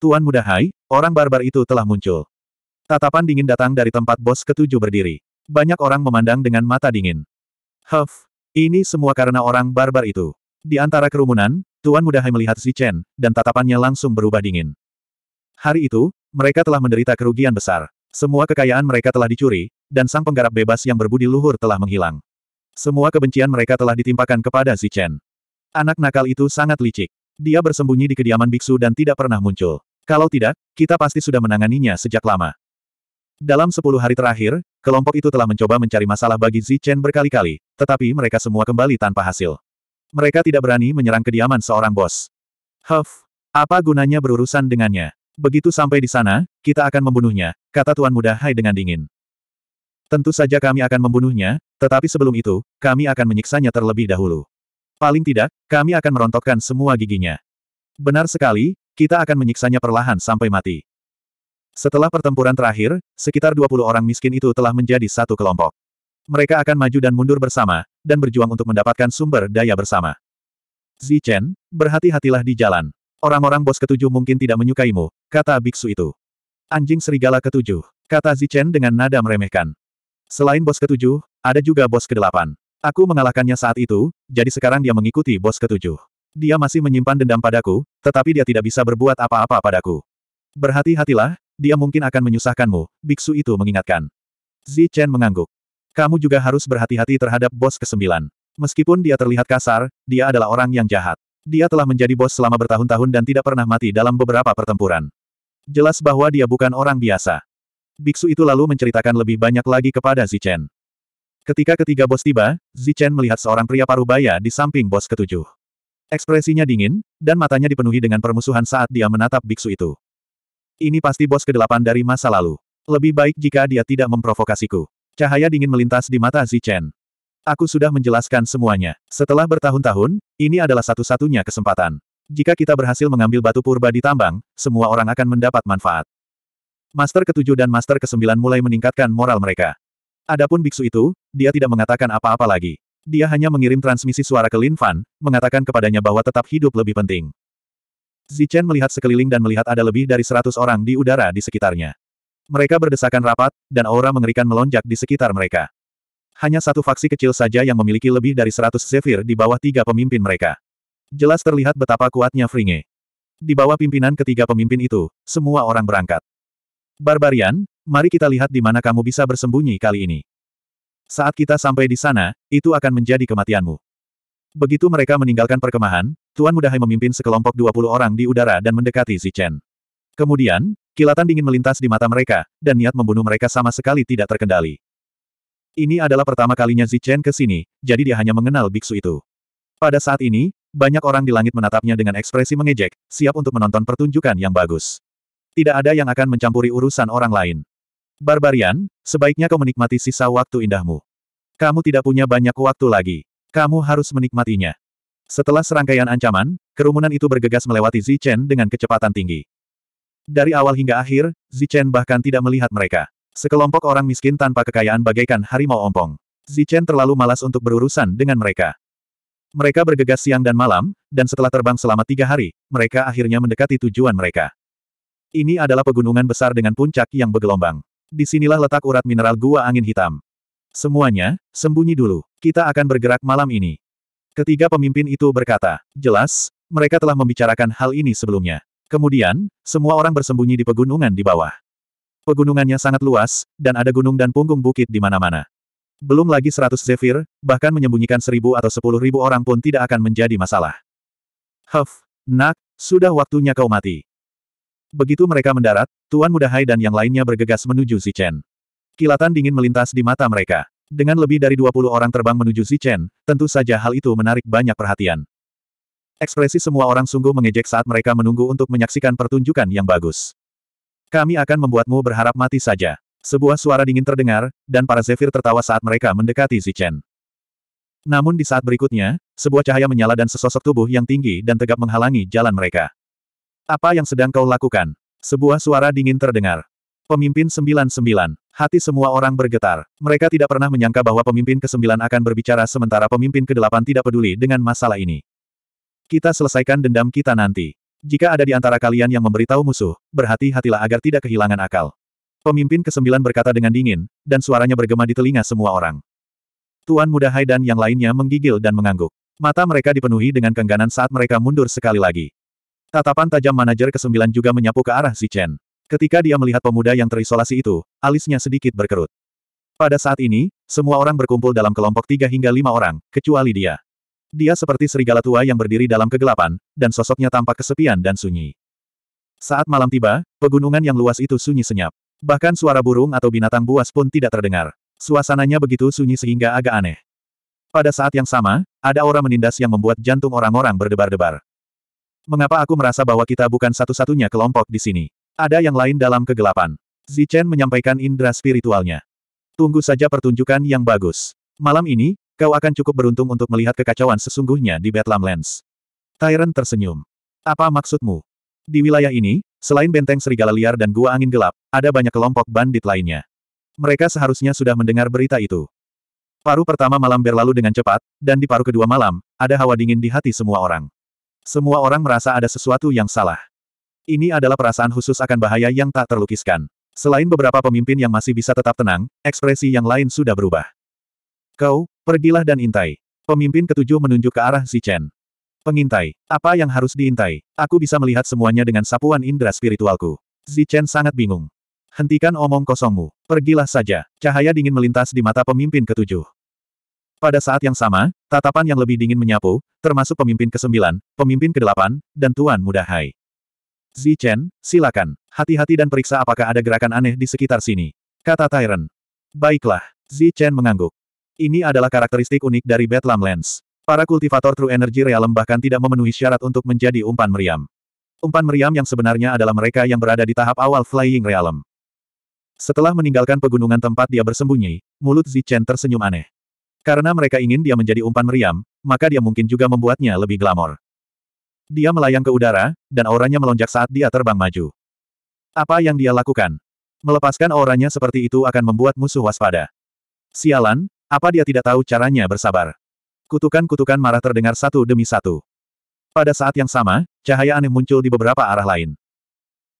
Tuan muda Hai, orang barbar itu telah muncul. Tatapan dingin datang dari tempat bos ketujuh berdiri. Banyak orang memandang dengan mata dingin. Huff, ini semua karena orang barbar itu. Di antara kerumunan, Tuan muda Hai melihat Chen, dan tatapannya langsung berubah dingin. Hari itu, mereka telah menderita kerugian besar. Semua kekayaan mereka telah dicuri, dan sang penggarap bebas yang berbudi luhur telah menghilang. Semua kebencian mereka telah ditimpakan kepada Si Chen. Anak nakal itu sangat licik. Dia bersembunyi di kediaman biksu dan tidak pernah muncul. Kalau tidak, kita pasti sudah menanganinya sejak lama. Dalam sepuluh hari terakhir, kelompok itu telah mencoba mencari masalah bagi Zichen berkali-kali, tetapi mereka semua kembali tanpa hasil. Mereka tidak berani menyerang kediaman seorang bos. Huff, apa gunanya berurusan dengannya? Begitu sampai di sana, kita akan membunuhnya, kata Tuan Muda Hai dengan dingin. Tentu saja kami akan membunuhnya, tetapi sebelum itu, kami akan menyiksanya terlebih dahulu. Paling tidak, kami akan merontokkan semua giginya. Benar sekali, kita akan menyiksanya perlahan sampai mati. Setelah pertempuran terakhir, sekitar 20 orang miskin itu telah menjadi satu kelompok. Mereka akan maju dan mundur bersama, dan berjuang untuk mendapatkan sumber daya bersama. Zichen, berhati-hatilah di jalan. Orang-orang bos ketujuh mungkin tidak menyukaimu, kata biksu itu. Anjing serigala ketujuh, kata Zichen dengan nada meremehkan. Selain bos ketujuh, ada juga bos kedelapan. Aku mengalahkannya saat itu, jadi sekarang dia mengikuti bos ketujuh. Dia masih menyimpan dendam padaku, tetapi dia tidak bisa berbuat apa-apa padaku. Berhati-hatilah, dia mungkin akan menyusahkanmu, biksu itu mengingatkan. Zi Chen mengangguk. Kamu juga harus berhati-hati terhadap bos kesembilan. Meskipun dia terlihat kasar, dia adalah orang yang jahat. Dia telah menjadi bos selama bertahun-tahun dan tidak pernah mati dalam beberapa pertempuran. Jelas bahwa dia bukan orang biasa. Biksu itu lalu menceritakan lebih banyak lagi kepada Zichen. Ketika ketiga bos tiba, Zichen melihat seorang pria paruh baya di samping bos ketujuh. Ekspresinya dingin, dan matanya dipenuhi dengan permusuhan saat dia menatap biksu itu. Ini pasti bos kedelapan dari masa lalu. Lebih baik jika dia tidak memprovokasiku. Cahaya dingin melintas di mata Zichen. Aku sudah menjelaskan semuanya. Setelah bertahun-tahun, ini adalah satu-satunya kesempatan. Jika kita berhasil mengambil batu purba di tambang, semua orang akan mendapat manfaat. Master ketujuh dan Master kesembilan mulai meningkatkan moral mereka. Adapun biksu itu, dia tidak mengatakan apa-apa lagi. Dia hanya mengirim transmisi suara ke Lin Fan, mengatakan kepadanya bahwa tetap hidup lebih penting. Zichen melihat sekeliling dan melihat ada lebih dari seratus orang di udara di sekitarnya. Mereka berdesakan rapat, dan aura mengerikan melonjak di sekitar mereka. Hanya satu faksi kecil saja yang memiliki lebih dari seratus Zephyr di bawah tiga pemimpin mereka. Jelas terlihat betapa kuatnya Fringe. Di bawah pimpinan ketiga pemimpin itu, semua orang berangkat. Barbarian, mari kita lihat di mana kamu bisa bersembunyi kali ini. Saat kita sampai di sana, itu akan menjadi kematianmu. Begitu mereka meninggalkan perkemahan, Tuan Mudahai memimpin sekelompok 20 orang di udara dan mendekati Zichen. Kemudian, kilatan dingin melintas di mata mereka, dan niat membunuh mereka sama sekali tidak terkendali. Ini adalah pertama kalinya Zichen ke sini, jadi dia hanya mengenal biksu itu. Pada saat ini, banyak orang di langit menatapnya dengan ekspresi mengejek, siap untuk menonton pertunjukan yang bagus. Tidak ada yang akan mencampuri urusan orang lain. Barbarian, sebaiknya kau menikmati sisa waktu indahmu. Kamu tidak punya banyak waktu lagi. Kamu harus menikmatinya. Setelah serangkaian ancaman, kerumunan itu bergegas melewati Zichen dengan kecepatan tinggi. Dari awal hingga akhir, Zichen bahkan tidak melihat mereka. Sekelompok orang miskin tanpa kekayaan bagaikan harimau ompong. Zichen terlalu malas untuk berurusan dengan mereka. Mereka bergegas siang dan malam, dan setelah terbang selama tiga hari, mereka akhirnya mendekati tujuan mereka. Ini adalah pegunungan besar dengan puncak yang bergelombang disinilah letak urat mineral gua angin hitam. Semuanya, sembunyi dulu. Kita akan bergerak malam ini. Ketiga pemimpin itu berkata, jelas, mereka telah membicarakan hal ini sebelumnya. Kemudian, semua orang bersembunyi di pegunungan di bawah. Pegunungannya sangat luas, dan ada gunung dan punggung bukit di mana-mana. Belum lagi seratus zefir, bahkan menyembunyikan seribu atau sepuluh ribu orang pun tidak akan menjadi masalah. Huff, nak, sudah waktunya kau mati. Begitu mereka mendarat, Tuan Muda Hai dan yang lainnya bergegas menuju Zichen. Kilatan dingin melintas di mata mereka. Dengan lebih dari 20 orang terbang menuju Zichen, tentu saja hal itu menarik banyak perhatian. Ekspresi semua orang sungguh mengejek saat mereka menunggu untuk menyaksikan pertunjukan yang bagus. Kami akan membuatmu berharap mati saja. Sebuah suara dingin terdengar, dan para Zephyr tertawa saat mereka mendekati Zichen. Namun di saat berikutnya, sebuah cahaya menyala dan sesosok tubuh yang tinggi dan tegap menghalangi jalan mereka. Apa yang sedang kau lakukan? Sebuah suara dingin terdengar. Pemimpin 99. Hati semua orang bergetar. Mereka tidak pernah menyangka bahwa pemimpin ke-9 akan berbicara sementara pemimpin ke-8 tidak peduli dengan masalah ini. Kita selesaikan dendam kita nanti. Jika ada di antara kalian yang memberitahu musuh, berhati-hatilah agar tidak kehilangan akal. Pemimpin ke-9 berkata dengan dingin, dan suaranya bergema di telinga semua orang. Tuan muda Hai dan yang lainnya menggigil dan mengangguk. Mata mereka dipenuhi dengan kengganan saat mereka mundur sekali lagi. Tatapan tajam manajer ke-9 juga menyapu ke arah Si Chen. Ketika dia melihat pemuda yang terisolasi itu, alisnya sedikit berkerut. Pada saat ini, semua orang berkumpul dalam kelompok tiga hingga lima orang, kecuali dia. Dia seperti serigala tua yang berdiri dalam kegelapan, dan sosoknya tampak kesepian dan sunyi. Saat malam tiba, pegunungan yang luas itu sunyi senyap. Bahkan suara burung atau binatang buas pun tidak terdengar. Suasananya begitu sunyi sehingga agak aneh. Pada saat yang sama, ada aura menindas yang membuat jantung orang-orang berdebar-debar. Mengapa aku merasa bahwa kita bukan satu-satunya kelompok di sini? Ada yang lain dalam kegelapan. Zichen menyampaikan indera spiritualnya. Tunggu saja pertunjukan yang bagus. Malam ini, kau akan cukup beruntung untuk melihat kekacauan sesungguhnya di Bethlehem Lands. Tyrant tersenyum. Apa maksudmu? Di wilayah ini, selain benteng serigala liar dan gua angin gelap, ada banyak kelompok bandit lainnya. Mereka seharusnya sudah mendengar berita itu. Paru pertama malam berlalu dengan cepat, dan di paru kedua malam, ada hawa dingin di hati semua orang. Semua orang merasa ada sesuatu yang salah. Ini adalah perasaan khusus akan bahaya yang tak terlukiskan. Selain beberapa pemimpin yang masih bisa tetap tenang, ekspresi yang lain sudah berubah. Kau, pergilah dan intai. Pemimpin ketujuh menunjuk ke arah Zichen. Pengintai, apa yang harus diintai? Aku bisa melihat semuanya dengan sapuan indera spiritualku. Zichen sangat bingung. Hentikan omong kosongmu, pergilah saja. Cahaya dingin melintas di mata pemimpin ketujuh. Pada saat yang sama, tatapan yang lebih dingin menyapu, termasuk pemimpin ke-9, pemimpin ke-8, dan Tuan Muda Hai. Zi Chen, silakan. Hati-hati dan periksa apakah ada gerakan aneh di sekitar sini. Kata Tyrant. Baiklah. Zi Chen mengangguk. Ini adalah karakteristik unik dari Bedlam Lens. Para kultivator True Energy Realm bahkan tidak memenuhi syarat untuk menjadi umpan meriam. Umpan meriam yang sebenarnya adalah mereka yang berada di tahap awal Flying Realm. Setelah meninggalkan pegunungan tempat dia bersembunyi, mulut Zi Chen tersenyum aneh. Karena mereka ingin dia menjadi umpan meriam, maka dia mungkin juga membuatnya lebih glamor. Dia melayang ke udara, dan auranya melonjak saat dia terbang maju. Apa yang dia lakukan? Melepaskan auranya seperti itu akan membuat musuh waspada. Sialan, apa dia tidak tahu caranya bersabar? Kutukan-kutukan marah terdengar satu demi satu. Pada saat yang sama, cahaya aneh muncul di beberapa arah lain.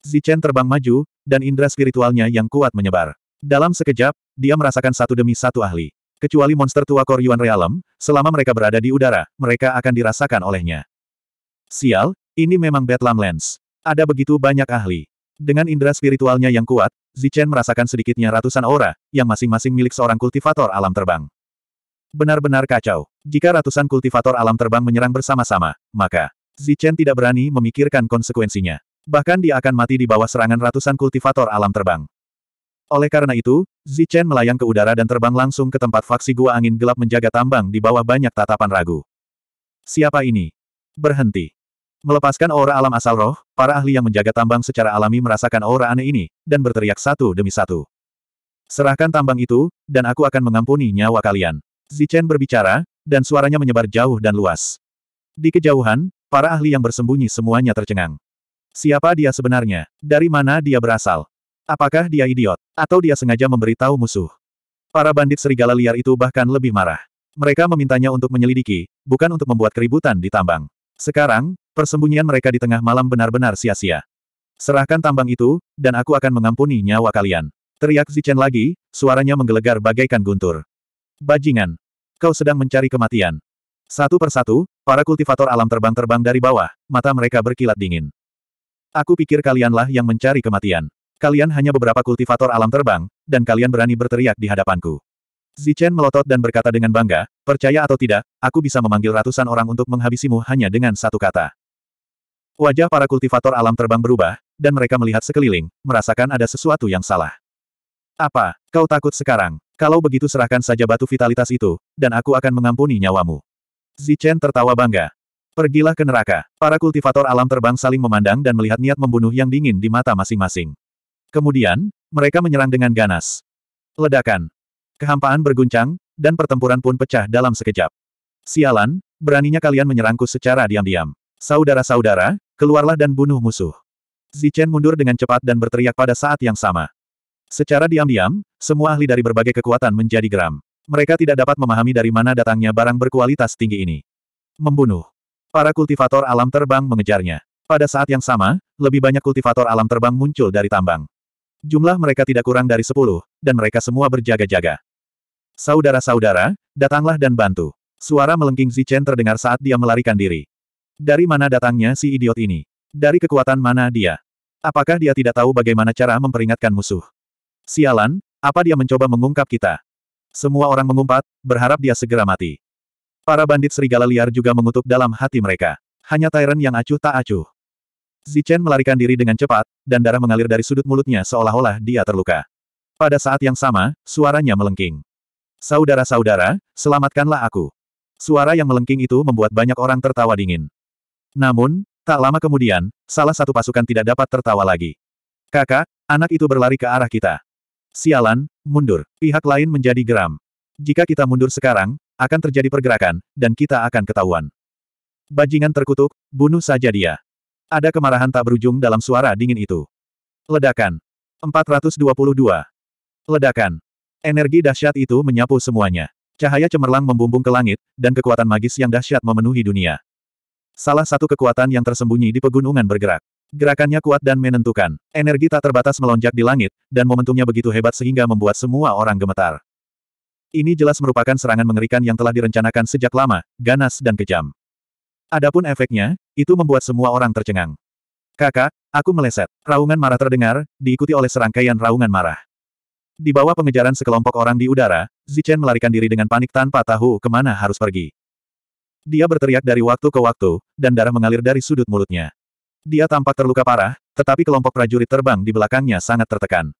Zichen terbang maju, dan indera spiritualnya yang kuat menyebar. Dalam sekejap, dia merasakan satu demi satu ahli. Kecuali monster tua Koryuan Realem, selama mereka berada di udara, mereka akan dirasakan olehnya. Sial, ini memang Bedlam Lens. Ada begitu banyak ahli. Dengan indera spiritualnya yang kuat, Zichen merasakan sedikitnya ratusan aura, yang masing-masing milik seorang kultivator alam terbang. Benar-benar kacau. Jika ratusan kultivator alam terbang menyerang bersama-sama, maka Zichen tidak berani memikirkan konsekuensinya. Bahkan dia akan mati di bawah serangan ratusan kultivator alam terbang. Oleh karena itu, Zichen melayang ke udara dan terbang langsung ke tempat faksi gua angin gelap menjaga tambang di bawah banyak tatapan ragu. Siapa ini? Berhenti. Melepaskan aura alam asal roh, para ahli yang menjaga tambang secara alami merasakan aura aneh ini, dan berteriak satu demi satu. Serahkan tambang itu, dan aku akan mengampuni nyawa kalian. Zichen berbicara, dan suaranya menyebar jauh dan luas. Di kejauhan, para ahli yang bersembunyi semuanya tercengang. Siapa dia sebenarnya? Dari mana dia berasal? Apakah dia idiot? Atau dia sengaja memberitahu musuh? Para bandit serigala liar itu bahkan lebih marah. Mereka memintanya untuk menyelidiki, bukan untuk membuat keributan di tambang. Sekarang, persembunyian mereka di tengah malam benar-benar sia-sia. Serahkan tambang itu, dan aku akan mengampuni nyawa kalian. Teriak Zichen lagi, suaranya menggelegar bagaikan guntur. Bajingan! Kau sedang mencari kematian. Satu persatu, para kultivator alam terbang-terbang dari bawah, mata mereka berkilat dingin. Aku pikir kalianlah yang mencari kematian. Kalian hanya beberapa kultivator alam terbang, dan kalian berani berteriak di hadapanku. Zichen melotot dan berkata dengan bangga, percaya atau tidak, aku bisa memanggil ratusan orang untuk menghabisimu hanya dengan satu kata. Wajah para kultivator alam terbang berubah, dan mereka melihat sekeliling, merasakan ada sesuatu yang salah. Apa, kau takut sekarang? Kalau begitu serahkan saja batu vitalitas itu, dan aku akan mengampuni nyawamu. Zichen tertawa bangga. Pergilah ke neraka. Para kultivator alam terbang saling memandang dan melihat niat membunuh yang dingin di mata masing-masing. Kemudian, mereka menyerang dengan ganas. Ledakan. Kehampaan berguncang, dan pertempuran pun pecah dalam sekejap. Sialan, beraninya kalian menyerangku secara diam-diam. Saudara-saudara, keluarlah dan bunuh musuh. Zichen mundur dengan cepat dan berteriak pada saat yang sama. Secara diam-diam, semua ahli dari berbagai kekuatan menjadi geram. Mereka tidak dapat memahami dari mana datangnya barang berkualitas tinggi ini. Membunuh. Para kultivator alam terbang mengejarnya. Pada saat yang sama, lebih banyak kultivator alam terbang muncul dari tambang. Jumlah mereka tidak kurang dari sepuluh, dan mereka semua berjaga-jaga. Saudara-saudara, datanglah dan bantu. Suara melengking Zichen terdengar saat dia melarikan diri. Dari mana datangnya si idiot ini? Dari kekuatan mana dia? Apakah dia tidak tahu bagaimana cara memperingatkan musuh? Sialan, apa dia mencoba mengungkap kita? Semua orang mengumpat, berharap dia segera mati. Para bandit serigala liar juga mengutuk dalam hati mereka. Hanya Tyrant yang acuh tak acuh. Zichen melarikan diri dengan cepat, dan darah mengalir dari sudut mulutnya seolah-olah dia terluka. Pada saat yang sama, suaranya melengking. Saudara-saudara, selamatkanlah aku. Suara yang melengking itu membuat banyak orang tertawa dingin. Namun, tak lama kemudian, salah satu pasukan tidak dapat tertawa lagi. Kakak, anak itu berlari ke arah kita. Sialan, mundur. Pihak lain menjadi geram. Jika kita mundur sekarang, akan terjadi pergerakan, dan kita akan ketahuan. Bajingan terkutuk, bunuh saja dia. Ada kemarahan tak berujung dalam suara dingin itu. Ledakan. 422. Ledakan. Energi dahsyat itu menyapu semuanya. Cahaya cemerlang membumbung ke langit, dan kekuatan magis yang dahsyat memenuhi dunia. Salah satu kekuatan yang tersembunyi di pegunungan bergerak. Gerakannya kuat dan menentukan. Energi tak terbatas melonjak di langit, dan momentumnya begitu hebat sehingga membuat semua orang gemetar. Ini jelas merupakan serangan mengerikan yang telah direncanakan sejak lama, ganas dan kejam. Adapun efeknya, itu membuat semua orang tercengang. Kakak, aku meleset. Raungan marah terdengar, diikuti oleh serangkaian raungan marah. Di bawah pengejaran sekelompok orang di udara, Zichen melarikan diri dengan panik tanpa tahu kemana harus pergi. Dia berteriak dari waktu ke waktu, dan darah mengalir dari sudut mulutnya. Dia tampak terluka parah, tetapi kelompok prajurit terbang di belakangnya sangat tertekan.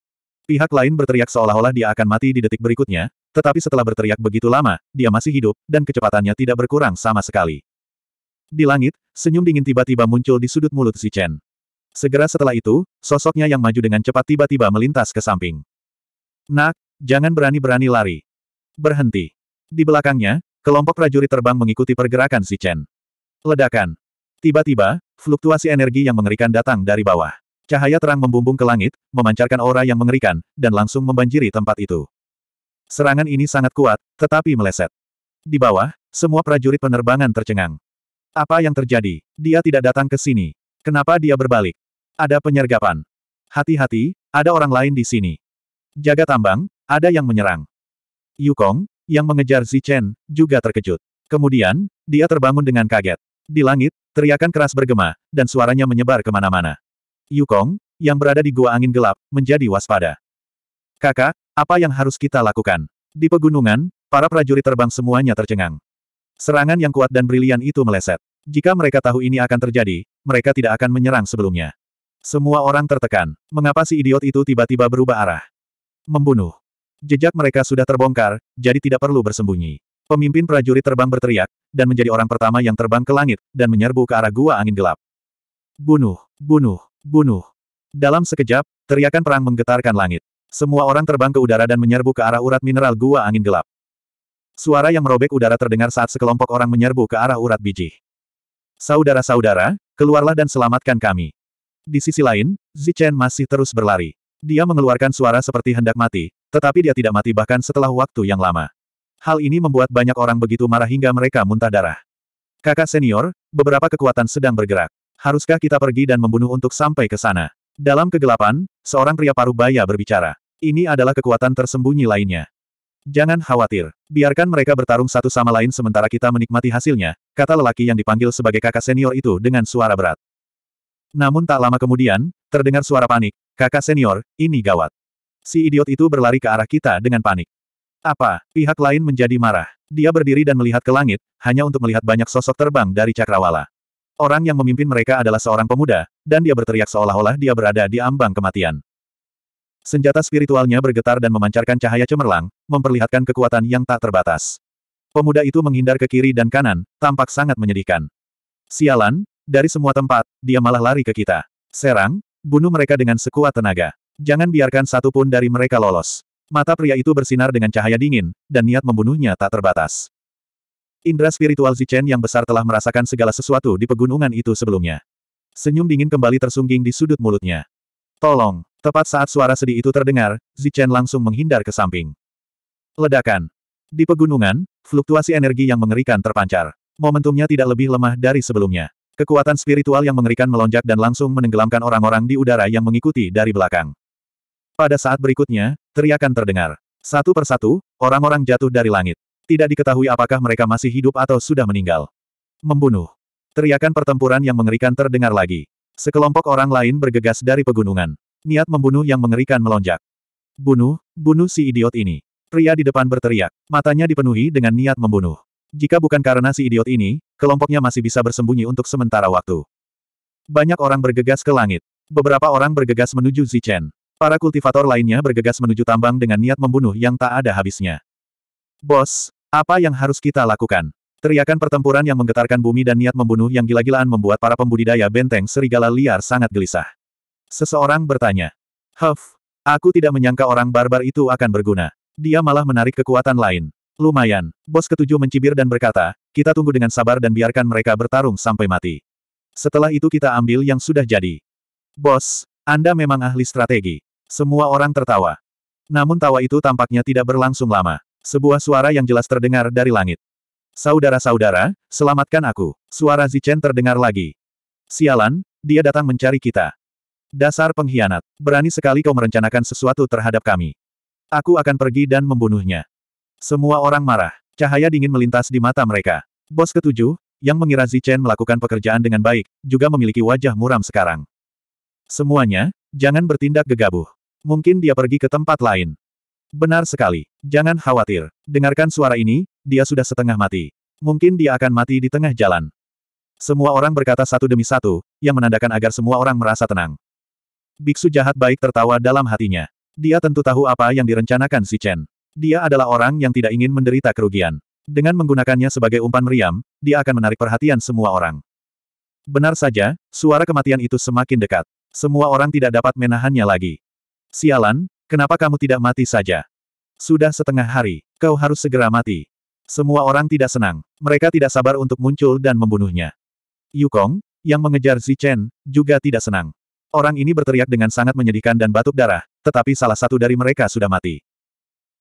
Pihak lain berteriak seolah-olah dia akan mati di detik berikutnya, tetapi setelah berteriak begitu lama, dia masih hidup, dan kecepatannya tidak berkurang sama sekali. Di langit, senyum dingin tiba-tiba muncul di sudut mulut Si Chen. Segera setelah itu, sosoknya yang maju dengan cepat tiba-tiba melintas ke samping. Nak, jangan berani-berani lari. Berhenti. Di belakangnya, kelompok prajurit terbang mengikuti pergerakan si Chen. Ledakan. Tiba-tiba, fluktuasi energi yang mengerikan datang dari bawah. Cahaya terang membumbung ke langit, memancarkan aura yang mengerikan, dan langsung membanjiri tempat itu. Serangan ini sangat kuat, tetapi meleset. Di bawah, semua prajurit penerbangan tercengang. Apa yang terjadi? Dia tidak datang ke sini. Kenapa dia berbalik? Ada penyergapan. Hati-hati, ada orang lain di sini. Jaga tambang, ada yang menyerang. Yukong, yang mengejar Zichen, juga terkejut. Kemudian, dia terbangun dengan kaget. Di langit, teriakan keras bergema, dan suaranya menyebar kemana-mana. Yukong, yang berada di gua angin gelap, menjadi waspada. Kakak, apa yang harus kita lakukan? Di pegunungan, para prajurit terbang semuanya tercengang. Serangan yang kuat dan brilian itu meleset. Jika mereka tahu ini akan terjadi, mereka tidak akan menyerang sebelumnya. Semua orang tertekan. Mengapa si idiot itu tiba-tiba berubah arah? Membunuh. Jejak mereka sudah terbongkar, jadi tidak perlu bersembunyi. Pemimpin prajurit terbang berteriak, dan menjadi orang pertama yang terbang ke langit, dan menyerbu ke arah gua angin gelap. Bunuh, bunuh, bunuh. Dalam sekejap, teriakan perang menggetarkan langit. Semua orang terbang ke udara dan menyerbu ke arah urat mineral gua angin gelap. Suara yang merobek udara terdengar saat sekelompok orang menyerbu ke arah urat biji. Saudara-saudara, keluarlah dan selamatkan kami. Di sisi lain, Zichen masih terus berlari. Dia mengeluarkan suara seperti hendak mati, tetapi dia tidak mati bahkan setelah waktu yang lama. Hal ini membuat banyak orang begitu marah hingga mereka muntah darah. Kakak senior, beberapa kekuatan sedang bergerak. Haruskah kita pergi dan membunuh untuk sampai ke sana? Dalam kegelapan, seorang pria paruh baya berbicara. Ini adalah kekuatan tersembunyi lainnya. Jangan khawatir. Biarkan mereka bertarung satu sama lain sementara kita menikmati hasilnya, kata lelaki yang dipanggil sebagai kakak senior itu dengan suara berat. Namun tak lama kemudian, terdengar suara panik, kakak senior, ini gawat. Si idiot itu berlari ke arah kita dengan panik. Apa? Pihak lain menjadi marah. Dia berdiri dan melihat ke langit, hanya untuk melihat banyak sosok terbang dari cakrawala. Orang yang memimpin mereka adalah seorang pemuda, dan dia berteriak seolah-olah dia berada di ambang kematian. Senjata spiritualnya bergetar dan memancarkan cahaya cemerlang, memperlihatkan kekuatan yang tak terbatas. Pemuda itu menghindar ke kiri dan kanan, tampak sangat menyedihkan. Sialan, dari semua tempat, dia malah lari ke kita. Serang, bunuh mereka dengan sekuat tenaga. Jangan biarkan satu pun dari mereka lolos. Mata pria itu bersinar dengan cahaya dingin, dan niat membunuhnya tak terbatas. Indra spiritual Zichen yang besar telah merasakan segala sesuatu di pegunungan itu sebelumnya. Senyum dingin kembali tersungging di sudut mulutnya. Tolong! Tepat saat suara sedih itu terdengar, Zichen langsung menghindar ke samping. Ledakan. Di pegunungan, fluktuasi energi yang mengerikan terpancar. Momentumnya tidak lebih lemah dari sebelumnya. Kekuatan spiritual yang mengerikan melonjak dan langsung menenggelamkan orang-orang di udara yang mengikuti dari belakang. Pada saat berikutnya, teriakan terdengar. Satu persatu, orang-orang jatuh dari langit. Tidak diketahui apakah mereka masih hidup atau sudah meninggal. Membunuh. Teriakan pertempuran yang mengerikan terdengar lagi. Sekelompok orang lain bergegas dari pegunungan. Niat membunuh yang mengerikan melonjak. Bunuh, bunuh si idiot ini. Pria di depan berteriak, matanya dipenuhi dengan niat membunuh. Jika bukan karena si idiot ini, kelompoknya masih bisa bersembunyi untuk sementara waktu. Banyak orang bergegas ke langit. Beberapa orang bergegas menuju Zichen. Para kultivator lainnya bergegas menuju tambang dengan niat membunuh yang tak ada habisnya. Bos, apa yang harus kita lakukan? Teriakan pertempuran yang menggetarkan bumi dan niat membunuh yang gila-gilaan membuat para pembudidaya benteng serigala liar sangat gelisah. Seseorang bertanya. Huff, aku tidak menyangka orang barbar itu akan berguna. Dia malah menarik kekuatan lain. Lumayan, bos ketujuh mencibir dan berkata, kita tunggu dengan sabar dan biarkan mereka bertarung sampai mati. Setelah itu kita ambil yang sudah jadi. Bos, Anda memang ahli strategi. Semua orang tertawa. Namun tawa itu tampaknya tidak berlangsung lama. Sebuah suara yang jelas terdengar dari langit. Saudara-saudara, selamatkan aku. Suara Zichen terdengar lagi. Sialan, dia datang mencari kita. Dasar pengkhianat, berani sekali kau merencanakan sesuatu terhadap kami. Aku akan pergi dan membunuhnya. Semua orang marah. Cahaya dingin melintas di mata mereka. Bos ketujuh, yang mengira Zichen melakukan pekerjaan dengan baik, juga memiliki wajah muram sekarang. Semuanya, jangan bertindak gegabah. Mungkin dia pergi ke tempat lain. Benar sekali. Jangan khawatir. Dengarkan suara ini, dia sudah setengah mati. Mungkin dia akan mati di tengah jalan. Semua orang berkata satu demi satu, yang menandakan agar semua orang merasa tenang. Biksu jahat baik tertawa dalam hatinya. Dia tentu tahu apa yang direncanakan si Chen. Dia adalah orang yang tidak ingin menderita kerugian. Dengan menggunakannya sebagai umpan meriam, dia akan menarik perhatian semua orang. Benar saja, suara kematian itu semakin dekat. Semua orang tidak dapat menahannya lagi. Sialan, kenapa kamu tidak mati saja? Sudah setengah hari, kau harus segera mati. Semua orang tidak senang. Mereka tidak sabar untuk muncul dan membunuhnya. Yukong, yang mengejar Zichen, juga tidak senang. Orang ini berteriak dengan sangat menyedihkan dan batuk darah, tetapi salah satu dari mereka sudah mati.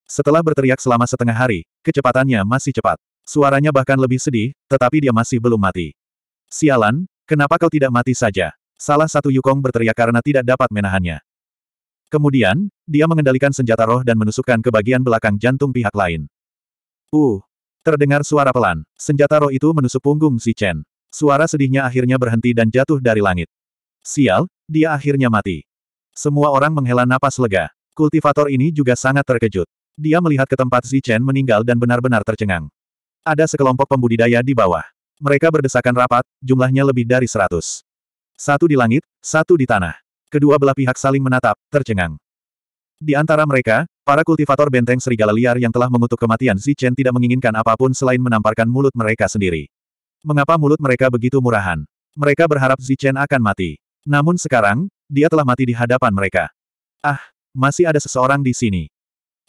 Setelah berteriak selama setengah hari, kecepatannya masih cepat. Suaranya bahkan lebih sedih, tetapi dia masih belum mati. Sialan, kenapa kau tidak mati saja? Salah satu Yukong berteriak karena tidak dapat menahannya. Kemudian, dia mengendalikan senjata roh dan menusukkan ke bagian belakang jantung pihak lain. Uh! Terdengar suara pelan, senjata roh itu menusuk punggung si Chen. Suara sedihnya akhirnya berhenti dan jatuh dari langit. Sial, dia akhirnya mati. Semua orang menghela napas lega. Kultivator ini juga sangat terkejut. Dia melihat ke tempat Zichen meninggal dan benar-benar tercengang. Ada sekelompok pembudidaya di bawah. Mereka berdesakan rapat, jumlahnya lebih dari seratus. Satu di langit, satu di tanah. Kedua belah pihak saling menatap, tercengang. Di antara mereka, para kultivator benteng serigala liar yang telah mengutuk kematian Zichen tidak menginginkan apapun selain menamparkan mulut mereka sendiri. Mengapa mulut mereka begitu murahan? Mereka berharap Zichen akan mati. Namun sekarang, dia telah mati di hadapan mereka. Ah, masih ada seseorang di sini.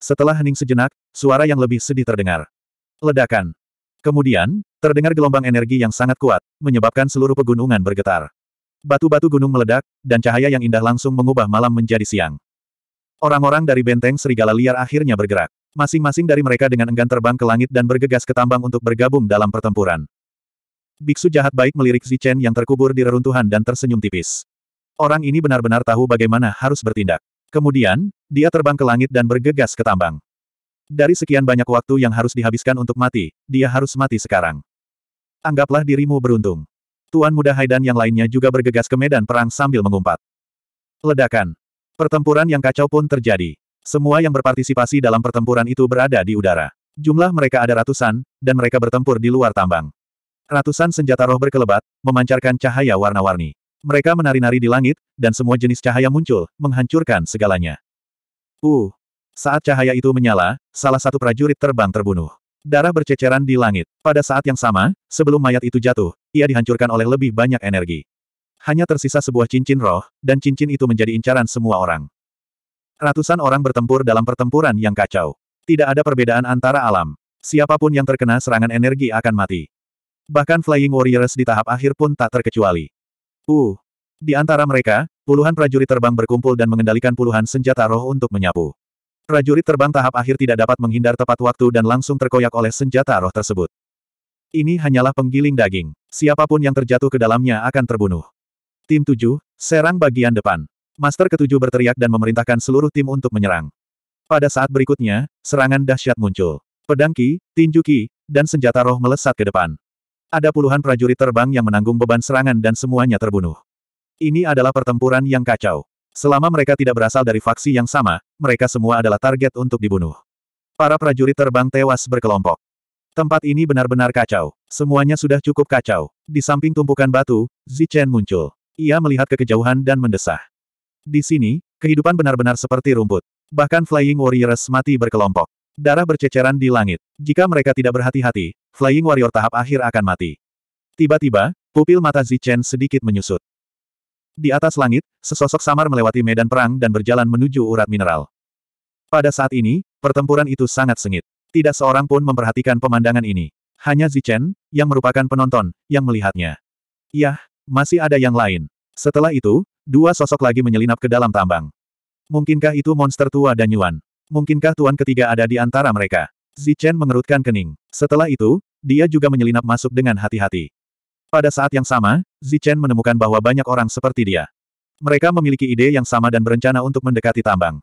Setelah hening sejenak, suara yang lebih sedih terdengar. Ledakan. Kemudian, terdengar gelombang energi yang sangat kuat, menyebabkan seluruh pegunungan bergetar. Batu-batu gunung meledak, dan cahaya yang indah langsung mengubah malam menjadi siang. Orang-orang dari benteng serigala liar akhirnya bergerak. Masing-masing dari mereka dengan enggan terbang ke langit dan bergegas ke tambang untuk bergabung dalam pertempuran. Biksu jahat baik melirik Zichen yang terkubur di reruntuhan dan tersenyum tipis. Orang ini benar-benar tahu bagaimana harus bertindak. Kemudian, dia terbang ke langit dan bergegas ke tambang. Dari sekian banyak waktu yang harus dihabiskan untuk mati, dia harus mati sekarang. Anggaplah dirimu beruntung. Tuan muda Haidan yang lainnya juga bergegas ke medan perang sambil mengumpat. Ledakan. Pertempuran yang kacau pun terjadi. Semua yang berpartisipasi dalam pertempuran itu berada di udara. Jumlah mereka ada ratusan, dan mereka bertempur di luar tambang. Ratusan senjata roh berkelebat, memancarkan cahaya warna-warni. Mereka menari-nari di langit, dan semua jenis cahaya muncul, menghancurkan segalanya. Uh! Saat cahaya itu menyala, salah satu prajurit terbang terbunuh. Darah berceceran di langit. Pada saat yang sama, sebelum mayat itu jatuh, ia dihancurkan oleh lebih banyak energi. Hanya tersisa sebuah cincin roh, dan cincin itu menjadi incaran semua orang. Ratusan orang bertempur dalam pertempuran yang kacau. Tidak ada perbedaan antara alam. Siapapun yang terkena serangan energi akan mati. Bahkan Flying Warriors di tahap akhir pun tak terkecuali. Uh! Di antara mereka, puluhan prajurit terbang berkumpul dan mengendalikan puluhan senjata roh untuk menyapu. Prajurit terbang tahap akhir tidak dapat menghindar tepat waktu dan langsung terkoyak oleh senjata roh tersebut. Ini hanyalah penggiling daging. Siapapun yang terjatuh ke dalamnya akan terbunuh. Tim 7, serang bagian depan. Master ketujuh berteriak dan memerintahkan seluruh tim untuk menyerang. Pada saat berikutnya, serangan dahsyat muncul. Pedang Ki, tinju Ki, dan senjata roh melesat ke depan. Ada puluhan prajurit terbang yang menanggung beban serangan dan semuanya terbunuh. Ini adalah pertempuran yang kacau. Selama mereka tidak berasal dari faksi yang sama, mereka semua adalah target untuk dibunuh. Para prajurit terbang tewas berkelompok. Tempat ini benar-benar kacau. Semuanya sudah cukup kacau. Di samping tumpukan batu, Zichen muncul. Ia melihat ke kejauhan dan mendesah. Di sini, kehidupan benar-benar seperti rumput. Bahkan Flying Warriors mati berkelompok. Darah berceceran di langit. Jika mereka tidak berhati-hati, Flying Warrior tahap akhir akan mati. Tiba-tiba, pupil mata Zichen sedikit menyusut. Di atas langit, sesosok samar melewati medan perang dan berjalan menuju urat mineral. Pada saat ini, pertempuran itu sangat sengit. Tidak seorang pun memperhatikan pemandangan ini. Hanya Zichen, yang merupakan penonton, yang melihatnya. Yah, masih ada yang lain. Setelah itu, dua sosok lagi menyelinap ke dalam tambang. Mungkinkah itu monster tua dan Yuan? Mungkinkah tuan ketiga ada di antara mereka? Zichen mengerutkan kening. Setelah itu, dia juga menyelinap masuk dengan hati-hati. Pada saat yang sama, Zichen menemukan bahwa banyak orang seperti dia. Mereka memiliki ide yang sama dan berencana untuk mendekati tambang.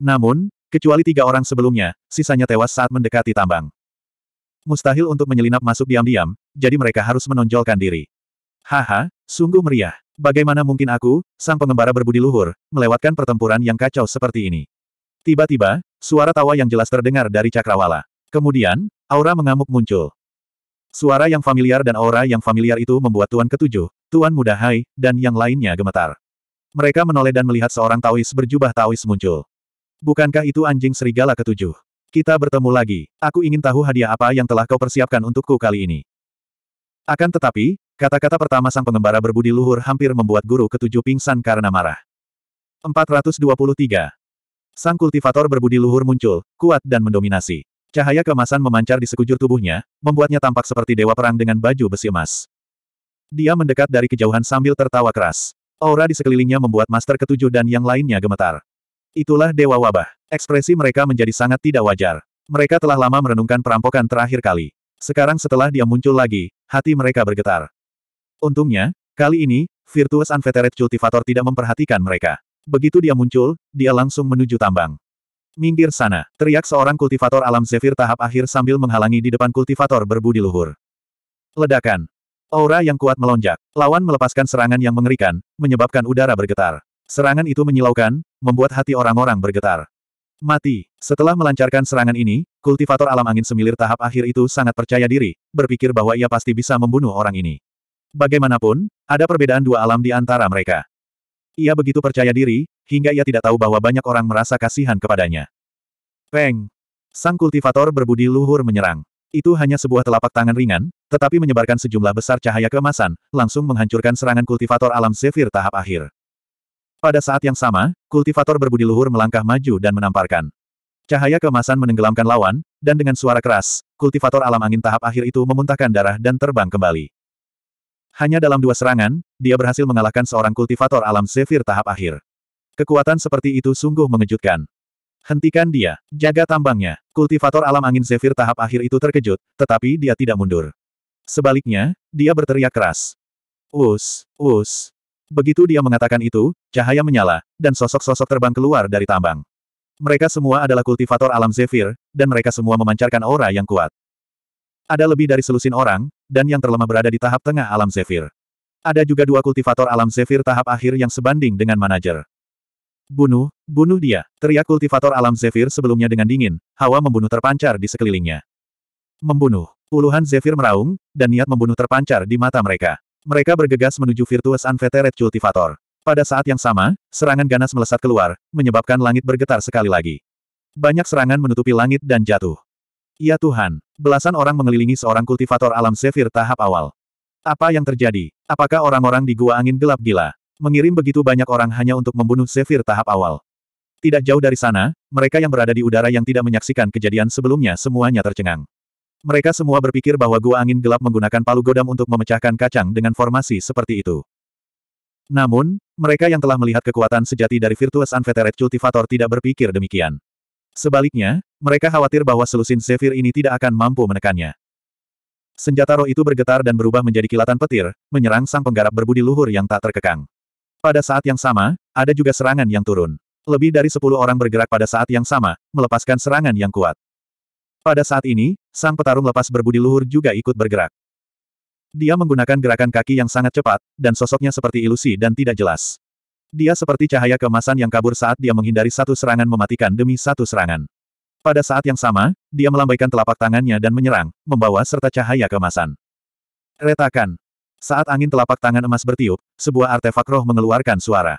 Namun, kecuali tiga orang sebelumnya, sisanya tewas saat mendekati tambang. Mustahil untuk menyelinap masuk diam-diam, jadi mereka harus menonjolkan diri. Haha, sungguh meriah. Bagaimana mungkin aku, sang pengembara berbudi luhur, melewatkan pertempuran yang kacau seperti ini? Tiba-tiba, suara tawa yang jelas terdengar dari Cakrawala. Kemudian, aura mengamuk muncul. Suara yang familiar dan aura yang familiar itu membuat Tuan Ketujuh, Tuan Muda Hai, dan yang lainnya gemetar. Mereka menoleh dan melihat seorang Taois berjubah Taois muncul. Bukankah itu anjing serigala ketujuh? Kita bertemu lagi. Aku ingin tahu hadiah apa yang telah kau persiapkan untukku kali ini. Akan tetapi, kata-kata pertama sang pengembara berbudi luhur hampir membuat guru ketujuh pingsan karena marah. 423. Sang kultivator berbudi luhur muncul, kuat dan mendominasi. Cahaya kemasan memancar di sekujur tubuhnya, membuatnya tampak seperti dewa perang dengan baju besi emas. Dia mendekat dari kejauhan sambil tertawa keras. Aura di sekelilingnya membuat Master Ketujuh dan yang lainnya gemetar. Itulah Dewa Wabah. Ekspresi mereka menjadi sangat tidak wajar. Mereka telah lama merenungkan perampokan terakhir kali. Sekarang setelah dia muncul lagi, hati mereka bergetar. Untungnya, kali ini, Virtuous Unfettered Cultivator tidak memperhatikan mereka. Begitu dia muncul, dia langsung menuju tambang. Minggir sana, teriak seorang kultivator alam zephyr tahap akhir sambil menghalangi di depan kultivator berbudi luhur. Ledakan. Aura yang kuat melonjak. Lawan melepaskan serangan yang mengerikan, menyebabkan udara bergetar. Serangan itu menyilaukan, membuat hati orang-orang bergetar. Mati. Setelah melancarkan serangan ini, kultivator alam angin semilir tahap akhir itu sangat percaya diri, berpikir bahwa ia pasti bisa membunuh orang ini. Bagaimanapun, ada perbedaan dua alam di antara mereka. Ia begitu percaya diri, hingga ia tidak tahu bahwa banyak orang merasa kasihan kepadanya. Peng! Sang kultivator berbudi luhur menyerang. Itu hanya sebuah telapak tangan ringan, tetapi menyebarkan sejumlah besar cahaya kemasan, langsung menghancurkan serangan kultivator alam Zephyr tahap akhir. Pada saat yang sama, kultivator berbudi luhur melangkah maju dan menamparkan. Cahaya kemasan menenggelamkan lawan, dan dengan suara keras, kultivator alam angin tahap akhir itu memuntahkan darah dan terbang kembali. Hanya dalam dua serangan, dia berhasil mengalahkan seorang kultivator alam Zephyr tahap akhir. Kekuatan seperti itu sungguh mengejutkan. Hentikan dia, jaga tambangnya. Kultivator alam angin Zephyr tahap akhir itu terkejut, tetapi dia tidak mundur. Sebaliknya, dia berteriak keras. Us, us. Begitu dia mengatakan itu, cahaya menyala, dan sosok-sosok terbang keluar dari tambang. Mereka semua adalah kultivator alam Zephyr, dan mereka semua memancarkan aura yang kuat. Ada lebih dari selusin orang, dan yang terlemah berada di tahap tengah alam Zephyr. Ada juga dua kultivator alam Zephyr tahap akhir yang sebanding dengan manajer. Bunuh, bunuh dia, teriak kultivator alam Zephyr sebelumnya dengan dingin, hawa membunuh terpancar di sekelilingnya. Membunuh, puluhan Zephyr meraung, dan niat membunuh terpancar di mata mereka. Mereka bergegas menuju Virtuous Unfettered kultivator. Pada saat yang sama, serangan ganas melesat keluar, menyebabkan langit bergetar sekali lagi. Banyak serangan menutupi langit dan jatuh. Ya Tuhan, belasan orang mengelilingi seorang kultivator alam sevir tahap awal. Apa yang terjadi? Apakah orang-orang di gua angin gelap gila? Mengirim begitu banyak orang hanya untuk membunuh sevir tahap awal. Tidak jauh dari sana, mereka yang berada di udara yang tidak menyaksikan kejadian sebelumnya semuanya tercengang. Mereka semua berpikir bahwa gua angin gelap menggunakan palu godam untuk memecahkan kacang dengan formasi seperti itu. Namun, mereka yang telah melihat kekuatan sejati dari Virtuous Unfettered Cultivator tidak berpikir demikian. Sebaliknya, mereka khawatir bahwa selusin Zephyr ini tidak akan mampu menekannya. Senjata roh itu bergetar dan berubah menjadi kilatan petir, menyerang sang penggarap berbudi luhur yang tak terkekang. Pada saat yang sama, ada juga serangan yang turun. Lebih dari sepuluh orang bergerak pada saat yang sama, melepaskan serangan yang kuat. Pada saat ini, sang petarung lepas berbudi luhur juga ikut bergerak. Dia menggunakan gerakan kaki yang sangat cepat, dan sosoknya seperti ilusi dan tidak jelas. Dia seperti cahaya kemasan yang kabur saat dia menghindari satu serangan mematikan demi satu serangan. Pada saat yang sama, dia melambaikan telapak tangannya dan menyerang, membawa serta cahaya kemasan. Retakan. Saat angin telapak tangan emas bertiup, sebuah artefak roh mengeluarkan suara.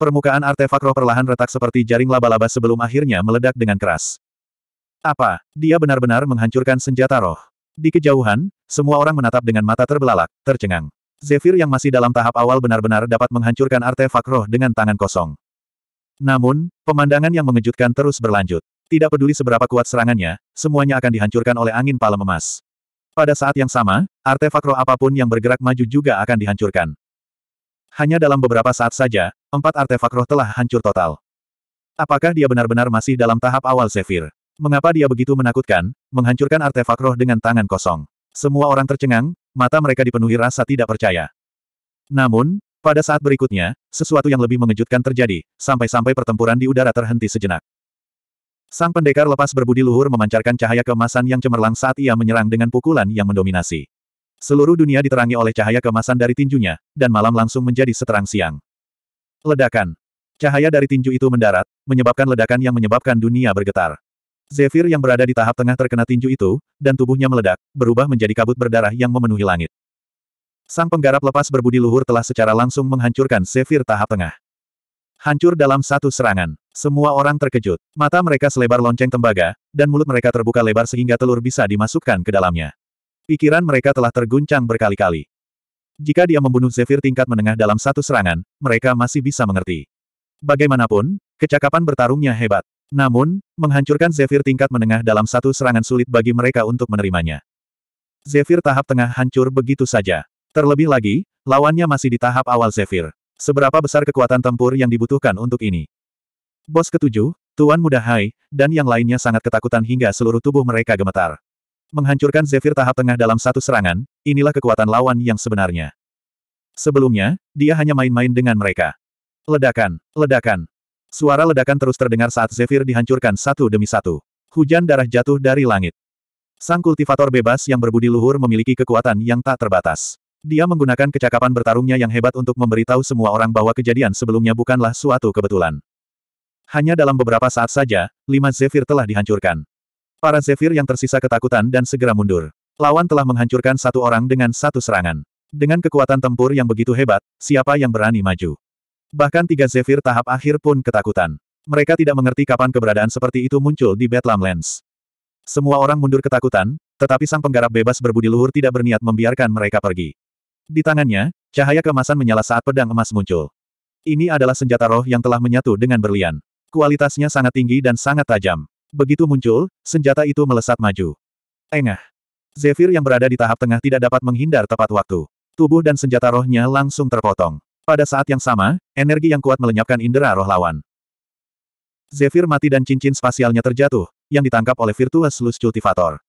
Permukaan artefak roh perlahan retak seperti jaring laba-laba sebelum akhirnya meledak dengan keras. Apa? Dia benar-benar menghancurkan senjata roh. Di kejauhan, semua orang menatap dengan mata terbelalak, tercengang. Zephyr yang masih dalam tahap awal benar-benar dapat menghancurkan artefak roh dengan tangan kosong. Namun, pemandangan yang mengejutkan terus berlanjut. Tidak peduli seberapa kuat serangannya, semuanya akan dihancurkan oleh angin palem emas. Pada saat yang sama, artefak roh apapun yang bergerak maju juga akan dihancurkan. Hanya dalam beberapa saat saja, empat artefak roh telah hancur total. Apakah dia benar-benar masih dalam tahap awal Zephyr? Mengapa dia begitu menakutkan, menghancurkan artefak roh dengan tangan kosong? Semua orang tercengang, mata mereka dipenuhi rasa tidak percaya. Namun, pada saat berikutnya, sesuatu yang lebih mengejutkan terjadi, sampai-sampai pertempuran di udara terhenti sejenak. Sang pendekar lepas berbudi luhur memancarkan cahaya kemasan yang cemerlang saat ia menyerang dengan pukulan yang mendominasi. Seluruh dunia diterangi oleh cahaya kemasan dari tinjunya, dan malam langsung menjadi seterang siang. Ledakan. Cahaya dari tinju itu mendarat, menyebabkan ledakan yang menyebabkan dunia bergetar. Zephyr yang berada di tahap tengah terkena tinju itu, dan tubuhnya meledak, berubah menjadi kabut berdarah yang memenuhi langit. Sang penggarap lepas berbudi luhur telah secara langsung menghancurkan Zephyr tahap tengah. Hancur dalam satu serangan. Semua orang terkejut. Mata mereka selebar lonceng tembaga, dan mulut mereka terbuka lebar sehingga telur bisa dimasukkan ke dalamnya. Pikiran mereka telah terguncang berkali-kali. Jika dia membunuh Zephyr tingkat menengah dalam satu serangan, mereka masih bisa mengerti. Bagaimanapun, kecakapan bertarungnya hebat. Namun, menghancurkan Zephyr tingkat menengah dalam satu serangan sulit bagi mereka untuk menerimanya. Zephyr tahap tengah hancur begitu saja. Terlebih lagi, lawannya masih di tahap awal Zephyr. Seberapa besar kekuatan tempur yang dibutuhkan untuk ini? Bos ketujuh, Tuan Muda Hai, dan yang lainnya sangat ketakutan hingga seluruh tubuh mereka gemetar. Menghancurkan Zephyr tahap tengah dalam satu serangan, inilah kekuatan lawan yang sebenarnya. Sebelumnya, dia hanya main-main dengan mereka. Ledakan, ledakan. Suara ledakan terus terdengar saat Zephyr dihancurkan satu demi satu. Hujan darah jatuh dari langit. Sang kultivator bebas yang berbudi luhur memiliki kekuatan yang tak terbatas. Dia menggunakan kecakapan bertarungnya yang hebat untuk memberitahu semua orang bahwa kejadian sebelumnya bukanlah suatu kebetulan. Hanya dalam beberapa saat saja, lima Zephyr telah dihancurkan. Para Zephyr yang tersisa ketakutan dan segera mundur. Lawan telah menghancurkan satu orang dengan satu serangan. Dengan kekuatan tempur yang begitu hebat, siapa yang berani maju? Bahkan tiga Zephyr tahap akhir pun ketakutan. Mereka tidak mengerti kapan keberadaan seperti itu muncul di Bedlam Lens. Semua orang mundur ketakutan, tetapi sang penggarap bebas berbudi luhur tidak berniat membiarkan mereka pergi. Di tangannya, cahaya kemasan menyala saat pedang emas muncul. Ini adalah senjata roh yang telah menyatu dengan berlian. Kualitasnya sangat tinggi dan sangat tajam. Begitu muncul, senjata itu melesat maju. Engah. Zephyr yang berada di tahap tengah tidak dapat menghindar tepat waktu. Tubuh dan senjata rohnya langsung terpotong. Pada saat yang sama, energi yang kuat melenyapkan indera roh lawan. Zephyr mati dan cincin spasialnya terjatuh, yang ditangkap oleh Virtuous Luz Cultivator.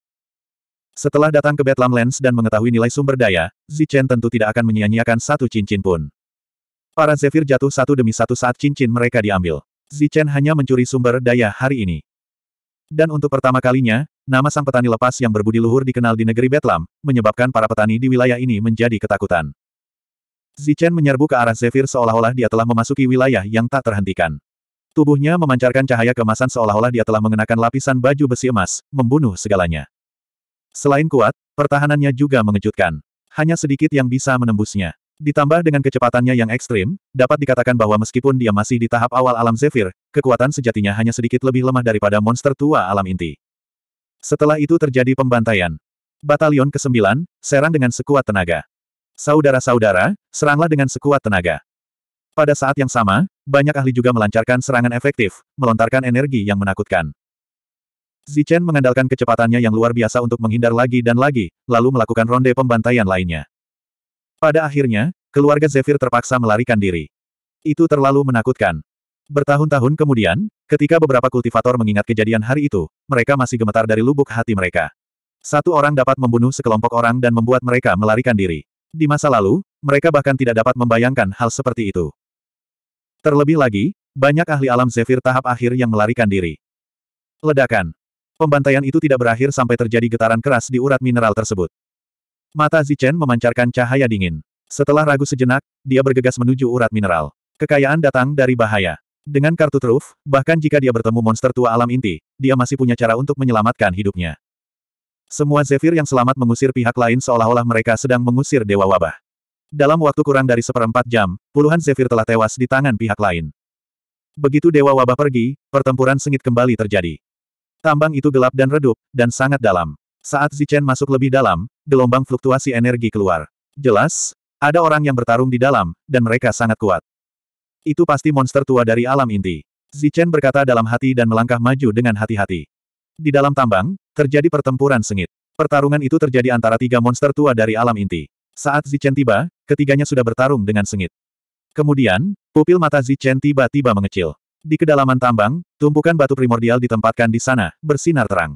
Setelah datang ke Bedlam Lens dan mengetahui nilai sumber daya, Zichen tentu tidak akan menyia-nyiakan satu cincin pun. Para Zephyr jatuh satu demi satu saat cincin mereka diambil. Zichen hanya mencuri sumber daya hari ini. Dan untuk pertama kalinya, nama sang petani lepas yang berbudi luhur dikenal di negeri Betlam, menyebabkan para petani di wilayah ini menjadi ketakutan. Zichen menyerbu ke arah Zephyr seolah-olah dia telah memasuki wilayah yang tak terhentikan. Tubuhnya memancarkan cahaya kemasan seolah-olah dia telah mengenakan lapisan baju besi emas, membunuh segalanya. Selain kuat, pertahanannya juga mengejutkan. Hanya sedikit yang bisa menembusnya. Ditambah dengan kecepatannya yang ekstrim, dapat dikatakan bahwa meskipun dia masih di tahap awal alam Zephyr, kekuatan sejatinya hanya sedikit lebih lemah daripada monster tua alam inti. Setelah itu terjadi pembantaian. Batalion ke-9, serang dengan sekuat tenaga. Saudara-saudara, seranglah dengan sekuat tenaga. Pada saat yang sama, banyak ahli juga melancarkan serangan efektif, melontarkan energi yang menakutkan. Zichen mengandalkan kecepatannya yang luar biasa untuk menghindar lagi dan lagi, lalu melakukan ronde pembantaian lainnya. Pada akhirnya, keluarga Zephyr terpaksa melarikan diri. Itu terlalu menakutkan. Bertahun-tahun kemudian, ketika beberapa kultivator mengingat kejadian hari itu, mereka masih gemetar dari lubuk hati mereka. Satu orang dapat membunuh sekelompok orang dan membuat mereka melarikan diri. Di masa lalu, mereka bahkan tidak dapat membayangkan hal seperti itu. Terlebih lagi, banyak ahli alam Zephyr tahap akhir yang melarikan diri. Ledakan. Pembantaian itu tidak berakhir sampai terjadi getaran keras di urat mineral tersebut. Mata Zichen memancarkan cahaya dingin. Setelah ragu sejenak, dia bergegas menuju urat mineral. Kekayaan datang dari bahaya. Dengan kartu truf, bahkan jika dia bertemu monster tua alam inti, dia masih punya cara untuk menyelamatkan hidupnya. Semua Zephyr yang selamat mengusir pihak lain seolah-olah mereka sedang mengusir Dewa Wabah. Dalam waktu kurang dari seperempat jam, puluhan Zephyr telah tewas di tangan pihak lain. Begitu Dewa Wabah pergi, pertempuran sengit kembali terjadi. Tambang itu gelap dan redup, dan sangat dalam. Saat Zichen masuk lebih dalam, gelombang fluktuasi energi keluar. Jelas, ada orang yang bertarung di dalam, dan mereka sangat kuat. Itu pasti monster tua dari alam inti. Zichen berkata dalam hati dan melangkah maju dengan hati-hati. Di dalam tambang, terjadi pertempuran sengit. Pertarungan itu terjadi antara tiga monster tua dari alam inti. Saat Zichen tiba, ketiganya sudah bertarung dengan sengit. Kemudian, pupil mata Zichen tiba-tiba mengecil. Di kedalaman tambang, tumpukan batu primordial ditempatkan di sana, bersinar terang.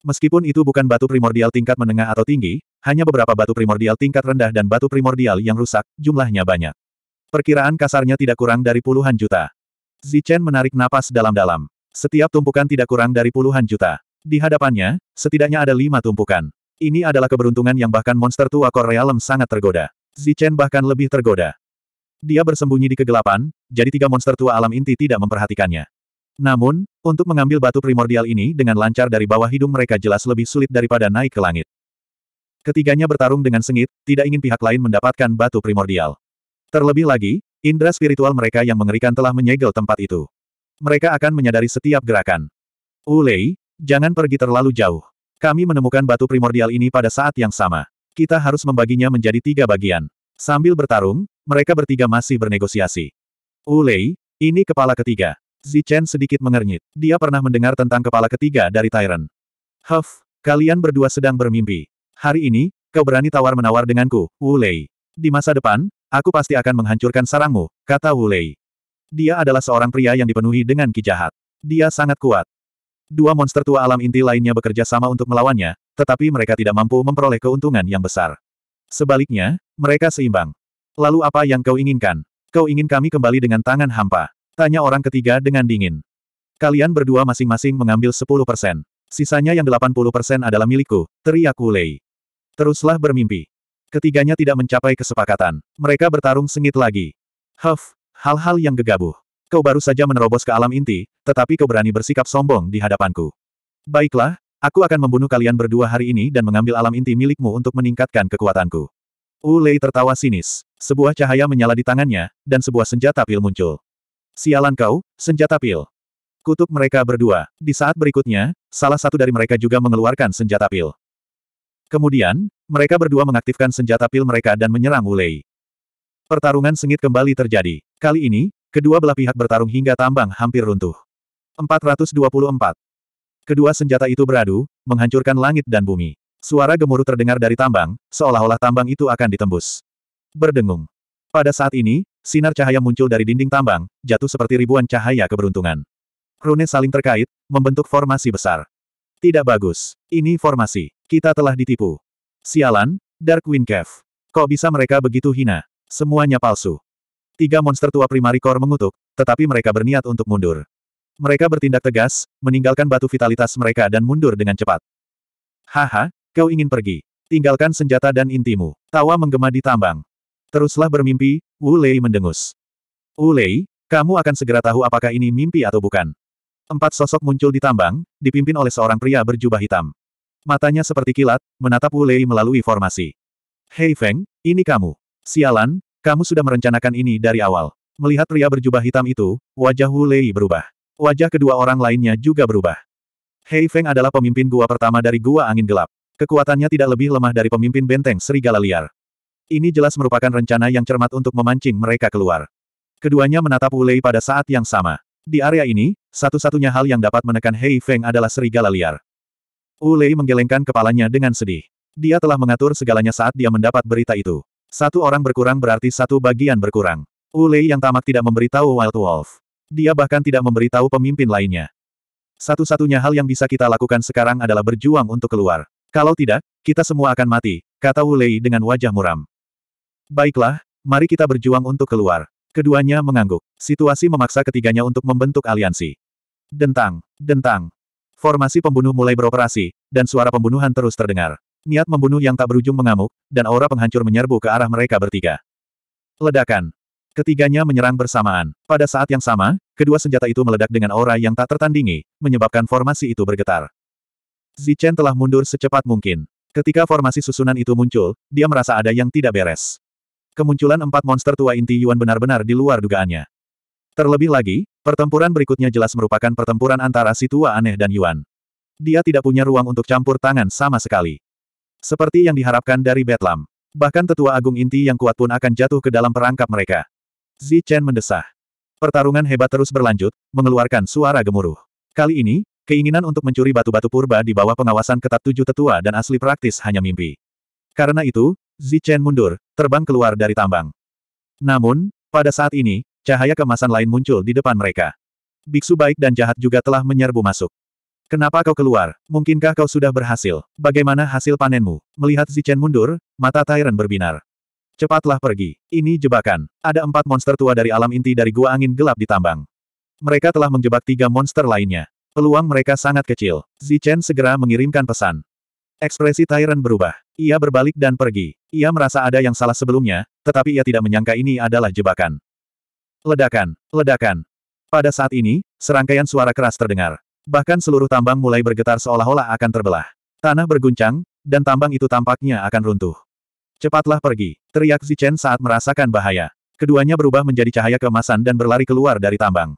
Meskipun itu bukan batu primordial tingkat menengah atau tinggi, hanya beberapa batu primordial tingkat rendah dan batu primordial yang rusak, jumlahnya banyak. Perkiraan kasarnya tidak kurang dari puluhan juta. Zichen menarik napas dalam-dalam. Setiap tumpukan tidak kurang dari puluhan juta. Di hadapannya, setidaknya ada lima tumpukan. Ini adalah keberuntungan yang bahkan monster tua Korea sangat tergoda. Zichen bahkan lebih tergoda. Dia bersembunyi di kegelapan, jadi tiga monster tua alam inti tidak memperhatikannya. Namun, untuk mengambil batu primordial ini dengan lancar dari bawah hidung mereka jelas lebih sulit daripada naik ke langit. Ketiganya bertarung dengan sengit, tidak ingin pihak lain mendapatkan batu primordial. Terlebih lagi, indera spiritual mereka yang mengerikan telah menyegel tempat itu. Mereka akan menyadari setiap gerakan. Ulei, jangan pergi terlalu jauh. Kami menemukan batu primordial ini pada saat yang sama. Kita harus membaginya menjadi tiga bagian. Sambil bertarung, mereka bertiga masih bernegosiasi. Ulei, ini kepala ketiga. Zichen sedikit mengernyit. Dia pernah mendengar tentang kepala ketiga dari Tyrant. Huff, kalian berdua sedang bermimpi. Hari ini, kau berani tawar-menawar denganku, Wu Lei. Di masa depan, aku pasti akan menghancurkan sarangmu, kata Wu Lei. Dia adalah seorang pria yang dipenuhi dengan kijahat. Dia sangat kuat. Dua monster tua alam inti lainnya bekerja sama untuk melawannya, tetapi mereka tidak mampu memperoleh keuntungan yang besar. Sebaliknya, mereka seimbang. Lalu apa yang kau inginkan? Kau ingin kami kembali dengan tangan hampa. Tanya orang ketiga dengan dingin. Kalian berdua masing-masing mengambil 10 persen. Sisanya yang 80 persen adalah milikku, teriak Wulei. Teruslah bermimpi. Ketiganya tidak mencapai kesepakatan. Mereka bertarung sengit lagi. Huff, hal-hal yang gegabah. Kau baru saja menerobos ke alam inti, tetapi kau berani bersikap sombong di hadapanku. Baiklah, aku akan membunuh kalian berdua hari ini dan mengambil alam inti milikmu untuk meningkatkan kekuatanku. Wu tertawa sinis. Sebuah cahaya menyala di tangannya, dan sebuah senjata pil muncul. Sialan kau, senjata pil. Kutuk mereka berdua. Di saat berikutnya, salah satu dari mereka juga mengeluarkan senjata pil. Kemudian, mereka berdua mengaktifkan senjata pil mereka dan menyerang Wulei. Pertarungan sengit kembali terjadi. Kali ini, kedua belah pihak bertarung hingga tambang hampir runtuh. 424. Kedua senjata itu beradu, menghancurkan langit dan bumi. Suara gemuruh terdengar dari tambang, seolah-olah tambang itu akan ditembus. Berdengung. Pada saat ini, Sinar cahaya muncul dari dinding tambang, jatuh seperti ribuan cahaya keberuntungan. Rune saling terkait, membentuk formasi besar. Tidak bagus. Ini formasi. Kita telah ditipu. Sialan, Dark Wind Cave. Kok bisa mereka begitu hina? Semuanya palsu. Tiga monster tua Primarikor mengutuk, tetapi mereka berniat untuk mundur. Mereka bertindak tegas, meninggalkan batu vitalitas mereka dan mundur dengan cepat. Haha, kau ingin pergi. Tinggalkan senjata dan intimu. Tawa menggema di tambang. Teruslah bermimpi, Wu Lei mendengus. Wu Lei, kamu akan segera tahu apakah ini mimpi atau bukan. Empat sosok muncul di tambang, dipimpin oleh seorang pria berjubah hitam. Matanya seperti kilat, menatap Wu Lei melalui formasi. Hei Feng, ini kamu. Sialan, kamu sudah merencanakan ini dari awal. Melihat pria berjubah hitam itu, wajah Wu Lei berubah. Wajah kedua orang lainnya juga berubah. Hei Feng adalah pemimpin gua pertama dari gua angin gelap. Kekuatannya tidak lebih lemah dari pemimpin benteng serigala liar. Ini jelas merupakan rencana yang cermat untuk memancing mereka keluar. Keduanya menatap Wulei pada saat yang sama. Di area ini, satu-satunya hal yang dapat menekan Hei Feng adalah serigala liar. Wulei menggelengkan kepalanya dengan sedih. Dia telah mengatur segalanya saat dia mendapat berita itu. Satu orang berkurang berarti satu bagian berkurang. Wulei yang tamak tidak memberitahu Wild Wolf. Dia bahkan tidak memberitahu pemimpin lainnya. Satu-satunya hal yang bisa kita lakukan sekarang adalah berjuang untuk keluar. Kalau tidak, kita semua akan mati, kata Wulei dengan wajah muram. Baiklah, mari kita berjuang untuk keluar. Keduanya mengangguk. Situasi memaksa ketiganya untuk membentuk aliansi. Dentang, dentang. Formasi pembunuh mulai beroperasi, dan suara pembunuhan terus terdengar. Niat membunuh yang tak berujung mengamuk, dan aura penghancur menyerbu ke arah mereka bertiga. Ledakan. Ketiganya menyerang bersamaan. Pada saat yang sama, kedua senjata itu meledak dengan aura yang tak tertandingi, menyebabkan formasi itu bergetar. Zichen telah mundur secepat mungkin. Ketika formasi susunan itu muncul, dia merasa ada yang tidak beres. Kemunculan empat monster tua inti Yuan benar-benar di luar dugaannya. Terlebih lagi, pertempuran berikutnya jelas merupakan pertempuran antara si tua aneh dan Yuan. Dia tidak punya ruang untuk campur tangan sama sekali. Seperti yang diharapkan dari Betlam. Bahkan tetua agung inti yang kuat pun akan jatuh ke dalam perangkap mereka. Zi Chen mendesah. Pertarungan hebat terus berlanjut, mengeluarkan suara gemuruh. Kali ini, keinginan untuk mencuri batu-batu purba di bawah pengawasan ketat tujuh tetua dan asli praktis hanya mimpi. Karena itu, Zichen mundur, terbang keluar dari tambang. Namun, pada saat ini, cahaya kemasan lain muncul di depan mereka. Biksu baik dan jahat juga telah menyerbu masuk. Kenapa kau keluar? Mungkinkah kau sudah berhasil? Bagaimana hasil panenmu? Melihat Zichen mundur, mata Tyren berbinar. Cepatlah pergi. Ini jebakan. Ada empat monster tua dari alam inti dari gua angin gelap di tambang. Mereka telah menjebak tiga monster lainnya. Peluang mereka sangat kecil. Zichen segera mengirimkan pesan. Ekspresi Tyren berubah. Ia berbalik dan pergi. Ia merasa ada yang salah sebelumnya, tetapi ia tidak menyangka ini adalah jebakan. Ledakan, ledakan. Pada saat ini, serangkaian suara keras terdengar. Bahkan seluruh tambang mulai bergetar seolah-olah akan terbelah. Tanah berguncang, dan tambang itu tampaknya akan runtuh. Cepatlah pergi, teriak Zichen saat merasakan bahaya. Keduanya berubah menjadi cahaya kemasan dan berlari keluar dari tambang.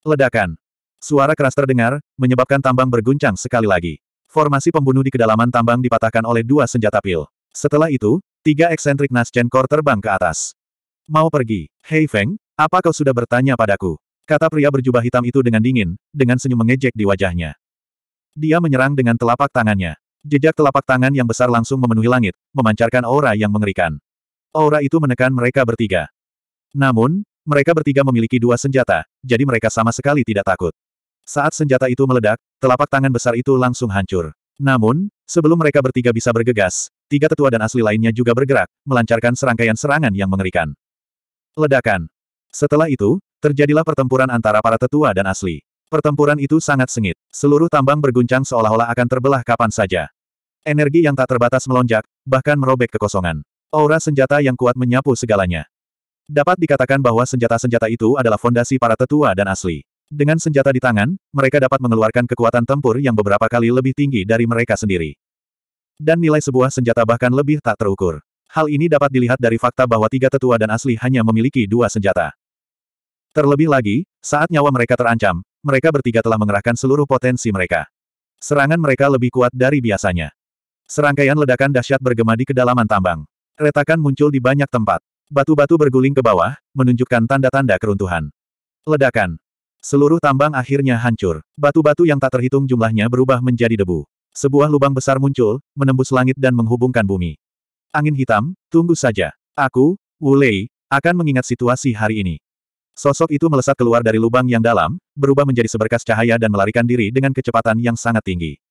Ledakan. Suara keras terdengar, menyebabkan tambang berguncang sekali lagi. Formasi pembunuh di kedalaman tambang dipatahkan oleh dua senjata pil. Setelah itu, tiga eksentrik Naschen Core terbang ke atas. Mau pergi, Hei Feng, apa kau sudah bertanya padaku? Kata pria berjubah hitam itu dengan dingin, dengan senyum mengejek di wajahnya. Dia menyerang dengan telapak tangannya. Jejak telapak tangan yang besar langsung memenuhi langit, memancarkan aura yang mengerikan. Aura itu menekan mereka bertiga. Namun, mereka bertiga memiliki dua senjata, jadi mereka sama sekali tidak takut. Saat senjata itu meledak, telapak tangan besar itu langsung hancur. Namun, sebelum mereka bertiga bisa bergegas, tiga tetua dan asli lainnya juga bergerak, melancarkan serangkaian serangan yang mengerikan. Ledakan. Setelah itu, terjadilah pertempuran antara para tetua dan asli. Pertempuran itu sangat sengit. Seluruh tambang berguncang seolah-olah akan terbelah kapan saja. Energi yang tak terbatas melonjak, bahkan merobek kekosongan. Aura senjata yang kuat menyapu segalanya. Dapat dikatakan bahwa senjata-senjata itu adalah fondasi para tetua dan asli. Dengan senjata di tangan, mereka dapat mengeluarkan kekuatan tempur yang beberapa kali lebih tinggi dari mereka sendiri. Dan nilai sebuah senjata bahkan lebih tak terukur. Hal ini dapat dilihat dari fakta bahwa tiga tetua dan asli hanya memiliki dua senjata. Terlebih lagi, saat nyawa mereka terancam, mereka bertiga telah mengerahkan seluruh potensi mereka. Serangan mereka lebih kuat dari biasanya. Serangkaian ledakan dahsyat bergema di kedalaman tambang. Retakan muncul di banyak tempat. Batu-batu berguling ke bawah, menunjukkan tanda-tanda keruntuhan. Ledakan. Seluruh tambang akhirnya hancur. Batu-batu yang tak terhitung jumlahnya berubah menjadi debu. Sebuah lubang besar muncul, menembus langit dan menghubungkan bumi. Angin hitam, tunggu saja. Aku, Wulei, akan mengingat situasi hari ini. Sosok itu melesat keluar dari lubang yang dalam, berubah menjadi seberkas cahaya dan melarikan diri dengan kecepatan yang sangat tinggi.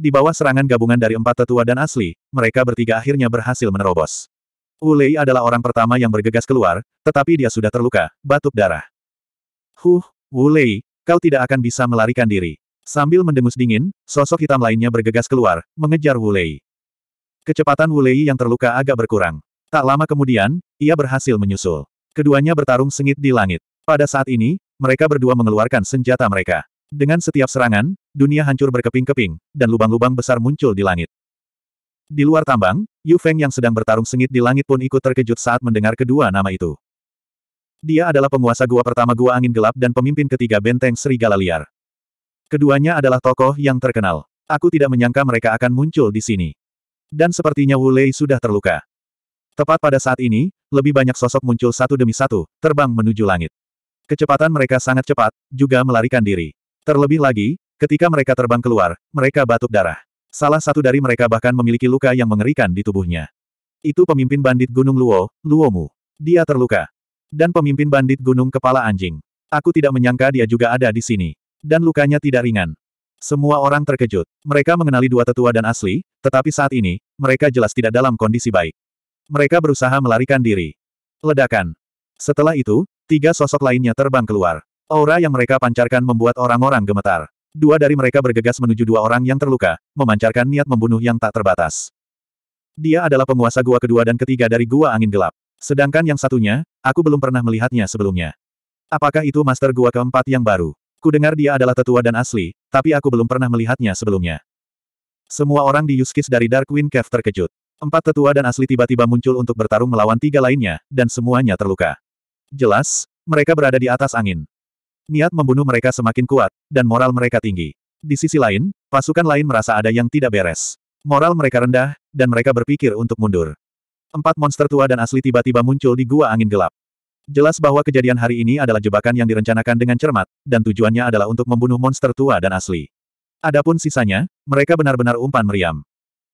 Di bawah serangan gabungan dari empat tetua dan asli, mereka bertiga akhirnya berhasil menerobos. lei adalah orang pertama yang bergegas keluar, tetapi dia sudah terluka, batuk darah. Huh, Wu Lei, kau tidak akan bisa melarikan diri. Sambil mendengus dingin, sosok hitam lainnya bergegas keluar, mengejar Wu Lei. Kecepatan Wu Lei yang terluka agak berkurang. Tak lama kemudian, ia berhasil menyusul. Keduanya bertarung sengit di langit. Pada saat ini, mereka berdua mengeluarkan senjata mereka. Dengan setiap serangan, dunia hancur berkeping-keping, dan lubang-lubang besar muncul di langit. Di luar tambang, Yu Feng yang sedang bertarung sengit di langit pun ikut terkejut saat mendengar kedua nama itu. Dia adalah penguasa gua pertama gua angin gelap dan pemimpin ketiga benteng serigala liar. Keduanya adalah tokoh yang terkenal. Aku tidak menyangka mereka akan muncul di sini. Dan sepertinya Wu Lei sudah terluka. Tepat pada saat ini, lebih banyak sosok muncul satu demi satu, terbang menuju langit. Kecepatan mereka sangat cepat, juga melarikan diri. Terlebih lagi, ketika mereka terbang keluar, mereka batuk darah. Salah satu dari mereka bahkan memiliki luka yang mengerikan di tubuhnya. Itu pemimpin bandit Gunung Luo, Luomu. Dia terluka. Dan pemimpin bandit gunung kepala anjing. Aku tidak menyangka dia juga ada di sini. Dan lukanya tidak ringan. Semua orang terkejut. Mereka mengenali dua tetua dan asli, tetapi saat ini, mereka jelas tidak dalam kondisi baik. Mereka berusaha melarikan diri. Ledakan. Setelah itu, tiga sosok lainnya terbang keluar. Aura yang mereka pancarkan membuat orang-orang gemetar. Dua dari mereka bergegas menuju dua orang yang terluka, memancarkan niat membunuh yang tak terbatas. Dia adalah penguasa gua kedua dan ketiga dari gua angin gelap. Sedangkan yang satunya, aku belum pernah melihatnya sebelumnya. Apakah itu Master Gua keempat yang baru? Kudengar dia adalah tetua dan asli, tapi aku belum pernah melihatnya sebelumnya. Semua orang di Yuskis dari Dark Wind Cave terkejut. Empat tetua dan asli tiba-tiba muncul untuk bertarung melawan tiga lainnya, dan semuanya terluka. Jelas, mereka berada di atas angin. Niat membunuh mereka semakin kuat, dan moral mereka tinggi. Di sisi lain, pasukan lain merasa ada yang tidak beres. Moral mereka rendah, dan mereka berpikir untuk mundur. Empat monster tua dan asli tiba-tiba muncul di gua angin gelap. Jelas bahwa kejadian hari ini adalah jebakan yang direncanakan dengan cermat, dan tujuannya adalah untuk membunuh monster tua dan asli. Adapun sisanya, mereka benar-benar umpan meriam.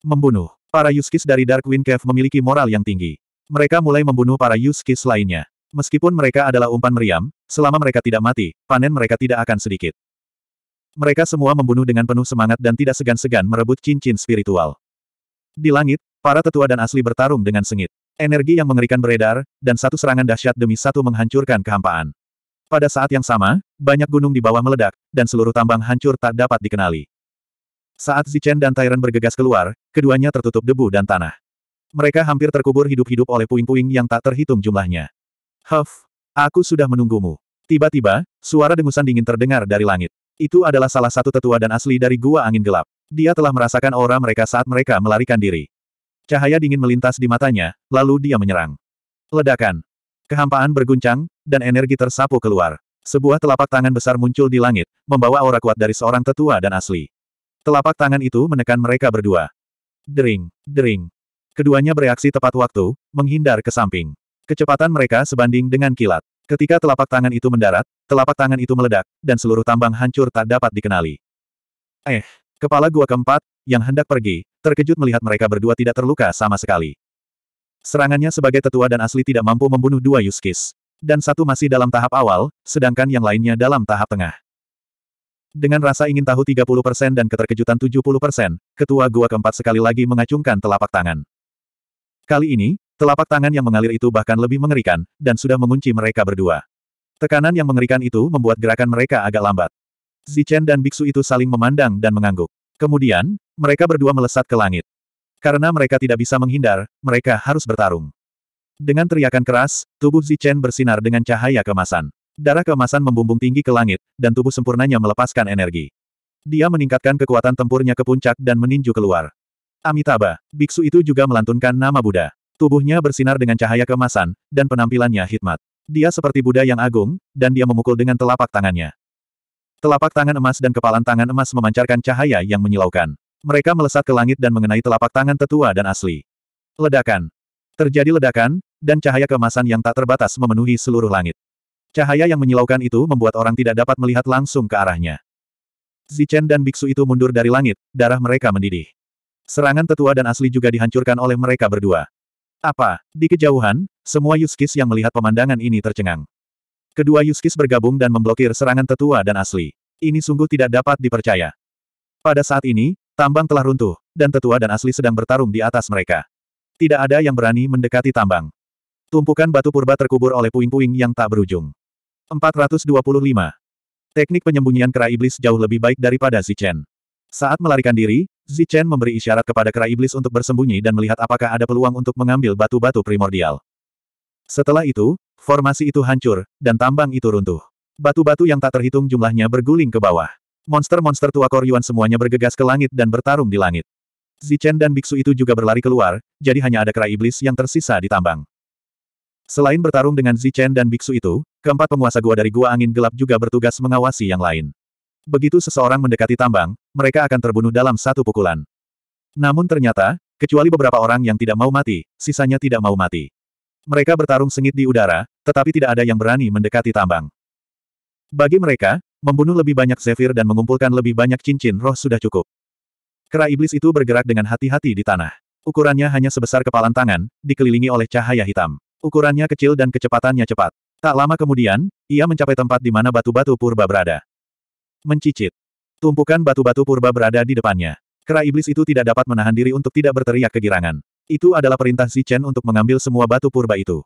Membunuh. Para Yuskis dari Dark Wind Cave memiliki moral yang tinggi. Mereka mulai membunuh para Yuskis lainnya. Meskipun mereka adalah umpan meriam, selama mereka tidak mati, panen mereka tidak akan sedikit. Mereka semua membunuh dengan penuh semangat dan tidak segan-segan merebut cincin spiritual. Di langit, Para tetua dan asli bertarung dengan sengit. Energi yang mengerikan beredar, dan satu serangan dahsyat demi satu menghancurkan kehampaan. Pada saat yang sama, banyak gunung di bawah meledak, dan seluruh tambang hancur tak dapat dikenali. Saat Zichen dan Tyrant bergegas keluar, keduanya tertutup debu dan tanah. Mereka hampir terkubur hidup-hidup oleh puing-puing yang tak terhitung jumlahnya. Huff, aku sudah menunggumu. Tiba-tiba, suara dengusan dingin terdengar dari langit. Itu adalah salah satu tetua dan asli dari gua angin gelap. Dia telah merasakan aura mereka saat mereka melarikan diri. Cahaya dingin melintas di matanya, lalu dia menyerang. Ledakan. Kehampaan berguncang, dan energi tersapu keluar. Sebuah telapak tangan besar muncul di langit, membawa aura kuat dari seorang tetua dan asli. Telapak tangan itu menekan mereka berdua. Dering, dering. Keduanya bereaksi tepat waktu, menghindar ke samping. Kecepatan mereka sebanding dengan kilat. Ketika telapak tangan itu mendarat, telapak tangan itu meledak, dan seluruh tambang hancur tak dapat dikenali. Eh, kepala gua keempat, yang hendak pergi, terkejut melihat mereka berdua tidak terluka sama sekali. Serangannya sebagai tetua dan asli tidak mampu membunuh dua Yuskis. Dan satu masih dalam tahap awal, sedangkan yang lainnya dalam tahap tengah. Dengan rasa ingin tahu 30% dan keterkejutan 70%, ketua gua keempat sekali lagi mengacungkan telapak tangan. Kali ini, telapak tangan yang mengalir itu bahkan lebih mengerikan, dan sudah mengunci mereka berdua. Tekanan yang mengerikan itu membuat gerakan mereka agak lambat. Zichen dan biksu itu saling memandang dan mengangguk. Kemudian, mereka berdua melesat ke langit. Karena mereka tidak bisa menghindar, mereka harus bertarung. Dengan teriakan keras, tubuh Zichen bersinar dengan cahaya kemasan. Darah kemasan membumbung tinggi ke langit, dan tubuh sempurnanya melepaskan energi. Dia meningkatkan kekuatan tempurnya ke puncak dan meninju keluar. Amitabha, biksu itu juga melantunkan nama Buddha. Tubuhnya bersinar dengan cahaya kemasan, dan penampilannya hikmat. Dia seperti Buddha yang agung, dan dia memukul dengan telapak tangannya. Telapak tangan emas dan kepalan tangan emas memancarkan cahaya yang menyilaukan. Mereka melesat ke langit dan mengenai telapak tangan tetua dan asli. Ledakan. Terjadi ledakan, dan cahaya kemasan yang tak terbatas memenuhi seluruh langit. Cahaya yang menyilaukan itu membuat orang tidak dapat melihat langsung ke arahnya. Zichen dan biksu itu mundur dari langit, darah mereka mendidih. Serangan tetua dan asli juga dihancurkan oleh mereka berdua. Apa? Di kejauhan, semua Yuskis yang melihat pemandangan ini tercengang. Kedua Yuskis bergabung dan memblokir serangan tetua dan asli. Ini sungguh tidak dapat dipercaya. Pada saat ini, Tambang telah runtuh, dan tetua dan asli sedang bertarung di atas mereka. Tidak ada yang berani mendekati tambang. Tumpukan batu purba terkubur oleh puing-puing yang tak berujung. 425. Teknik penyembunyian kera iblis jauh lebih baik daripada Zichen. Saat melarikan diri, Zichen memberi isyarat kepada kera iblis untuk bersembunyi dan melihat apakah ada peluang untuk mengambil batu-batu primordial. Setelah itu, formasi itu hancur, dan tambang itu runtuh. Batu-batu yang tak terhitung jumlahnya berguling ke bawah. Monster-monster tua Koryuan semuanya bergegas ke langit dan bertarung di langit. Zichen dan biksu itu juga berlari keluar, jadi hanya ada kera iblis yang tersisa di tambang. Selain bertarung dengan Zichen dan biksu itu, keempat penguasa gua dari gua angin gelap juga bertugas mengawasi yang lain. Begitu seseorang mendekati tambang, mereka akan terbunuh dalam satu pukulan. Namun ternyata, kecuali beberapa orang yang tidak mau mati, sisanya tidak mau mati. Mereka bertarung sengit di udara, tetapi tidak ada yang berani mendekati tambang. Bagi mereka, Membunuh lebih banyak Zephyr dan mengumpulkan lebih banyak cincin roh sudah cukup. Kera iblis itu bergerak dengan hati-hati di tanah. Ukurannya hanya sebesar kepalan tangan, dikelilingi oleh cahaya hitam. Ukurannya kecil dan kecepatannya cepat. Tak lama kemudian, ia mencapai tempat di mana batu-batu purba berada. Mencicit. Tumpukan batu-batu purba berada di depannya. Kera iblis itu tidak dapat menahan diri untuk tidak berteriak kegirangan. Itu adalah perintah Si Chen untuk mengambil semua batu purba itu.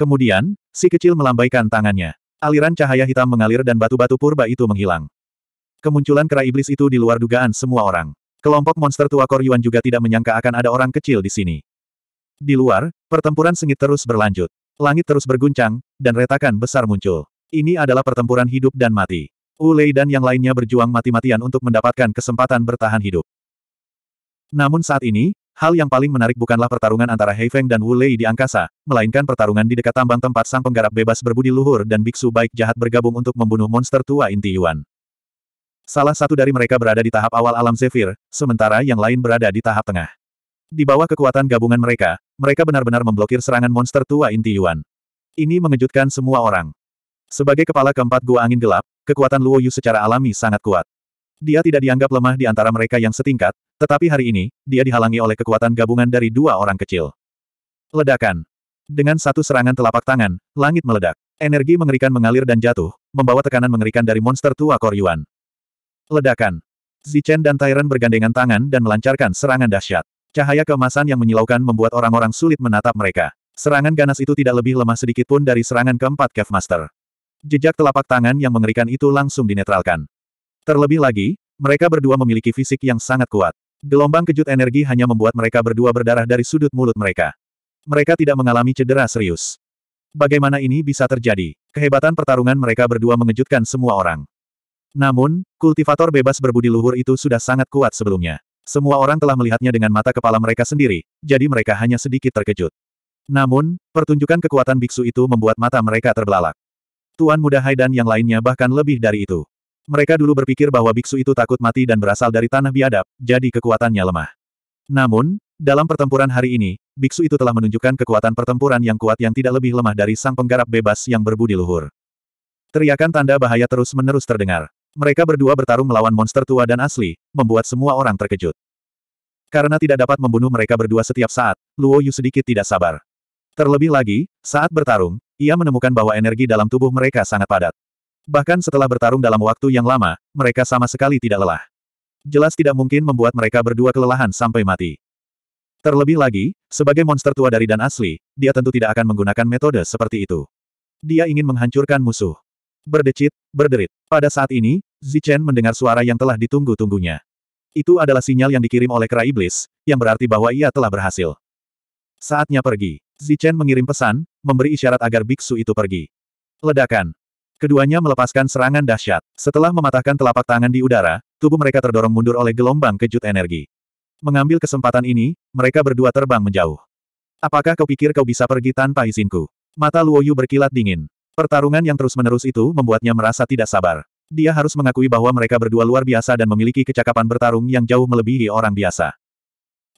Kemudian, si kecil melambaikan tangannya. Aliran cahaya hitam mengalir dan batu-batu purba itu menghilang. Kemunculan kera iblis itu di luar dugaan semua orang. Kelompok monster tua Koryuan juga tidak menyangka akan ada orang kecil di sini. Di luar, pertempuran sengit terus berlanjut. Langit terus berguncang, dan retakan besar muncul. Ini adalah pertempuran hidup dan mati. Ulei dan yang lainnya berjuang mati-matian untuk mendapatkan kesempatan bertahan hidup. Namun saat ini, Hal yang paling menarik bukanlah pertarungan antara Heifeng dan Wu Lei di angkasa, melainkan pertarungan di dekat tambang tempat sang penggarap bebas berbudi luhur dan biksu baik jahat bergabung untuk membunuh monster tua inti Yuan. Salah satu dari mereka berada di tahap awal alam Zephyr, sementara yang lain berada di tahap tengah. Di bawah kekuatan gabungan mereka, mereka benar-benar memblokir serangan monster tua inti Yuan. Ini mengejutkan semua orang. Sebagai kepala keempat Gua Angin Gelap, kekuatan Luo Yu secara alami sangat kuat. Dia tidak dianggap lemah di antara mereka yang setingkat, tetapi hari ini, dia dihalangi oleh kekuatan gabungan dari dua orang kecil. Ledakan. Dengan satu serangan telapak tangan, langit meledak. Energi mengerikan mengalir dan jatuh, membawa tekanan mengerikan dari monster tua Koryuan. Ledakan. Zichen dan Tyrant bergandengan tangan dan melancarkan serangan dahsyat. Cahaya kemasan yang menyilaukan membuat orang-orang sulit menatap mereka. Serangan ganas itu tidak lebih lemah sedikit pun dari serangan keempat Cave Master. Jejak telapak tangan yang mengerikan itu langsung dinetralkan. Terlebih lagi, mereka berdua memiliki fisik yang sangat kuat. Gelombang kejut energi hanya membuat mereka berdua berdarah dari sudut mulut mereka. Mereka tidak mengalami cedera serius. Bagaimana ini bisa terjadi? Kehebatan pertarungan mereka berdua mengejutkan semua orang. Namun, kultivator bebas berbudi luhur itu sudah sangat kuat sebelumnya. Semua orang telah melihatnya dengan mata kepala mereka sendiri, jadi mereka hanya sedikit terkejut. Namun, pertunjukan kekuatan biksu itu membuat mata mereka terbelalak. Tuan Muda Haidan yang lainnya bahkan lebih dari itu. Mereka dulu berpikir bahwa biksu itu takut mati dan berasal dari tanah biadab, jadi kekuatannya lemah. Namun, dalam pertempuran hari ini, biksu itu telah menunjukkan kekuatan pertempuran yang kuat yang tidak lebih lemah dari sang penggarap bebas yang berbudi luhur. Teriakan tanda bahaya terus-menerus terdengar. Mereka berdua bertarung melawan monster tua dan asli, membuat semua orang terkejut. Karena tidak dapat membunuh mereka berdua setiap saat, Luo Yu sedikit tidak sabar. Terlebih lagi, saat bertarung, ia menemukan bahwa energi dalam tubuh mereka sangat padat. Bahkan setelah bertarung dalam waktu yang lama, mereka sama sekali tidak lelah. Jelas tidak mungkin membuat mereka berdua kelelahan sampai mati. Terlebih lagi, sebagai monster tua dari dan asli, dia tentu tidak akan menggunakan metode seperti itu. Dia ingin menghancurkan musuh. Berdecit, berderit. Pada saat ini, Zichen mendengar suara yang telah ditunggu-tunggunya. Itu adalah sinyal yang dikirim oleh kera iblis, yang berarti bahwa ia telah berhasil. Saatnya pergi. Zichen mengirim pesan, memberi isyarat agar biksu itu pergi. Ledakan. Keduanya melepaskan serangan dahsyat. Setelah mematahkan telapak tangan di udara, tubuh mereka terdorong mundur oleh gelombang kejut energi. Mengambil kesempatan ini, mereka berdua terbang menjauh. Apakah kau pikir kau bisa pergi tanpa izinku? Mata Luoyu berkilat dingin. Pertarungan yang terus-menerus itu membuatnya merasa tidak sabar. Dia harus mengakui bahwa mereka berdua luar biasa dan memiliki kecakapan bertarung yang jauh melebihi orang biasa.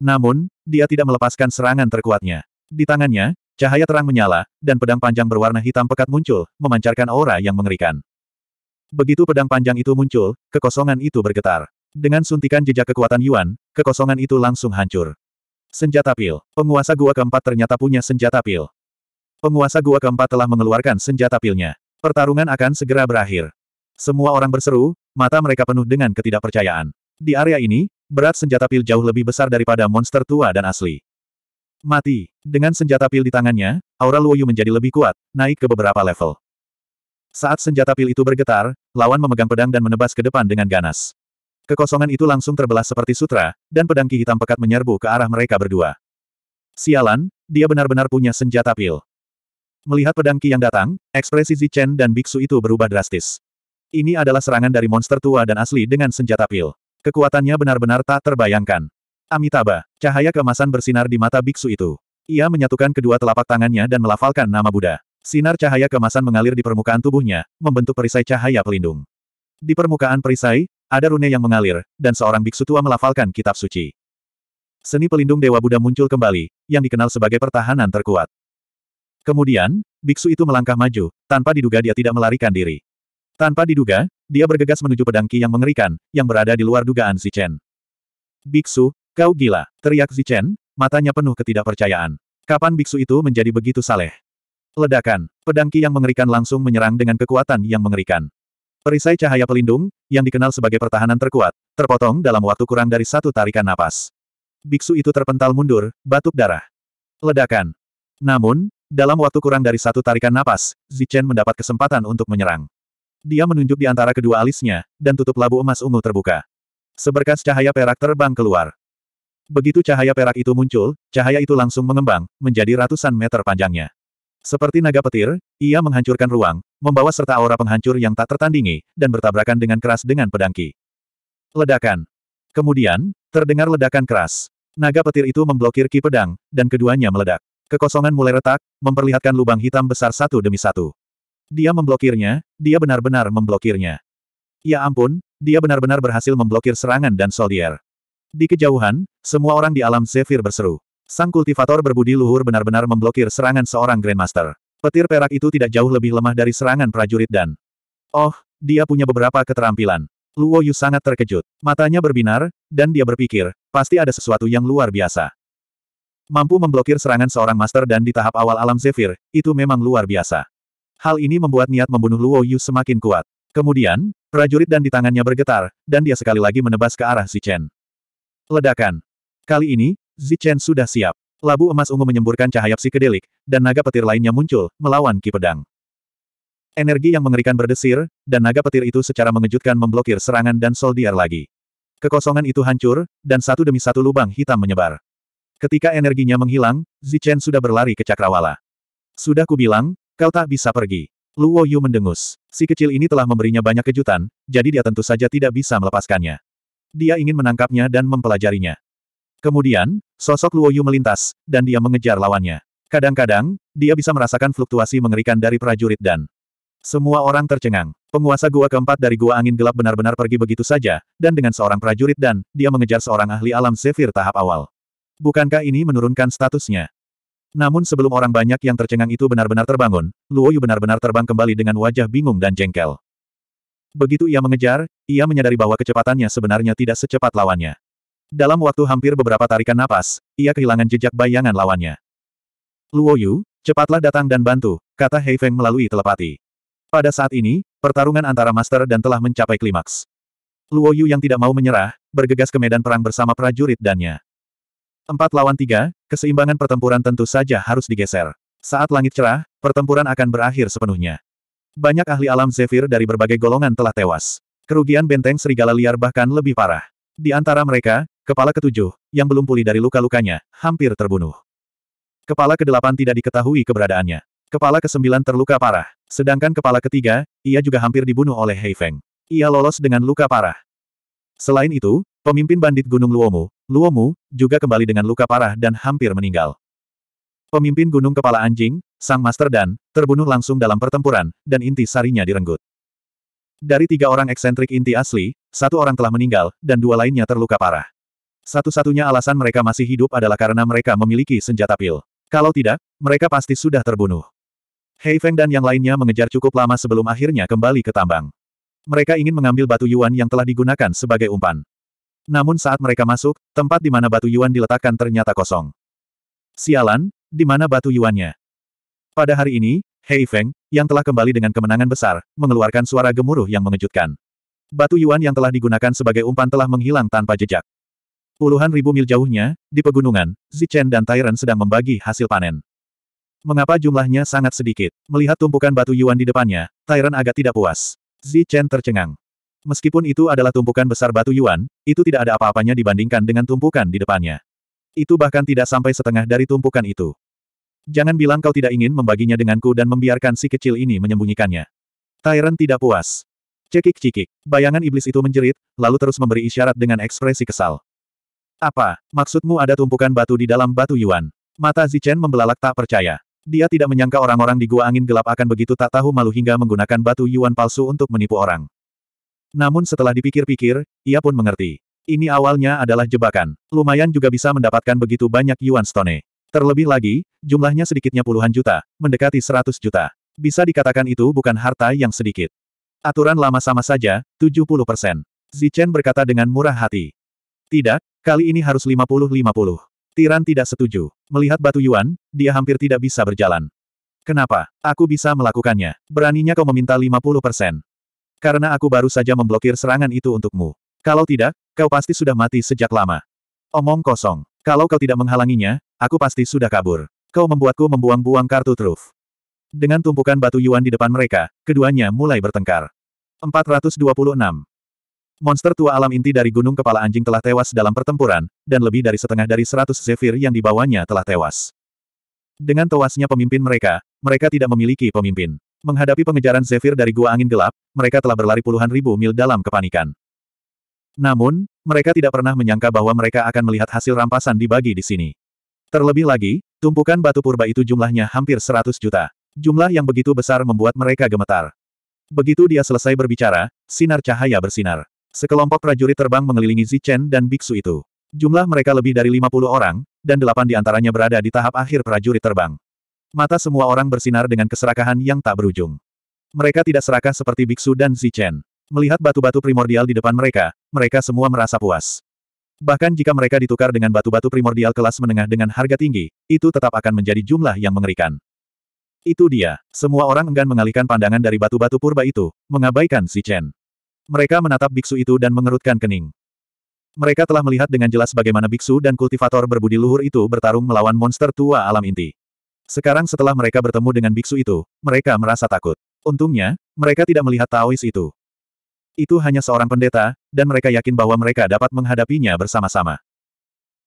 Namun, dia tidak melepaskan serangan terkuatnya. Di tangannya, Cahaya terang menyala, dan pedang panjang berwarna hitam pekat muncul, memancarkan aura yang mengerikan. Begitu pedang panjang itu muncul, kekosongan itu bergetar. Dengan suntikan jejak kekuatan Yuan, kekosongan itu langsung hancur. Senjata pil. Penguasa gua keempat ternyata punya senjata pil. Penguasa gua keempat telah mengeluarkan senjata pilnya. Pertarungan akan segera berakhir. Semua orang berseru, mata mereka penuh dengan ketidakpercayaan. Di area ini, berat senjata pil jauh lebih besar daripada monster tua dan asli. Mati. Dengan senjata pil di tangannya, aura Luoyu menjadi lebih kuat, naik ke beberapa level. Saat senjata pil itu bergetar, lawan memegang pedang dan menebas ke depan dengan ganas. Kekosongan itu langsung terbelah seperti sutra, dan pedang ki hitam pekat menyerbu ke arah mereka berdua. Sialan, dia benar-benar punya senjata pil. Melihat pedang ki yang datang, ekspresi Zichen dan biksu itu berubah drastis. Ini adalah serangan dari monster tua dan asli dengan senjata pil. Kekuatannya benar-benar tak terbayangkan. Amitabha, cahaya kemasan bersinar di mata biksu itu. Ia menyatukan kedua telapak tangannya dan melafalkan nama Buddha. Sinar cahaya kemasan mengalir di permukaan tubuhnya, membentuk perisai cahaya pelindung. Di permukaan perisai, ada rune yang mengalir, dan seorang biksu tua melafalkan kitab suci. Seni pelindung Dewa Buddha muncul kembali, yang dikenal sebagai pertahanan terkuat. Kemudian, biksu itu melangkah maju, tanpa diduga dia tidak melarikan diri. Tanpa diduga, dia bergegas menuju pedang Ki yang mengerikan, yang berada di luar dugaan si Chen. Biksu, Kau gila, teriak Zichen, matanya penuh ketidakpercayaan. Kapan biksu itu menjadi begitu saleh? Ledakan, pedangki yang mengerikan langsung menyerang dengan kekuatan yang mengerikan. Perisai cahaya pelindung, yang dikenal sebagai pertahanan terkuat, terpotong dalam waktu kurang dari satu tarikan napas. Biksu itu terpental mundur, batuk darah. Ledakan. Namun, dalam waktu kurang dari satu tarikan napas, Zichen mendapat kesempatan untuk menyerang. Dia menunjuk di antara kedua alisnya, dan tutup labu emas ungu terbuka. Seberkas cahaya perak terbang keluar. Begitu cahaya perak itu muncul, cahaya itu langsung mengembang, menjadi ratusan meter panjangnya. Seperti naga petir, ia menghancurkan ruang, membawa serta aura penghancur yang tak tertandingi, dan bertabrakan dengan keras dengan pedangki. Ledakan. Kemudian, terdengar ledakan keras. Naga petir itu memblokir Ki pedang, dan keduanya meledak. Kekosongan mulai retak, memperlihatkan lubang hitam besar satu demi satu. Dia memblokirnya, dia benar-benar memblokirnya. Ya ampun, dia benar-benar berhasil memblokir serangan dan soldier. Di kejauhan, semua orang di alam Zephyr berseru. Sang kultivator berbudi luhur benar-benar memblokir serangan seorang Grandmaster. Petir perak itu tidak jauh lebih lemah dari serangan prajurit dan... Oh, dia punya beberapa keterampilan. Luo Yu sangat terkejut. Matanya berbinar, dan dia berpikir, pasti ada sesuatu yang luar biasa. Mampu memblokir serangan seorang master dan di tahap awal alam Zephyr, itu memang luar biasa. Hal ini membuat niat membunuh Luo Yu semakin kuat. Kemudian, prajurit dan di tangannya bergetar, dan dia sekali lagi menebas ke arah si Chen. Ledakan. Kali ini, Zichen sudah siap. Labu emas ungu menyemburkan cahaya psikedelik, dan naga petir lainnya muncul, melawan Ki Pedang. Energi yang mengerikan berdesir, dan naga petir itu secara mengejutkan memblokir serangan dan soldier lagi. Kekosongan itu hancur, dan satu demi satu lubang hitam menyebar. Ketika energinya menghilang, Zichen sudah berlari ke Cakrawala. Sudah kubilang, kau tak bisa pergi. Luo Yu mendengus. Si kecil ini telah memberinya banyak kejutan, jadi dia tentu saja tidak bisa melepaskannya. Dia ingin menangkapnya dan mempelajarinya. Kemudian, sosok Luo Yu melintas, dan dia mengejar lawannya. Kadang-kadang, dia bisa merasakan fluktuasi mengerikan dari prajurit dan semua orang tercengang. Penguasa gua keempat dari gua angin gelap benar-benar pergi begitu saja, dan dengan seorang prajurit dan, dia mengejar seorang ahli alam sefir tahap awal. Bukankah ini menurunkan statusnya? Namun sebelum orang banyak yang tercengang itu benar-benar terbangun, Luo Yu benar-benar terbang kembali dengan wajah bingung dan jengkel. Begitu ia mengejar, ia menyadari bahwa kecepatannya sebenarnya tidak secepat lawannya. Dalam waktu hampir beberapa tarikan napas, ia kehilangan jejak bayangan lawannya. Luo Yu, cepatlah datang dan bantu, kata Hei Feng melalui telepati. Pada saat ini, pertarungan antara master dan telah mencapai klimaks. Luo Yu yang tidak mau menyerah, bergegas ke medan perang bersama prajurit dannya. Empat lawan tiga, keseimbangan pertempuran tentu saja harus digeser. Saat langit cerah, pertempuran akan berakhir sepenuhnya. Banyak ahli alam Zephyr dari berbagai golongan telah tewas. Kerugian benteng serigala liar bahkan lebih parah. Di antara mereka, kepala ketujuh, yang belum pulih dari luka-lukanya, hampir terbunuh. Kepala kedelapan tidak diketahui keberadaannya. Kepala kesembilan terluka parah. Sedangkan kepala ketiga, ia juga hampir dibunuh oleh Heifeng. Ia lolos dengan luka parah. Selain itu, pemimpin bandit Gunung Luomu, Luomu, juga kembali dengan luka parah dan hampir meninggal. Pemimpin Gunung Kepala Anjing, Sang Master Dan, terbunuh langsung dalam pertempuran, dan inti sarinya direnggut. Dari tiga orang eksentrik inti asli, satu orang telah meninggal, dan dua lainnya terluka parah. Satu-satunya alasan mereka masih hidup adalah karena mereka memiliki senjata pil. Kalau tidak, mereka pasti sudah terbunuh. Hei Feng dan yang lainnya mengejar cukup lama sebelum akhirnya kembali ke tambang. Mereka ingin mengambil batu yuan yang telah digunakan sebagai umpan. Namun saat mereka masuk, tempat di mana batu yuan diletakkan ternyata kosong. Sialan, di mana batu yuannya. Pada hari ini, Hei Feng, yang telah kembali dengan kemenangan besar, mengeluarkan suara gemuruh yang mengejutkan. Batu yuan yang telah digunakan sebagai umpan telah menghilang tanpa jejak. Puluhan ribu mil jauhnya, di pegunungan, Zichen dan Tyrant sedang membagi hasil panen. Mengapa jumlahnya sangat sedikit? Melihat tumpukan batu yuan di depannya, Tyrant agak tidak puas. Zichen tercengang. Meskipun itu adalah tumpukan besar batu yuan, itu tidak ada apa-apanya dibandingkan dengan tumpukan di depannya. Itu bahkan tidak sampai setengah dari tumpukan itu. Jangan bilang kau tidak ingin membaginya denganku dan membiarkan si kecil ini menyembunyikannya. Tyrant tidak puas. cekik cekik, Bayangan iblis itu menjerit, lalu terus memberi isyarat dengan ekspresi kesal. Apa, maksudmu ada tumpukan batu di dalam batu Yuan? Mata Zichen membelalak tak percaya. Dia tidak menyangka orang-orang di gua angin gelap akan begitu tak tahu malu hingga menggunakan batu Yuan palsu untuk menipu orang. Namun setelah dipikir-pikir, ia pun mengerti. Ini awalnya adalah jebakan. Lumayan juga bisa mendapatkan begitu banyak Yuan Stone. Terlebih lagi, jumlahnya sedikitnya puluhan juta, mendekati seratus juta. Bisa dikatakan itu bukan harta yang sedikit. Aturan lama sama saja, 70 persen. Zichen berkata dengan murah hati. Tidak, kali ini harus 50-50. Tiran tidak setuju. Melihat batu Yuan, dia hampir tidak bisa berjalan. Kenapa? Aku bisa melakukannya. Beraninya kau meminta 50 persen. Karena aku baru saja memblokir serangan itu untukmu. Kalau tidak, kau pasti sudah mati sejak lama. Omong kosong. Kalau kau tidak menghalanginya, aku pasti sudah kabur. Kau membuatku membuang-buang kartu truf. Dengan tumpukan batu Yuan di depan mereka, keduanya mulai bertengkar. 426. Monster tua alam inti dari Gunung Kepala Anjing telah tewas dalam pertempuran, dan lebih dari setengah dari seratus Zephyr yang dibawanya telah tewas. Dengan tewasnya pemimpin mereka, mereka tidak memiliki pemimpin. Menghadapi pengejaran Zephyr dari Gua Angin Gelap, mereka telah berlari puluhan ribu mil dalam kepanikan. Namun, mereka tidak pernah menyangka bahwa mereka akan melihat hasil rampasan dibagi di sini. Terlebih lagi, tumpukan batu purba itu jumlahnya hampir 100 juta. Jumlah yang begitu besar membuat mereka gemetar. Begitu dia selesai berbicara, sinar cahaya bersinar. Sekelompok prajurit terbang mengelilingi Zichen dan biksu itu. Jumlah mereka lebih dari 50 orang, dan delapan di antaranya berada di tahap akhir prajurit terbang. Mata semua orang bersinar dengan keserakahan yang tak berujung. Mereka tidak serakah seperti biksu dan Zichen. Melihat batu-batu primordial di depan mereka, mereka semua merasa puas. Bahkan jika mereka ditukar dengan batu-batu primordial kelas menengah dengan harga tinggi, itu tetap akan menjadi jumlah yang mengerikan. Itu dia. Semua orang enggan mengalihkan pandangan dari batu-batu purba itu, mengabaikan si Chen. Mereka menatap biksu itu dan mengerutkan kening. Mereka telah melihat dengan jelas bagaimana biksu dan kultivator berbudi luhur itu bertarung melawan monster tua alam inti. Sekarang setelah mereka bertemu dengan biksu itu, mereka merasa takut. Untungnya, mereka tidak melihat Taois itu. Itu hanya seorang pendeta, dan mereka yakin bahwa mereka dapat menghadapinya bersama-sama.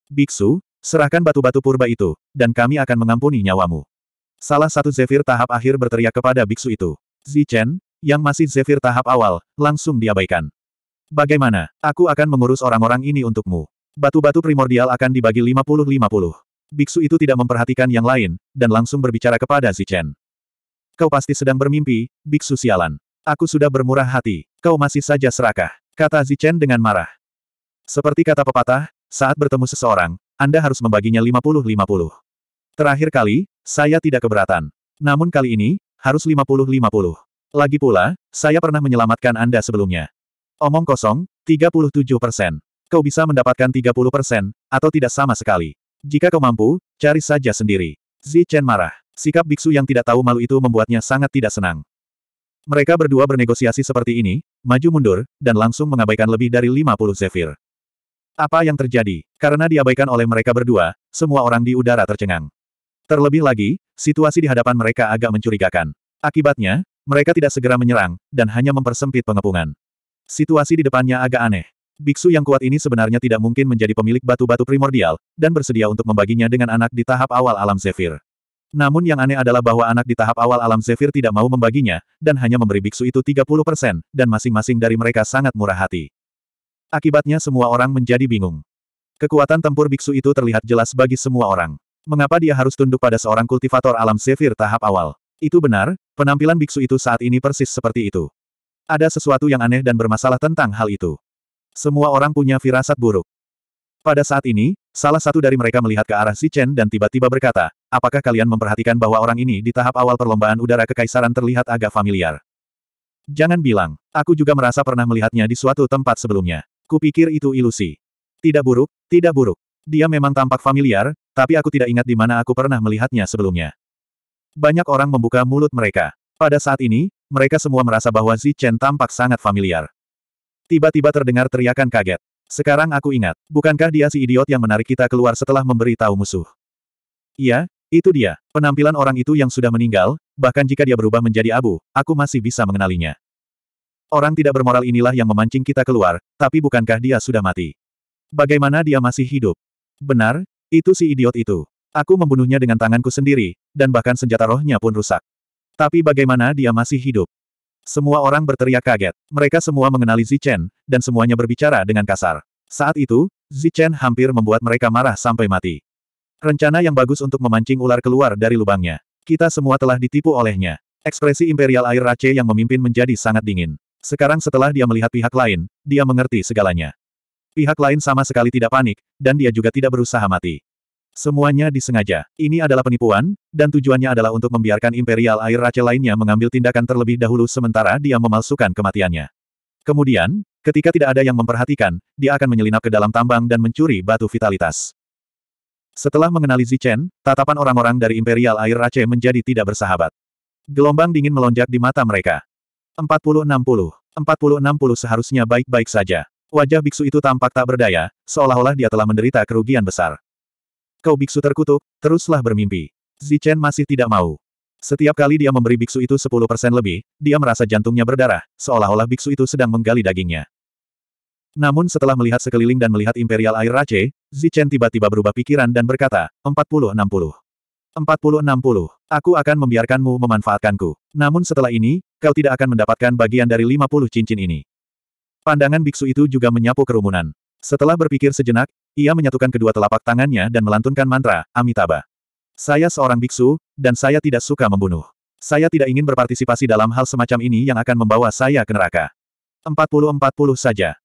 Biksu, serahkan batu-batu purba itu, dan kami akan mengampuni nyawamu. Salah satu Zephyr tahap akhir berteriak kepada biksu itu. Zichen, yang masih Zephyr tahap awal, langsung diabaikan. Bagaimana, aku akan mengurus orang-orang ini untukmu. Batu-batu primordial akan dibagi 50-50. Biksu itu tidak memperhatikan yang lain, dan langsung berbicara kepada Zichen. Kau pasti sedang bermimpi, biksu sialan. Aku sudah bermurah hati, kau masih saja serakah, kata Zichen dengan marah. Seperti kata pepatah, saat bertemu seseorang, Anda harus membaginya 50-50. Terakhir kali, saya tidak keberatan. Namun kali ini, harus 50-50. Lagi pula, saya pernah menyelamatkan Anda sebelumnya. Omong kosong, 37 persen. Kau bisa mendapatkan 30 persen, atau tidak sama sekali. Jika kau mampu, cari saja sendiri. Zichen marah. Sikap biksu yang tidak tahu malu itu membuatnya sangat tidak senang. Mereka berdua bernegosiasi seperti ini, maju mundur, dan langsung mengabaikan lebih dari 50 Zephyr. Apa yang terjadi? Karena diabaikan oleh mereka berdua, semua orang di udara tercengang. Terlebih lagi, situasi di hadapan mereka agak mencurigakan. Akibatnya, mereka tidak segera menyerang, dan hanya mempersempit pengepungan. Situasi di depannya agak aneh. Biksu yang kuat ini sebenarnya tidak mungkin menjadi pemilik batu-batu primordial, dan bersedia untuk membaginya dengan anak di tahap awal alam Zephyr. Namun yang aneh adalah bahwa anak di tahap awal alam Zephyr tidak mau membaginya, dan hanya memberi biksu itu 30 persen, dan masing-masing dari mereka sangat murah hati. Akibatnya semua orang menjadi bingung. Kekuatan tempur biksu itu terlihat jelas bagi semua orang. Mengapa dia harus tunduk pada seorang kultivator alam Zephyr tahap awal? Itu benar, penampilan biksu itu saat ini persis seperti itu. Ada sesuatu yang aneh dan bermasalah tentang hal itu. Semua orang punya firasat buruk. Pada saat ini, salah satu dari mereka melihat ke arah Si Chen dan tiba-tiba berkata, apakah kalian memperhatikan bahwa orang ini di tahap awal perlombaan udara kekaisaran terlihat agak familiar? Jangan bilang, aku juga merasa pernah melihatnya di suatu tempat sebelumnya. Kupikir itu ilusi. Tidak buruk, tidak buruk. Dia memang tampak familiar, tapi aku tidak ingat di mana aku pernah melihatnya sebelumnya. Banyak orang membuka mulut mereka. Pada saat ini, mereka semua merasa bahwa Zi Chen tampak sangat familiar. Tiba-tiba terdengar teriakan kaget. Sekarang aku ingat, bukankah dia si idiot yang menarik kita keluar setelah memberi tahu musuh? Iya, itu dia, penampilan orang itu yang sudah meninggal, bahkan jika dia berubah menjadi abu, aku masih bisa mengenalinya. Orang tidak bermoral inilah yang memancing kita keluar, tapi bukankah dia sudah mati? Bagaimana dia masih hidup? Benar, itu si idiot itu. Aku membunuhnya dengan tanganku sendiri, dan bahkan senjata rohnya pun rusak. Tapi bagaimana dia masih hidup? Semua orang berteriak kaget. Mereka semua mengenali Zichen, dan semuanya berbicara dengan kasar. Saat itu, Zichen hampir membuat mereka marah sampai mati. Rencana yang bagus untuk memancing ular keluar dari lubangnya. Kita semua telah ditipu olehnya. Ekspresi Imperial Air Rache yang memimpin menjadi sangat dingin. Sekarang setelah dia melihat pihak lain, dia mengerti segalanya. Pihak lain sama sekali tidak panik, dan dia juga tidak berusaha mati. Semuanya disengaja. Ini adalah penipuan, dan tujuannya adalah untuk membiarkan Imperial Air Rache lainnya mengambil tindakan terlebih dahulu sementara dia memalsukan kematiannya. Kemudian, ketika tidak ada yang memperhatikan, dia akan menyelinap ke dalam tambang dan mencuri batu vitalitas. Setelah mengenali Zichen, tatapan orang-orang dari Imperial Air Rache menjadi tidak bersahabat. Gelombang dingin melonjak di mata mereka. 40-60. 40-60 seharusnya baik-baik saja. Wajah biksu itu tampak tak berdaya, seolah-olah dia telah menderita kerugian besar. Kau biksu terkutuk, teruslah bermimpi. Zichen masih tidak mau. Setiap kali dia memberi biksu itu 10% lebih, dia merasa jantungnya berdarah, seolah-olah biksu itu sedang menggali dagingnya. Namun setelah melihat sekeliling dan melihat Imperial Air Rache, Zichen tiba-tiba berubah pikiran dan berkata, 40-60. 40-60. Aku akan membiarkanmu memanfaatkanku. Namun setelah ini, kau tidak akan mendapatkan bagian dari 50 cincin ini. Pandangan biksu itu juga menyapu kerumunan. Setelah berpikir sejenak, ia menyatukan kedua telapak tangannya dan melantunkan mantra, Amitabha. Saya seorang biksu, dan saya tidak suka membunuh. Saya tidak ingin berpartisipasi dalam hal semacam ini yang akan membawa saya ke neraka. 40-40 saja.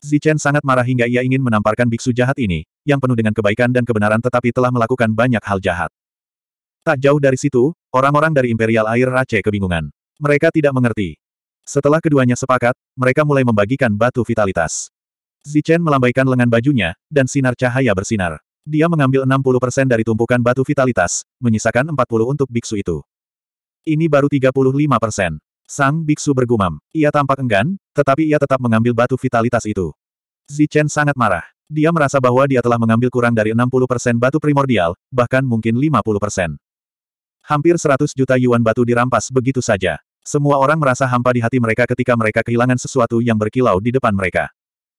Zichen sangat marah hingga ia ingin menamparkan biksu jahat ini, yang penuh dengan kebaikan dan kebenaran tetapi telah melakukan banyak hal jahat. Tak jauh dari situ, orang-orang dari Imperial Air Race kebingungan. Mereka tidak mengerti. Setelah keduanya sepakat, mereka mulai membagikan batu vitalitas. Zichen melambaikan lengan bajunya, dan sinar cahaya bersinar. Dia mengambil 60% dari tumpukan batu vitalitas, menyisakan 40 untuk biksu itu. Ini baru 35%. Sang biksu bergumam. Ia tampak enggan, tetapi ia tetap mengambil batu vitalitas itu. Zichen sangat marah. Dia merasa bahwa dia telah mengambil kurang dari 60% batu primordial, bahkan mungkin 50%. Hampir 100 juta yuan batu dirampas begitu saja. Semua orang merasa hampa di hati mereka ketika mereka kehilangan sesuatu yang berkilau di depan mereka.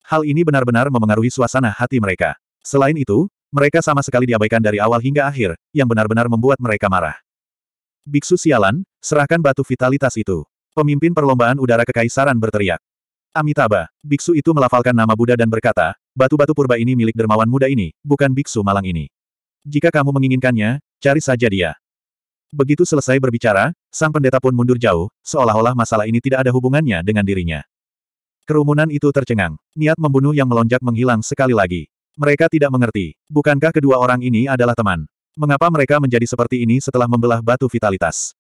Hal ini benar-benar memengaruhi suasana hati mereka. Selain itu, mereka sama sekali diabaikan dari awal hingga akhir, yang benar-benar membuat mereka marah. Biksu sialan, serahkan batu vitalitas itu. Pemimpin perlombaan udara kekaisaran berteriak. Amitabha, biksu itu melafalkan nama Buddha dan berkata, batu-batu purba ini milik dermawan muda ini, bukan biksu malang ini. Jika kamu menginginkannya, cari saja dia. Begitu selesai berbicara, sang pendeta pun mundur jauh, seolah-olah masalah ini tidak ada hubungannya dengan dirinya. Kerumunan itu tercengang. Niat membunuh yang melonjak menghilang sekali lagi. Mereka tidak mengerti. Bukankah kedua orang ini adalah teman? Mengapa mereka menjadi seperti ini setelah membelah batu vitalitas?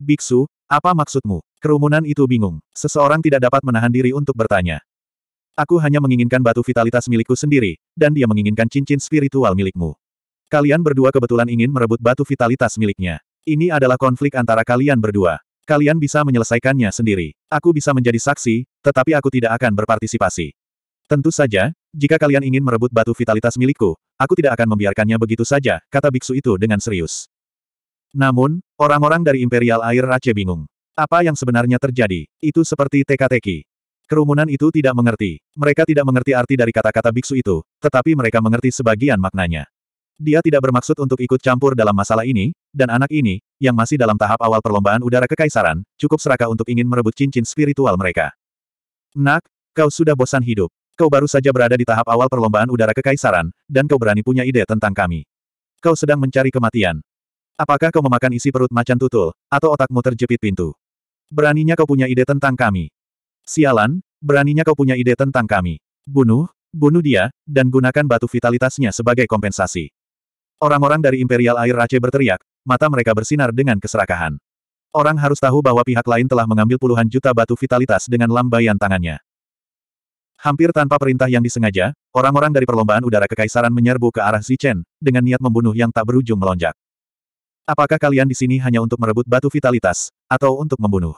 Biksu, apa maksudmu? Kerumunan itu bingung. Seseorang tidak dapat menahan diri untuk bertanya. Aku hanya menginginkan batu vitalitas milikku sendiri, dan dia menginginkan cincin spiritual milikmu. Kalian berdua kebetulan ingin merebut batu vitalitas miliknya. Ini adalah konflik antara kalian berdua. Kalian bisa menyelesaikannya sendiri. Aku bisa menjadi saksi, tetapi aku tidak akan berpartisipasi. Tentu saja, jika kalian ingin merebut batu vitalitas milikku, aku tidak akan membiarkannya begitu saja, kata biksu itu dengan serius. Namun, Orang-orang dari Imperial Air Rache bingung. Apa yang sebenarnya terjadi? Itu seperti teka-teki. Kerumunan itu tidak mengerti. Mereka tidak mengerti arti dari kata-kata biksu itu, tetapi mereka mengerti sebagian maknanya. Dia tidak bermaksud untuk ikut campur dalam masalah ini, dan anak ini, yang masih dalam tahap awal perlombaan udara kekaisaran, cukup serakah untuk ingin merebut cincin spiritual mereka. Nak, kau sudah bosan hidup. Kau baru saja berada di tahap awal perlombaan udara kekaisaran, dan kau berani punya ide tentang kami. Kau sedang mencari kematian. Apakah kau memakan isi perut macan tutul, atau otakmu terjepit pintu? Beraninya kau punya ide tentang kami. Sialan, beraninya kau punya ide tentang kami. Bunuh, bunuh dia, dan gunakan batu vitalitasnya sebagai kompensasi. Orang-orang dari Imperial Air Race berteriak, mata mereka bersinar dengan keserakahan. Orang harus tahu bahwa pihak lain telah mengambil puluhan juta batu vitalitas dengan lambaian tangannya. Hampir tanpa perintah yang disengaja, orang-orang dari perlombaan udara kekaisaran menyerbu ke arah Zichen, dengan niat membunuh yang tak berujung melonjak. Apakah kalian di sini hanya untuk merebut batu vitalitas, atau untuk membunuh?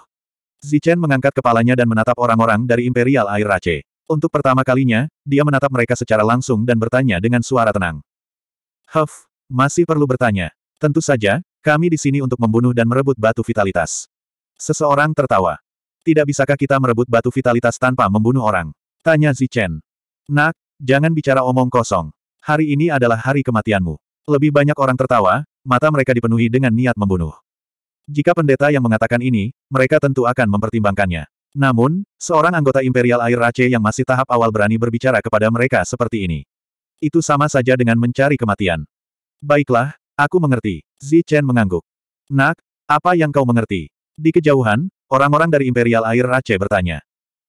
Zichen mengangkat kepalanya dan menatap orang-orang dari Imperial Air Rache. Untuk pertama kalinya, dia menatap mereka secara langsung dan bertanya dengan suara tenang. Huff, masih perlu bertanya. Tentu saja, kami di sini untuk membunuh dan merebut batu vitalitas. Seseorang tertawa. Tidak bisakah kita merebut batu vitalitas tanpa membunuh orang? Tanya Zichen. Nak, jangan bicara omong kosong. Hari ini adalah hari kematianmu. Lebih banyak orang tertawa, mata mereka dipenuhi dengan niat membunuh. Jika pendeta yang mengatakan ini, mereka tentu akan mempertimbangkannya. Namun, seorang anggota Imperial Air Race yang masih tahap awal berani berbicara kepada mereka seperti ini. Itu sama saja dengan mencari kematian. Baiklah, aku mengerti. Zi Chen mengangguk. Nak, apa yang kau mengerti? Di kejauhan, orang-orang dari Imperial Air Race bertanya.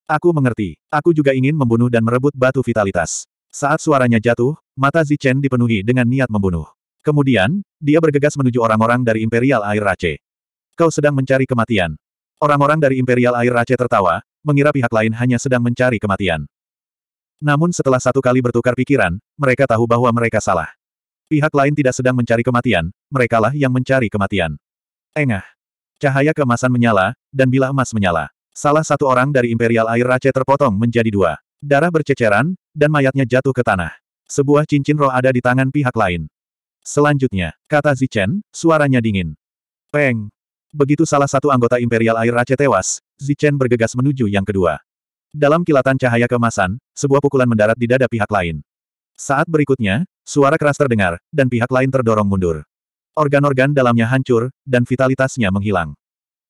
Aku mengerti. Aku juga ingin membunuh dan merebut batu vitalitas. Saat suaranya jatuh, mata Zi Chen dipenuhi dengan niat membunuh. Kemudian, dia bergegas menuju orang-orang dari Imperial Air Race. Kau sedang mencari kematian. Orang-orang dari Imperial Air Race tertawa, mengira pihak lain hanya sedang mencari kematian. Namun setelah satu kali bertukar pikiran, mereka tahu bahwa mereka salah. Pihak lain tidak sedang mencari kematian, merekalah yang mencari kematian. Engah. Cahaya kemasan menyala, dan bilah emas menyala, salah satu orang dari Imperial Air Race terpotong menjadi dua. Darah berceceran, dan mayatnya jatuh ke tanah. Sebuah cincin roh ada di tangan pihak lain. Selanjutnya, kata Zichen, suaranya dingin. Peng! Begitu salah satu anggota Imperial Air Race tewas, Zichen bergegas menuju yang kedua. Dalam kilatan cahaya kemasan, sebuah pukulan mendarat di dada pihak lain. Saat berikutnya, suara keras terdengar, dan pihak lain terdorong mundur. Organ-organ dalamnya hancur, dan vitalitasnya menghilang.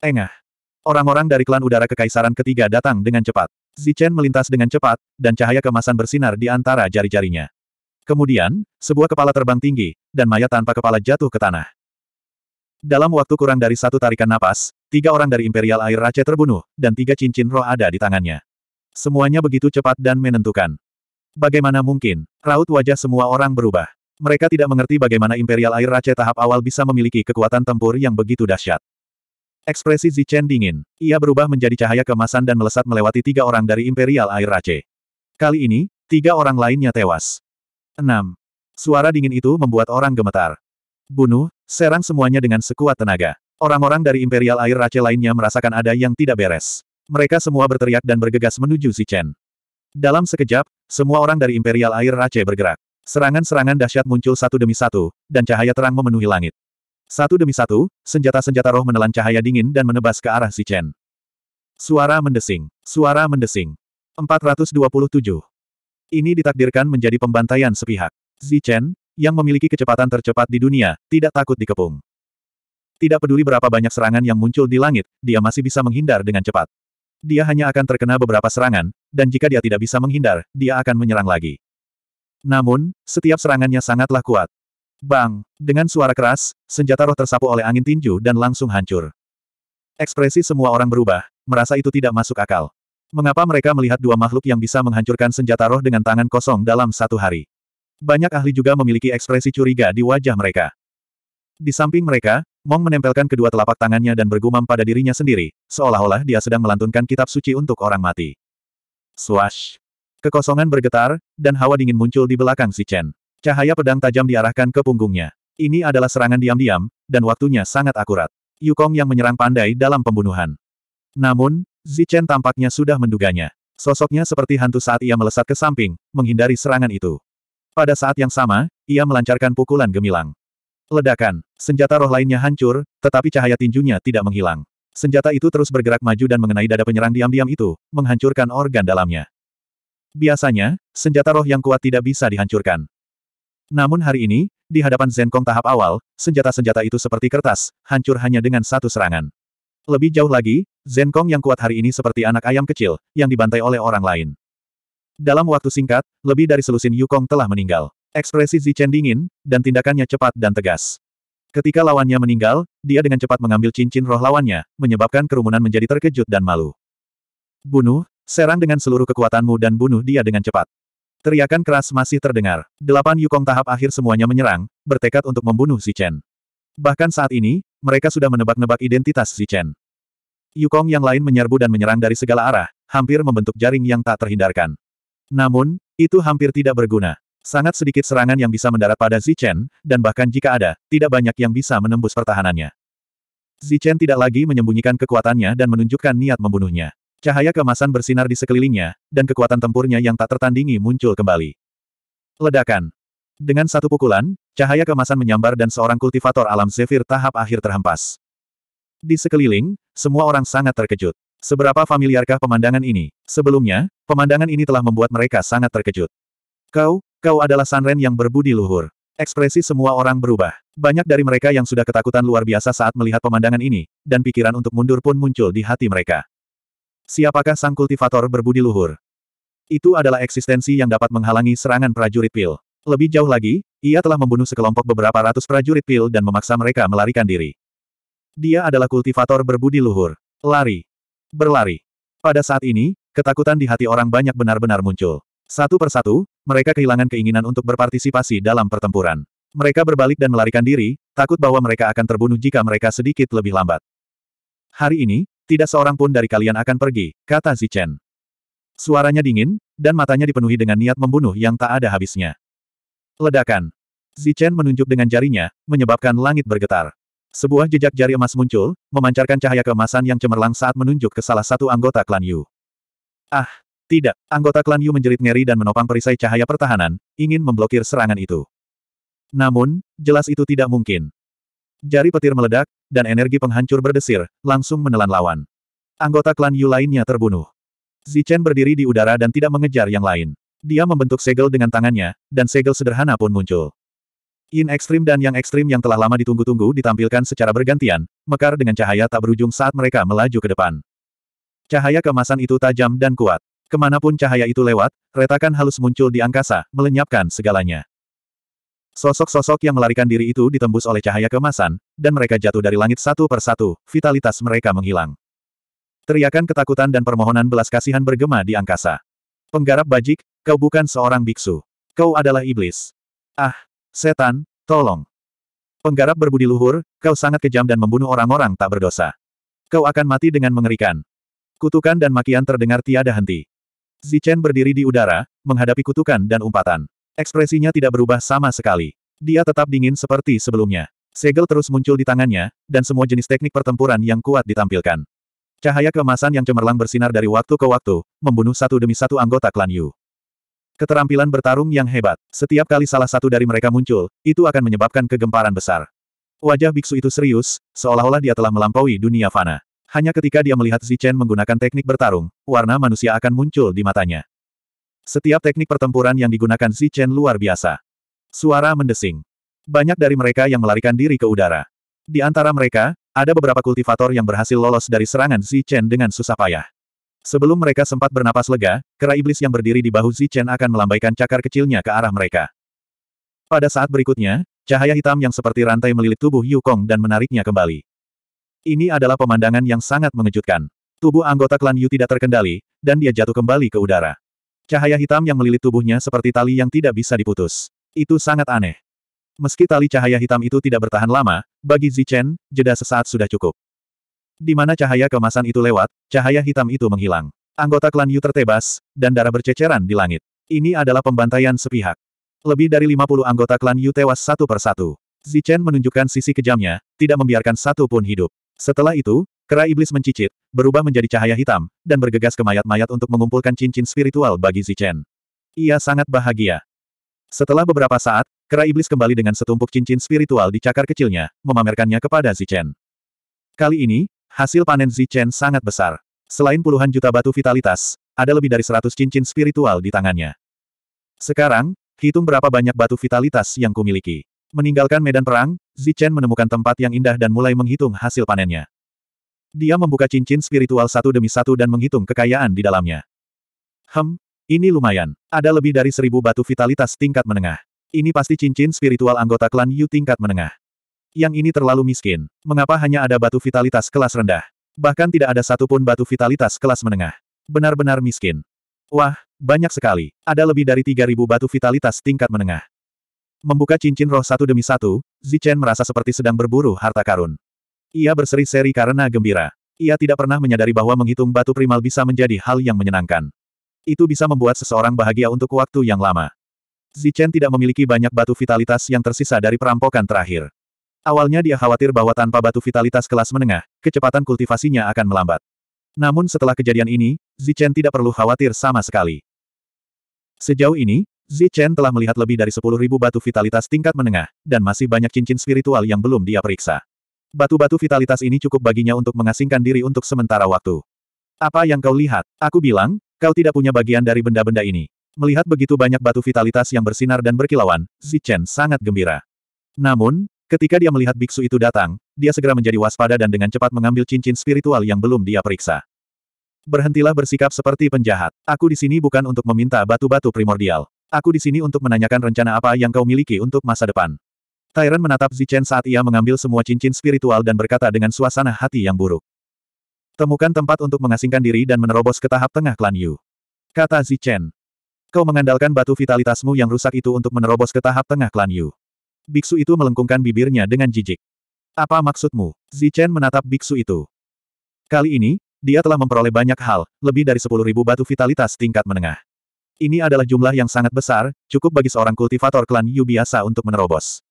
Engah. Orang-orang dari klan udara kekaisaran ketiga datang dengan cepat. Zichen melintas dengan cepat, dan cahaya kemasan bersinar di antara jari-jarinya. Kemudian, sebuah kepala terbang tinggi, dan mayat tanpa kepala jatuh ke tanah. Dalam waktu kurang dari satu tarikan napas, tiga orang dari Imperial Air Race terbunuh, dan tiga cincin roh ada di tangannya. Semuanya begitu cepat dan menentukan. Bagaimana mungkin, raut wajah semua orang berubah. Mereka tidak mengerti bagaimana Imperial Air Race tahap awal bisa memiliki kekuatan tempur yang begitu dahsyat. Ekspresi Zichen dingin. Ia berubah menjadi cahaya kemasan dan melesat melewati tiga orang dari Imperial Air Race. Kali ini, tiga orang lainnya tewas. 6. Suara dingin itu membuat orang gemetar. Bunuh, serang semuanya dengan sekuat tenaga. Orang-orang dari Imperial Air Race lainnya merasakan ada yang tidak beres. Mereka semua berteriak dan bergegas menuju Si Chen. Dalam sekejap, semua orang dari Imperial Air Race bergerak. Serangan-serangan dahsyat muncul satu demi satu, dan cahaya terang memenuhi langit. Satu demi satu, senjata-senjata roh menelan cahaya dingin dan menebas ke arah Si Chen. Suara mendesing. Suara mendesing. 427. Ini ditakdirkan menjadi pembantaian sepihak. Zichen, yang memiliki kecepatan tercepat di dunia, tidak takut dikepung. Tidak peduli berapa banyak serangan yang muncul di langit, dia masih bisa menghindar dengan cepat. Dia hanya akan terkena beberapa serangan, dan jika dia tidak bisa menghindar, dia akan menyerang lagi. Namun, setiap serangannya sangatlah kuat. Bang! Dengan suara keras, senjata roh tersapu oleh angin tinju dan langsung hancur. Ekspresi semua orang berubah, merasa itu tidak masuk akal. Mengapa mereka melihat dua makhluk yang bisa menghancurkan senjata roh dengan tangan kosong dalam satu hari? Banyak ahli juga memiliki ekspresi curiga di wajah mereka. Di samping mereka, Mong menempelkan kedua telapak tangannya dan bergumam pada dirinya sendiri, seolah-olah dia sedang melantunkan kitab suci untuk orang mati. Swash! Kekosongan bergetar, dan hawa dingin muncul di belakang si Chen. Cahaya pedang tajam diarahkan ke punggungnya. Ini adalah serangan diam-diam, dan waktunya sangat akurat. Yukong yang menyerang pandai dalam pembunuhan. Namun, Zichen tampaknya sudah menduganya. Sosoknya seperti hantu saat ia melesat ke samping, menghindari serangan itu. Pada saat yang sama, ia melancarkan pukulan gemilang. Ledakan, senjata roh lainnya hancur, tetapi cahaya tinjunya tidak menghilang. Senjata itu terus bergerak maju dan mengenai dada penyerang diam-diam itu, menghancurkan organ dalamnya. Biasanya, senjata roh yang kuat tidak bisa dihancurkan. Namun hari ini, di hadapan Zenkong tahap awal, senjata-senjata itu seperti kertas, hancur hanya dengan satu serangan. Lebih jauh lagi, Zenkong yang kuat hari ini seperti anak ayam kecil, yang dibantai oleh orang lain. Dalam waktu singkat, lebih dari selusin Yukong telah meninggal. Ekspresi Zichen dingin, dan tindakannya cepat dan tegas. Ketika lawannya meninggal, dia dengan cepat mengambil cincin roh lawannya, menyebabkan kerumunan menjadi terkejut dan malu. Bunuh, serang dengan seluruh kekuatanmu dan bunuh dia dengan cepat. Teriakan keras masih terdengar. Delapan Yukong tahap akhir semuanya menyerang, bertekad untuk membunuh Zichen. Bahkan saat ini, mereka sudah menebak-nebak identitas Zichen. Yukong yang lain menyerbu dan menyerang dari segala arah, hampir membentuk jaring yang tak terhindarkan. Namun, itu hampir tidak berguna. Sangat sedikit serangan yang bisa mendarat pada Zichen, dan bahkan jika ada, tidak banyak yang bisa menembus pertahanannya. Zichen tidak lagi menyembunyikan kekuatannya dan menunjukkan niat membunuhnya. Cahaya kemasan bersinar di sekelilingnya, dan kekuatan tempurnya yang tak tertandingi muncul kembali. Ledakan. Dengan satu pukulan, cahaya kemasan menyambar dan seorang kultivator alam Zephyr tahap akhir terhempas. Di sekeliling, semua orang sangat terkejut. Seberapa familiarkah pemandangan ini? Sebelumnya, pemandangan ini telah membuat mereka sangat terkejut. Kau, kau adalah Sanren yang berbudi luhur. Ekspresi semua orang berubah. Banyak dari mereka yang sudah ketakutan luar biasa saat melihat pemandangan ini, dan pikiran untuk mundur pun muncul di hati mereka. Siapakah sang kultivator berbudi luhur? Itu adalah eksistensi yang dapat menghalangi serangan prajurit pil. Lebih jauh lagi, ia telah membunuh sekelompok beberapa ratus prajurit pil dan memaksa mereka melarikan diri. Dia adalah kultivator berbudi luhur. Lari. Berlari. Pada saat ini, ketakutan di hati orang banyak benar-benar muncul. Satu persatu, mereka kehilangan keinginan untuk berpartisipasi dalam pertempuran. Mereka berbalik dan melarikan diri, takut bahwa mereka akan terbunuh jika mereka sedikit lebih lambat. Hari ini, tidak seorang pun dari kalian akan pergi, kata Zichen. Suaranya dingin, dan matanya dipenuhi dengan niat membunuh yang tak ada habisnya. Ledakan. Zichen menunjuk dengan jarinya, menyebabkan langit bergetar. Sebuah jejak jari emas muncul, memancarkan cahaya keemasan yang cemerlang saat menunjuk ke salah satu anggota klan Yu. Ah, tidak, anggota klan Yu menjerit ngeri dan menopang perisai cahaya pertahanan, ingin memblokir serangan itu. Namun, jelas itu tidak mungkin. Jari petir meledak, dan energi penghancur berdesir, langsung menelan lawan. Anggota klan Yu lainnya terbunuh. Zichen berdiri di udara dan tidak mengejar yang lain. Dia membentuk segel dengan tangannya, dan segel sederhana pun muncul. Yin ekstrim dan yang ekstrim yang telah lama ditunggu-tunggu ditampilkan secara bergantian, mekar dengan cahaya tak berujung saat mereka melaju ke depan. Cahaya kemasan itu tajam dan kuat. Kemanapun cahaya itu lewat, retakan halus muncul di angkasa, melenyapkan segalanya. Sosok-sosok yang melarikan diri itu ditembus oleh cahaya kemasan, dan mereka jatuh dari langit satu per satu, vitalitas mereka menghilang. Teriakan ketakutan dan permohonan belas kasihan bergema di angkasa. Penggarap bajik, kau bukan seorang biksu. Kau adalah iblis. Ah, Setan, tolong. Penggarap berbudi luhur, kau sangat kejam dan membunuh orang-orang tak berdosa. Kau akan mati dengan mengerikan. Kutukan dan makian terdengar tiada henti. Zichen berdiri di udara, menghadapi kutukan dan umpatan. Ekspresinya tidak berubah sama sekali. Dia tetap dingin seperti sebelumnya. Segel terus muncul di tangannya, dan semua jenis teknik pertempuran yang kuat ditampilkan. Cahaya kemasan yang cemerlang bersinar dari waktu ke waktu, membunuh satu demi satu anggota klan Yu. Keterampilan bertarung yang hebat. Setiap kali salah satu dari mereka muncul, itu akan menyebabkan kegemparan besar. Wajah biksu itu serius, seolah-olah dia telah melampaui dunia fana. Hanya ketika dia melihat Zichen menggunakan teknik bertarung, warna manusia akan muncul di matanya. Setiap teknik pertempuran yang digunakan Zichen luar biasa. Suara mendesing. Banyak dari mereka yang melarikan diri ke udara. Di antara mereka, ada beberapa kultivator yang berhasil lolos dari serangan Zichen dengan susah payah. Sebelum mereka sempat bernapas lega, kera iblis yang berdiri di bahu Zichen akan melambaikan cakar kecilnya ke arah mereka. Pada saat berikutnya, cahaya hitam yang seperti rantai melilit tubuh Yukong dan menariknya kembali. Ini adalah pemandangan yang sangat mengejutkan. Tubuh anggota klan Yu tidak terkendali, dan dia jatuh kembali ke udara. Cahaya hitam yang melilit tubuhnya seperti tali yang tidak bisa diputus. Itu sangat aneh. Meski tali cahaya hitam itu tidak bertahan lama, bagi Zichen, jeda sesaat sudah cukup. Di mana cahaya kemasan itu lewat, cahaya hitam itu menghilang. Anggota klan Yu tertebas, dan darah berceceran di langit. Ini adalah pembantaian sepihak. Lebih dari 50 anggota klan Yu tewas satu persatu. Zichen menunjukkan sisi kejamnya, tidak membiarkan satu pun hidup. Setelah itu, kera iblis mencicit, berubah menjadi cahaya hitam, dan bergegas ke mayat-mayat untuk mengumpulkan cincin spiritual bagi Zichen. Ia sangat bahagia. Setelah beberapa saat, kera iblis kembali dengan setumpuk cincin spiritual di cakar kecilnya, memamerkannya kepada Zichen. Kali ini, Hasil panen Zichen sangat besar. Selain puluhan juta batu vitalitas, ada lebih dari seratus cincin spiritual di tangannya. Sekarang, hitung berapa banyak batu vitalitas yang kumiliki. Meninggalkan medan perang, Zichen menemukan tempat yang indah dan mulai menghitung hasil panennya. Dia membuka cincin spiritual satu demi satu dan menghitung kekayaan di dalamnya. Hem, ini lumayan. Ada lebih dari seribu batu vitalitas tingkat menengah. Ini pasti cincin spiritual anggota klan Yu tingkat menengah. Yang ini terlalu miskin. Mengapa hanya ada batu vitalitas kelas rendah? Bahkan tidak ada satupun batu vitalitas kelas menengah. Benar-benar miskin. Wah, banyak sekali. Ada lebih dari 3.000 batu vitalitas tingkat menengah. Membuka cincin roh satu demi satu, Zichen merasa seperti sedang berburu harta karun. Ia berseri-seri karena gembira. Ia tidak pernah menyadari bahwa menghitung batu primal bisa menjadi hal yang menyenangkan. Itu bisa membuat seseorang bahagia untuk waktu yang lama. Zichen tidak memiliki banyak batu vitalitas yang tersisa dari perampokan terakhir. Awalnya dia khawatir bahwa tanpa batu vitalitas kelas menengah, kecepatan kultivasinya akan melambat. Namun setelah kejadian ini, Zichen tidak perlu khawatir sama sekali. Sejauh ini, Zichen telah melihat lebih dari 10.000 batu vitalitas tingkat menengah, dan masih banyak cincin spiritual yang belum dia periksa. Batu-batu vitalitas ini cukup baginya untuk mengasingkan diri untuk sementara waktu. Apa yang kau lihat? Aku bilang, kau tidak punya bagian dari benda-benda ini. Melihat begitu banyak batu vitalitas yang bersinar dan berkilauan, Zichen sangat gembira. Namun, Ketika dia melihat biksu itu datang, dia segera menjadi waspada dan dengan cepat mengambil cincin spiritual yang belum dia periksa. Berhentilah bersikap seperti penjahat. Aku di sini bukan untuk meminta batu-batu primordial. Aku di sini untuk menanyakan rencana apa yang kau miliki untuk masa depan. Tyron menatap Zichen saat ia mengambil semua cincin spiritual dan berkata dengan suasana hati yang buruk. Temukan tempat untuk mengasingkan diri dan menerobos ke tahap tengah klan Yu. Kata Zichen. Kau mengandalkan batu vitalitasmu yang rusak itu untuk menerobos ke tahap tengah klan Yu. Biksu itu melengkungkan bibirnya dengan jijik. Apa maksudmu? Zichen menatap biksu itu. Kali ini, dia telah memperoleh banyak hal, lebih dari 10.000 batu vitalitas tingkat menengah. Ini adalah jumlah yang sangat besar, cukup bagi seorang kultivator klan Yu biasa untuk menerobos.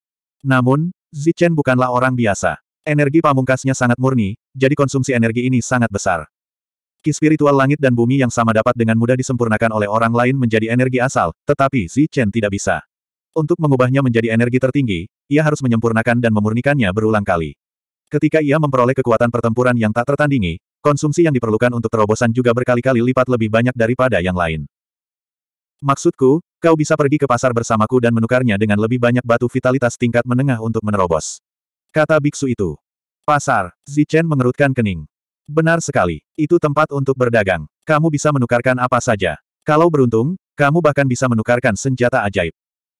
Namun, Zichen bukanlah orang biasa. Energi pamungkasnya sangat murni, jadi konsumsi energi ini sangat besar. Ki spiritual langit dan bumi yang sama dapat dengan mudah disempurnakan oleh orang lain menjadi energi asal, tetapi Zichen tidak bisa. Untuk mengubahnya menjadi energi tertinggi, ia harus menyempurnakan dan memurnikannya berulang kali. Ketika ia memperoleh kekuatan pertempuran yang tak tertandingi, konsumsi yang diperlukan untuk terobosan juga berkali-kali lipat lebih banyak daripada yang lain. Maksudku, kau bisa pergi ke pasar bersamaku dan menukarnya dengan lebih banyak batu vitalitas tingkat menengah untuk menerobos. Kata biksu itu. Pasar, Zichen mengerutkan kening. Benar sekali, itu tempat untuk berdagang. Kamu bisa menukarkan apa saja. Kalau beruntung, kamu bahkan bisa menukarkan senjata ajaib.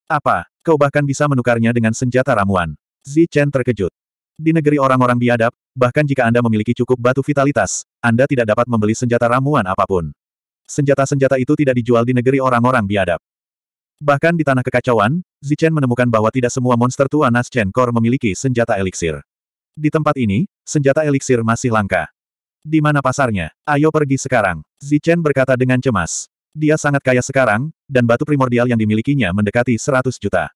Apa, kau bahkan bisa menukarnya dengan senjata ramuan? Zi Chen terkejut. Di negeri orang-orang biadab, bahkan jika Anda memiliki cukup batu vitalitas, Anda tidak dapat membeli senjata ramuan apapun. Senjata-senjata itu tidak dijual di negeri orang-orang biadab. Bahkan di tanah kekacauan, Zi Chen menemukan bahwa tidak semua monster tua Nas Chen Kor memiliki senjata eliksir. Di tempat ini, senjata eliksir masih langka. Di mana pasarnya? Ayo pergi sekarang, Zi Chen berkata dengan cemas. Dia sangat kaya sekarang, dan batu primordial yang dimilikinya mendekati 100 juta.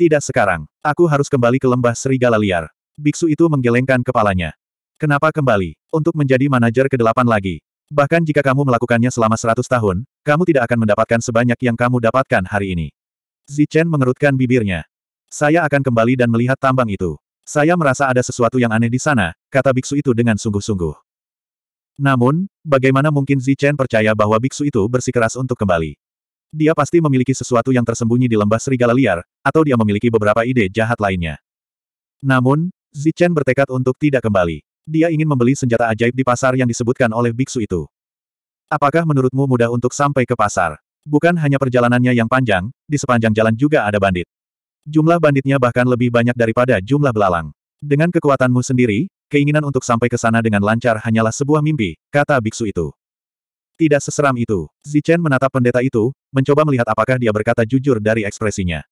Tidak sekarang. Aku harus kembali ke lembah serigala liar. Biksu itu menggelengkan kepalanya. Kenapa kembali? Untuk menjadi manajer ke-8 lagi. Bahkan jika kamu melakukannya selama 100 tahun, kamu tidak akan mendapatkan sebanyak yang kamu dapatkan hari ini. Zichen mengerutkan bibirnya. Saya akan kembali dan melihat tambang itu. Saya merasa ada sesuatu yang aneh di sana, kata biksu itu dengan sungguh-sungguh. Namun, bagaimana mungkin Zichen percaya bahwa biksu itu bersikeras untuk kembali? Dia pasti memiliki sesuatu yang tersembunyi di lembah serigala liar, atau dia memiliki beberapa ide jahat lainnya. Namun, Zichen bertekad untuk tidak kembali. Dia ingin membeli senjata ajaib di pasar yang disebutkan oleh biksu itu. Apakah menurutmu mudah untuk sampai ke pasar? Bukan hanya perjalanannya yang panjang, di sepanjang jalan juga ada bandit. Jumlah banditnya bahkan lebih banyak daripada jumlah belalang. Dengan kekuatanmu sendiri, Keinginan untuk sampai ke sana dengan lancar hanyalah sebuah mimpi, kata biksu itu. Tidak seseram itu. Zichen menatap pendeta itu, mencoba melihat apakah dia berkata jujur dari ekspresinya.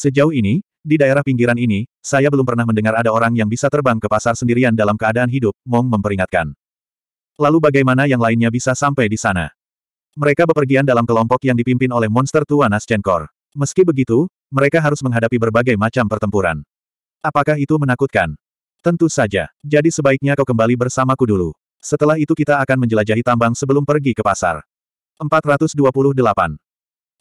Sejauh ini, di daerah pinggiran ini, saya belum pernah mendengar ada orang yang bisa terbang ke pasar sendirian dalam keadaan hidup, Mong memperingatkan. Lalu bagaimana yang lainnya bisa sampai di sana? Mereka bepergian dalam kelompok yang dipimpin oleh monster tua Nascenkor. Meski begitu, mereka harus menghadapi berbagai macam pertempuran. Apakah itu menakutkan? Tentu saja. Jadi sebaiknya kau kembali bersamaku dulu. Setelah itu kita akan menjelajahi tambang sebelum pergi ke pasar. 428.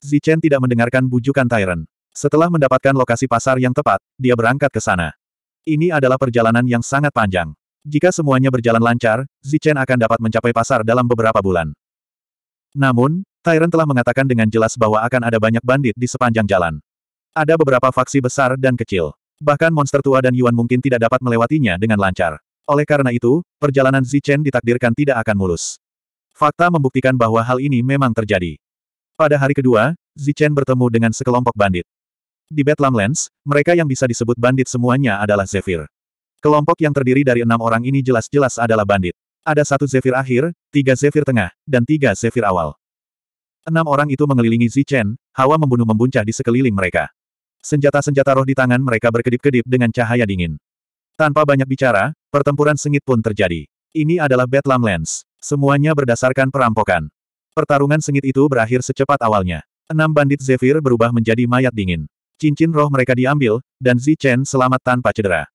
Zichen tidak mendengarkan bujukan Tyrant. Setelah mendapatkan lokasi pasar yang tepat, dia berangkat ke sana. Ini adalah perjalanan yang sangat panjang. Jika semuanya berjalan lancar, Zichen akan dapat mencapai pasar dalam beberapa bulan. Namun, Tyrant telah mengatakan dengan jelas bahwa akan ada banyak bandit di sepanjang jalan. Ada beberapa faksi besar dan kecil. Bahkan monster tua dan Yuan mungkin tidak dapat melewatinya dengan lancar. Oleh karena itu, perjalanan Zichen ditakdirkan tidak akan mulus. Fakta membuktikan bahwa hal ini memang terjadi. Pada hari kedua, Zichen bertemu dengan sekelompok bandit. Di Lens, mereka yang bisa disebut bandit semuanya adalah Zephyr. Kelompok yang terdiri dari enam orang ini jelas-jelas adalah bandit. Ada satu Zephyr akhir, tiga Zephyr tengah, dan tiga Zephyr awal. Enam orang itu mengelilingi Zichen, hawa membunuh membuncah di sekeliling mereka senjata-senjata roh di tangan mereka berkedip-kedip dengan cahaya dingin. Tanpa banyak bicara, pertempuran sengit pun terjadi. Ini adalah Bedlam Lens. Semuanya berdasarkan perampokan. Pertarungan sengit itu berakhir secepat awalnya. Enam bandit Zephyr berubah menjadi mayat dingin. Cincin roh mereka diambil, dan Zichen selamat tanpa cedera.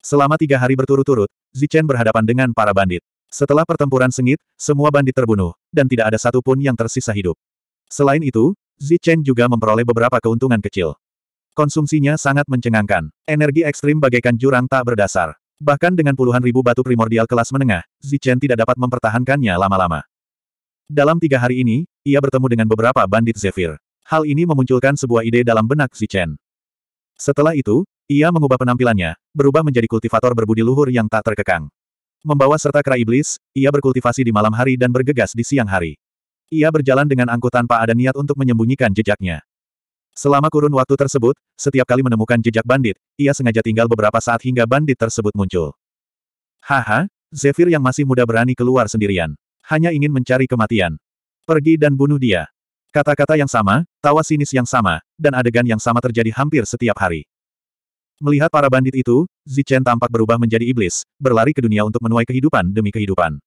Selama tiga hari berturut-turut, Zichen berhadapan dengan para bandit. Setelah pertempuran sengit, semua bandit terbunuh, dan tidak ada satupun yang tersisa hidup. Selain itu, Zichen juga memperoleh beberapa keuntungan kecil. Konsumsinya sangat mencengangkan. Energi ekstrim bagaikan jurang tak berdasar. Bahkan dengan puluhan ribu batu primordial kelas menengah, Zichen tidak dapat mempertahankannya lama-lama. Dalam tiga hari ini, ia bertemu dengan beberapa bandit Zephyr. Hal ini memunculkan sebuah ide dalam benak Zichen. Setelah itu, ia mengubah penampilannya, berubah menjadi kultivator berbudi luhur yang tak terkekang. Membawa serta kera iblis, ia berkultivasi di malam hari dan bergegas di siang hari. Ia berjalan dengan angkuh tanpa ada niat untuk menyembunyikan jejaknya. Selama kurun waktu tersebut, setiap kali menemukan jejak bandit, ia sengaja tinggal beberapa saat hingga bandit tersebut muncul. Haha, Zephyr yang masih muda berani keluar sendirian. Hanya ingin mencari kematian. Pergi dan bunuh dia. Kata-kata yang sama, tawa sinis yang sama, dan adegan yang sama terjadi hampir setiap hari. Melihat para bandit itu, Zichen tampak berubah menjadi iblis, berlari ke dunia untuk menuai kehidupan demi kehidupan.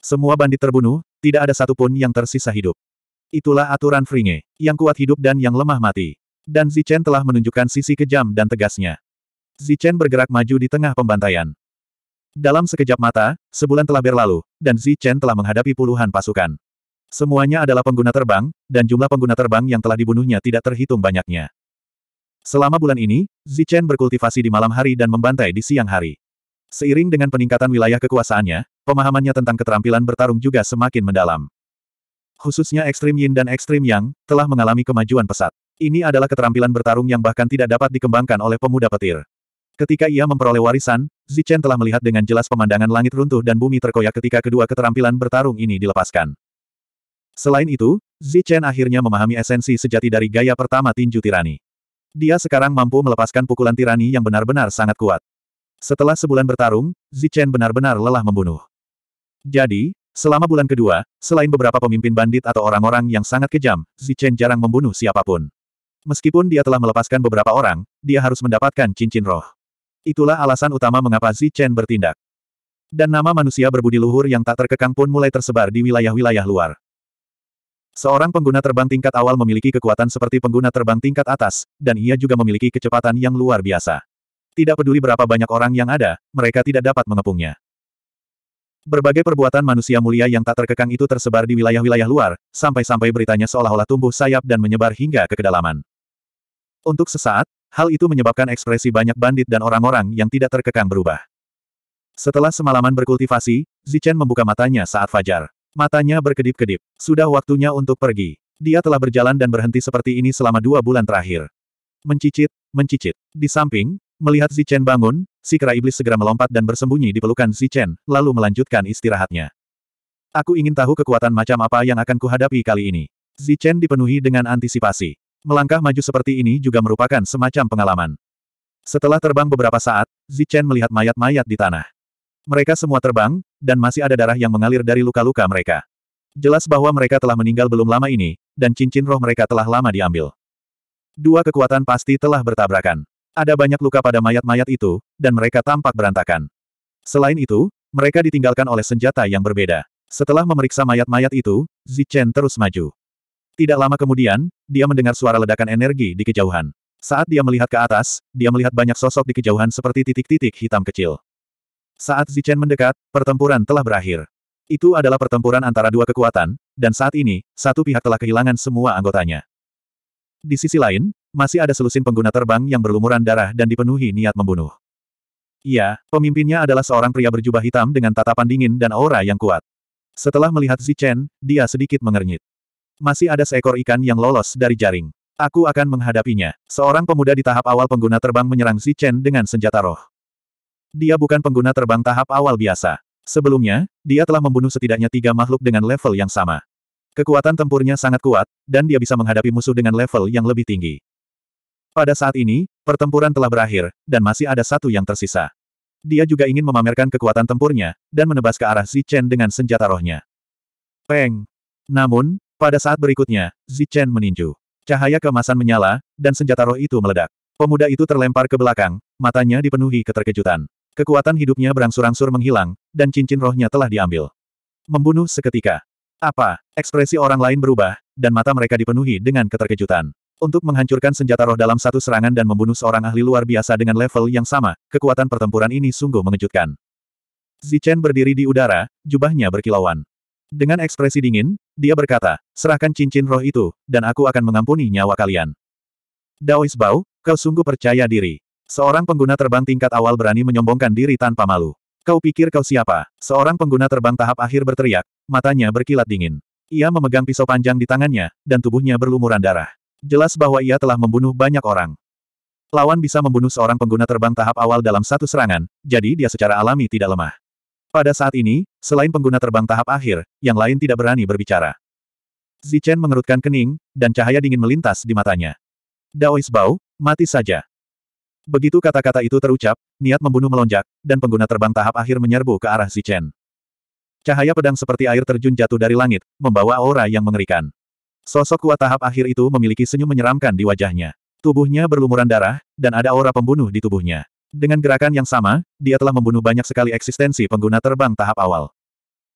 Semua bandit terbunuh, tidak ada satupun yang tersisa hidup. Itulah aturan Fringe, yang kuat hidup dan yang lemah mati. Dan Zichen telah menunjukkan sisi kejam dan tegasnya. Zichen bergerak maju di tengah pembantaian. Dalam sekejap mata, sebulan telah berlalu, dan Zichen telah menghadapi puluhan pasukan. Semuanya adalah pengguna terbang, dan jumlah pengguna terbang yang telah dibunuhnya tidak terhitung banyaknya. Selama bulan ini, Zichen berkultivasi di malam hari dan membantai di siang hari. Seiring dengan peningkatan wilayah kekuasaannya, pemahamannya tentang keterampilan bertarung juga semakin mendalam khususnya ekstrim yin dan ekstrim yang, telah mengalami kemajuan pesat. Ini adalah keterampilan bertarung yang bahkan tidak dapat dikembangkan oleh pemuda petir. Ketika ia memperoleh warisan, Zichen telah melihat dengan jelas pemandangan langit runtuh dan bumi terkoyak ketika kedua keterampilan bertarung ini dilepaskan. Selain itu, Zichen akhirnya memahami esensi sejati dari gaya pertama tinju tirani. Dia sekarang mampu melepaskan pukulan tirani yang benar-benar sangat kuat. Setelah sebulan bertarung, Zichen benar-benar lelah membunuh. Jadi, Selama bulan kedua, selain beberapa pemimpin bandit atau orang-orang yang sangat kejam, Zichen jarang membunuh siapapun. Meskipun dia telah melepaskan beberapa orang, dia harus mendapatkan cincin roh. Itulah alasan utama mengapa Zichen bertindak. Dan nama manusia berbudi luhur yang tak terkekang pun mulai tersebar di wilayah-wilayah luar. Seorang pengguna terbang tingkat awal memiliki kekuatan seperti pengguna terbang tingkat atas, dan ia juga memiliki kecepatan yang luar biasa. Tidak peduli berapa banyak orang yang ada, mereka tidak dapat mengepungnya. Berbagai perbuatan manusia mulia yang tak terkekang itu tersebar di wilayah-wilayah luar, sampai-sampai beritanya seolah-olah tumbuh sayap dan menyebar hingga ke kedalaman. Untuk sesaat, hal itu menyebabkan ekspresi banyak bandit dan orang-orang yang tidak terkekang berubah. Setelah semalaman berkultivasi, Zichen membuka matanya saat fajar. Matanya berkedip-kedip. Sudah waktunya untuk pergi. Dia telah berjalan dan berhenti seperti ini selama dua bulan terakhir. Mencicit, mencicit. Di samping, Melihat Chen bangun, si kera iblis segera melompat dan bersembunyi di pelukan Chen, lalu melanjutkan istirahatnya. Aku ingin tahu kekuatan macam apa yang akan kuhadapi kali ini. Chen dipenuhi dengan antisipasi. Melangkah maju seperti ini juga merupakan semacam pengalaman. Setelah terbang beberapa saat, Chen melihat mayat-mayat di tanah. Mereka semua terbang, dan masih ada darah yang mengalir dari luka-luka mereka. Jelas bahwa mereka telah meninggal belum lama ini, dan cincin roh mereka telah lama diambil. Dua kekuatan pasti telah bertabrakan. Ada banyak luka pada mayat-mayat itu, dan mereka tampak berantakan. Selain itu, mereka ditinggalkan oleh senjata yang berbeda. Setelah memeriksa mayat-mayat itu, Zichen terus maju. Tidak lama kemudian, dia mendengar suara ledakan energi di kejauhan. Saat dia melihat ke atas, dia melihat banyak sosok di kejauhan seperti titik-titik hitam kecil. Saat Zichen mendekat, pertempuran telah berakhir. Itu adalah pertempuran antara dua kekuatan, dan saat ini, satu pihak telah kehilangan semua anggotanya. Di sisi lain, masih ada selusin pengguna terbang yang berlumuran darah dan dipenuhi niat membunuh. Iya, pemimpinnya adalah seorang pria berjubah hitam dengan tatapan dingin dan aura yang kuat. Setelah melihat Zichen, dia sedikit mengernyit. Masih ada seekor ikan yang lolos dari jaring. Aku akan menghadapinya. Seorang pemuda di tahap awal pengguna terbang menyerang Zichen dengan senjata roh. Dia bukan pengguna terbang tahap awal biasa. Sebelumnya, dia telah membunuh setidaknya tiga makhluk dengan level yang sama. Kekuatan tempurnya sangat kuat, dan dia bisa menghadapi musuh dengan level yang lebih tinggi. Pada saat ini, pertempuran telah berakhir, dan masih ada satu yang tersisa. Dia juga ingin memamerkan kekuatan tempurnya, dan menebas ke arah Zichen dengan senjata rohnya. Peng! Namun, pada saat berikutnya, Zichen meninju. Cahaya kemasan menyala, dan senjata roh itu meledak. Pemuda itu terlempar ke belakang, matanya dipenuhi keterkejutan. Kekuatan hidupnya berangsur-angsur menghilang, dan cincin rohnya telah diambil. Membunuh seketika. Apa? Ekspresi orang lain berubah, dan mata mereka dipenuhi dengan keterkejutan. Untuk menghancurkan senjata roh dalam satu serangan dan membunuh seorang ahli luar biasa dengan level yang sama, kekuatan pertempuran ini sungguh mengejutkan. Zichen berdiri di udara, jubahnya berkilauan. Dengan ekspresi dingin, dia berkata, serahkan cincin roh itu, dan aku akan mengampuni nyawa kalian. Daois Bao, kau sungguh percaya diri. Seorang pengguna terbang tingkat awal berani menyombongkan diri tanpa malu. Kau pikir kau siapa? Seorang pengguna terbang tahap akhir berteriak, matanya berkilat dingin. Ia memegang pisau panjang di tangannya, dan tubuhnya berlumuran darah. Jelas bahwa ia telah membunuh banyak orang. Lawan bisa membunuh seorang pengguna terbang tahap awal dalam satu serangan, jadi dia secara alami tidak lemah. Pada saat ini, selain pengguna terbang tahap akhir, yang lain tidak berani berbicara. Zichen mengerutkan kening, dan cahaya dingin melintas di matanya. Daoisbao, mati saja. Begitu kata-kata itu terucap, niat membunuh melonjak, dan pengguna terbang tahap akhir menyerbu ke arah Zichen. Cahaya pedang seperti air terjun jatuh dari langit, membawa aura yang mengerikan. Sosok kuat tahap akhir itu memiliki senyum menyeramkan di wajahnya. Tubuhnya berlumuran darah, dan ada aura pembunuh di tubuhnya. Dengan gerakan yang sama, dia telah membunuh banyak sekali eksistensi pengguna terbang tahap awal.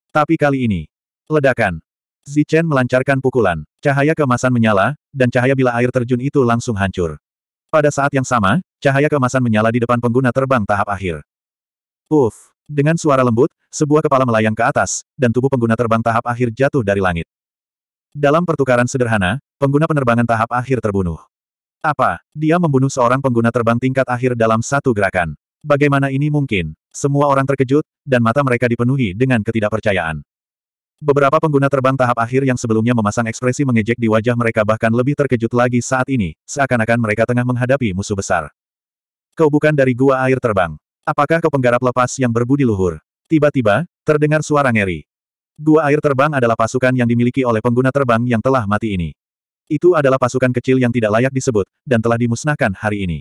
Tapi kali ini, ledakan. Zichen melancarkan pukulan, cahaya kemasan menyala, dan cahaya bila air terjun itu langsung hancur. Pada saat yang sama, cahaya kemasan menyala di depan pengguna terbang tahap akhir. Uff, Dengan suara lembut, sebuah kepala melayang ke atas, dan tubuh pengguna terbang tahap akhir jatuh dari langit. Dalam pertukaran sederhana, pengguna penerbangan tahap akhir terbunuh. Apa? Dia membunuh seorang pengguna terbang tingkat akhir dalam satu gerakan. Bagaimana ini mungkin? Semua orang terkejut, dan mata mereka dipenuhi dengan ketidakpercayaan. Beberapa pengguna terbang tahap akhir yang sebelumnya memasang ekspresi mengejek di wajah mereka bahkan lebih terkejut lagi saat ini, seakan-akan mereka tengah menghadapi musuh besar. Kau bukan dari gua air terbang. Apakah kau penggarap lepas yang berbudi luhur? Tiba-tiba, terdengar suara ngeri. Gua air terbang adalah pasukan yang dimiliki oleh pengguna terbang yang telah mati ini. Itu adalah pasukan kecil yang tidak layak disebut, dan telah dimusnahkan hari ini.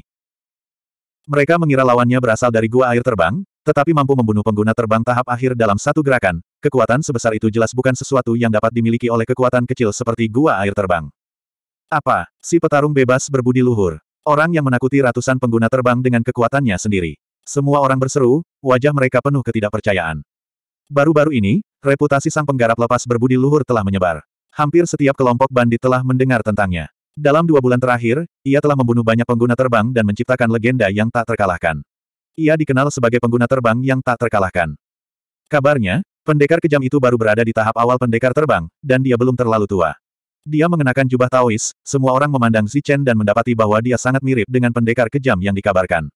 Mereka mengira lawannya berasal dari gua air terbang, tetapi mampu membunuh pengguna terbang tahap akhir dalam satu gerakan. Kekuatan sebesar itu jelas bukan sesuatu yang dapat dimiliki oleh kekuatan kecil seperti gua air terbang. Apa? Si petarung bebas berbudi luhur. Orang yang menakuti ratusan pengguna terbang dengan kekuatannya sendiri. Semua orang berseru, wajah mereka penuh ketidakpercayaan. Baru-baru ini, reputasi sang penggarap lepas berbudi luhur telah menyebar. Hampir setiap kelompok bandit telah mendengar tentangnya. Dalam dua bulan terakhir, ia telah membunuh banyak pengguna terbang dan menciptakan legenda yang tak terkalahkan. Ia dikenal sebagai pengguna terbang yang tak terkalahkan. Kabarnya, pendekar kejam itu baru berada di tahap awal pendekar terbang, dan dia belum terlalu tua. Dia mengenakan jubah Taois, semua orang memandang Zichen dan mendapati bahwa dia sangat mirip dengan pendekar kejam yang dikabarkan.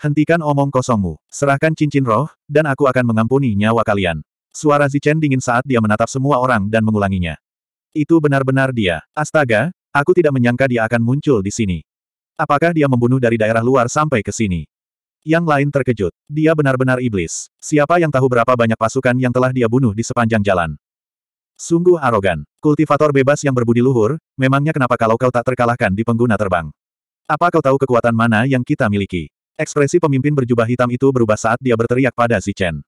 Hentikan omong kosongmu, serahkan cincin roh, dan aku akan mengampuni nyawa kalian. Suara Zichen dingin saat dia menatap semua orang dan mengulanginya. Itu benar-benar dia. Astaga, aku tidak menyangka dia akan muncul di sini. Apakah dia membunuh dari daerah luar sampai ke sini? Yang lain terkejut. Dia benar-benar iblis. Siapa yang tahu berapa banyak pasukan yang telah dia bunuh di sepanjang jalan? Sungguh arogan. Kultivator bebas yang berbudi luhur, memangnya kenapa kalau kau tak terkalahkan di pengguna terbang? Apa kau tahu kekuatan mana yang kita miliki? Ekspresi pemimpin berjubah hitam itu berubah saat dia berteriak pada Zichen.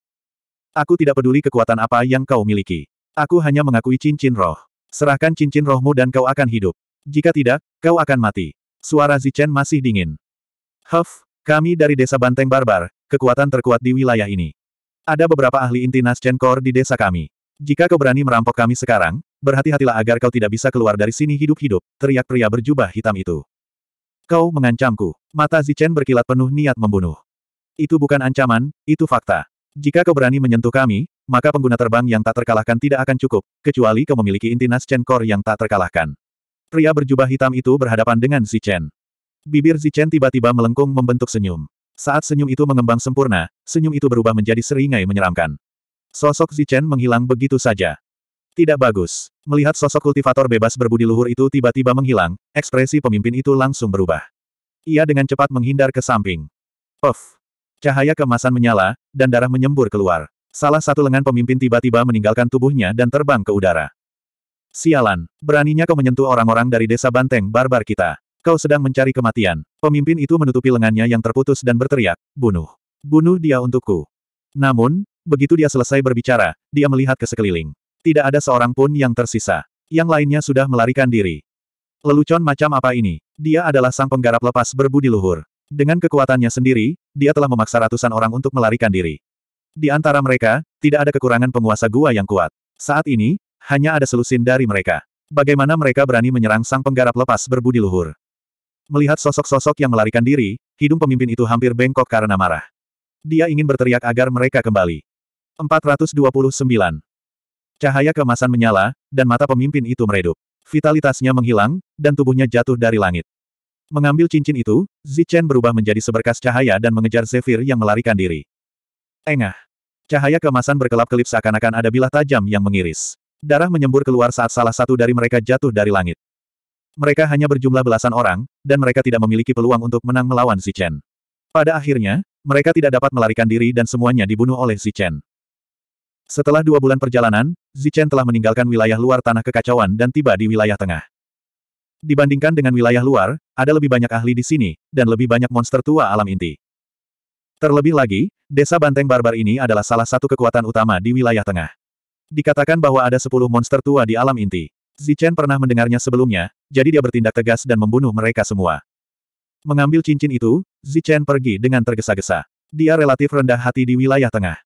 Aku tidak peduli kekuatan apa yang kau miliki. Aku hanya mengakui cincin roh. Serahkan cincin rohmu dan kau akan hidup. Jika tidak, kau akan mati. Suara Zichen masih dingin. Huff, kami dari desa Banteng Barbar, kekuatan terkuat di wilayah ini. Ada beberapa ahli inti Nascen Core di desa kami. Jika kau berani merampok kami sekarang, berhati-hatilah agar kau tidak bisa keluar dari sini hidup-hidup, teriak pria berjubah hitam itu. Kau mengancamku. Mata Zichen berkilat penuh niat membunuh. Itu bukan ancaman, itu fakta. Jika kau berani menyentuh kami, maka pengguna terbang yang tak terkalahkan tidak akan cukup, kecuali kau memiliki inti Naschen Core yang tak terkalahkan. Pria berjubah hitam itu berhadapan dengan Zichen. Bibir Zichen tiba-tiba melengkung membentuk senyum. Saat senyum itu mengembang sempurna, senyum itu berubah menjadi seringai menyeramkan. Sosok Zichen menghilang begitu saja. Tidak bagus. Melihat sosok kultivator bebas berbudi luhur itu tiba-tiba menghilang, ekspresi pemimpin itu langsung berubah. Ia dengan cepat menghindar ke samping. Puff. Cahaya kemasan menyala, dan darah menyembur keluar. Salah satu lengan pemimpin tiba-tiba meninggalkan tubuhnya dan terbang ke udara. Sialan, beraninya kau menyentuh orang-orang dari desa banteng barbar kita. Kau sedang mencari kematian. Pemimpin itu menutupi lengannya yang terputus dan berteriak, bunuh. Bunuh dia untukku. Namun, begitu dia selesai berbicara, dia melihat ke sekeliling. Tidak ada seorang pun yang tersisa. Yang lainnya sudah melarikan diri. Lelucon macam apa ini? Dia adalah sang penggarap lepas berbudi luhur. Dengan kekuatannya sendiri, dia telah memaksa ratusan orang untuk melarikan diri. Di antara mereka, tidak ada kekurangan penguasa gua yang kuat. Saat ini, hanya ada selusin dari mereka. Bagaimana mereka berani menyerang sang penggarap lepas berbudi luhur? Melihat sosok-sosok yang melarikan diri, hidung pemimpin itu hampir bengkok karena marah. Dia ingin berteriak agar mereka kembali. 429. Cahaya kemasan menyala, dan mata pemimpin itu meredup. Vitalitasnya menghilang, dan tubuhnya jatuh dari langit. Mengambil cincin itu, Zichen berubah menjadi seberkas cahaya dan mengejar Zephyr yang melarikan diri. Engah. Cahaya kemasan berkelap-kelip seakan-akan ada bilah tajam yang mengiris. Darah menyembur keluar saat salah satu dari mereka jatuh dari langit. Mereka hanya berjumlah belasan orang, dan mereka tidak memiliki peluang untuk menang melawan Zichen. Pada akhirnya, mereka tidak dapat melarikan diri dan semuanya dibunuh oleh Zichen. Setelah dua bulan perjalanan, Zichen telah meninggalkan wilayah luar tanah kekacauan dan tiba di wilayah tengah. Dibandingkan dengan wilayah luar, ada lebih banyak ahli di sini, dan lebih banyak monster tua alam inti. Terlebih lagi, desa banteng barbar ini adalah salah satu kekuatan utama di wilayah tengah. Dikatakan bahwa ada sepuluh monster tua di alam inti. Zichen pernah mendengarnya sebelumnya, jadi dia bertindak tegas dan membunuh mereka semua. Mengambil cincin itu, Zichen pergi dengan tergesa-gesa. Dia relatif rendah hati di wilayah tengah.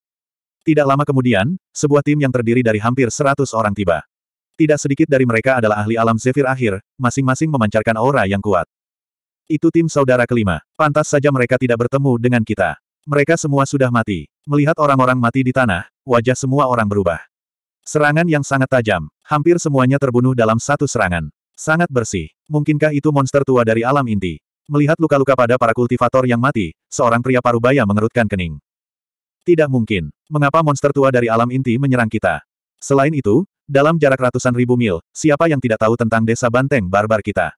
Tidak lama kemudian, sebuah tim yang terdiri dari hampir 100 orang tiba. Tidak sedikit dari mereka adalah ahli alam zephyr akhir, masing-masing memancarkan aura yang kuat. Itu tim saudara kelima. Pantas saja mereka tidak bertemu dengan kita. Mereka semua sudah mati. Melihat orang-orang mati di tanah, wajah semua orang berubah. Serangan yang sangat tajam. Hampir semuanya terbunuh dalam satu serangan. Sangat bersih. Mungkinkah itu monster tua dari alam inti? Melihat luka-luka pada para kultivator yang mati, seorang pria parubaya mengerutkan kening. Tidak mungkin. Mengapa monster tua dari alam inti menyerang kita? Selain itu, dalam jarak ratusan ribu mil, siapa yang tidak tahu tentang desa banteng barbar kita?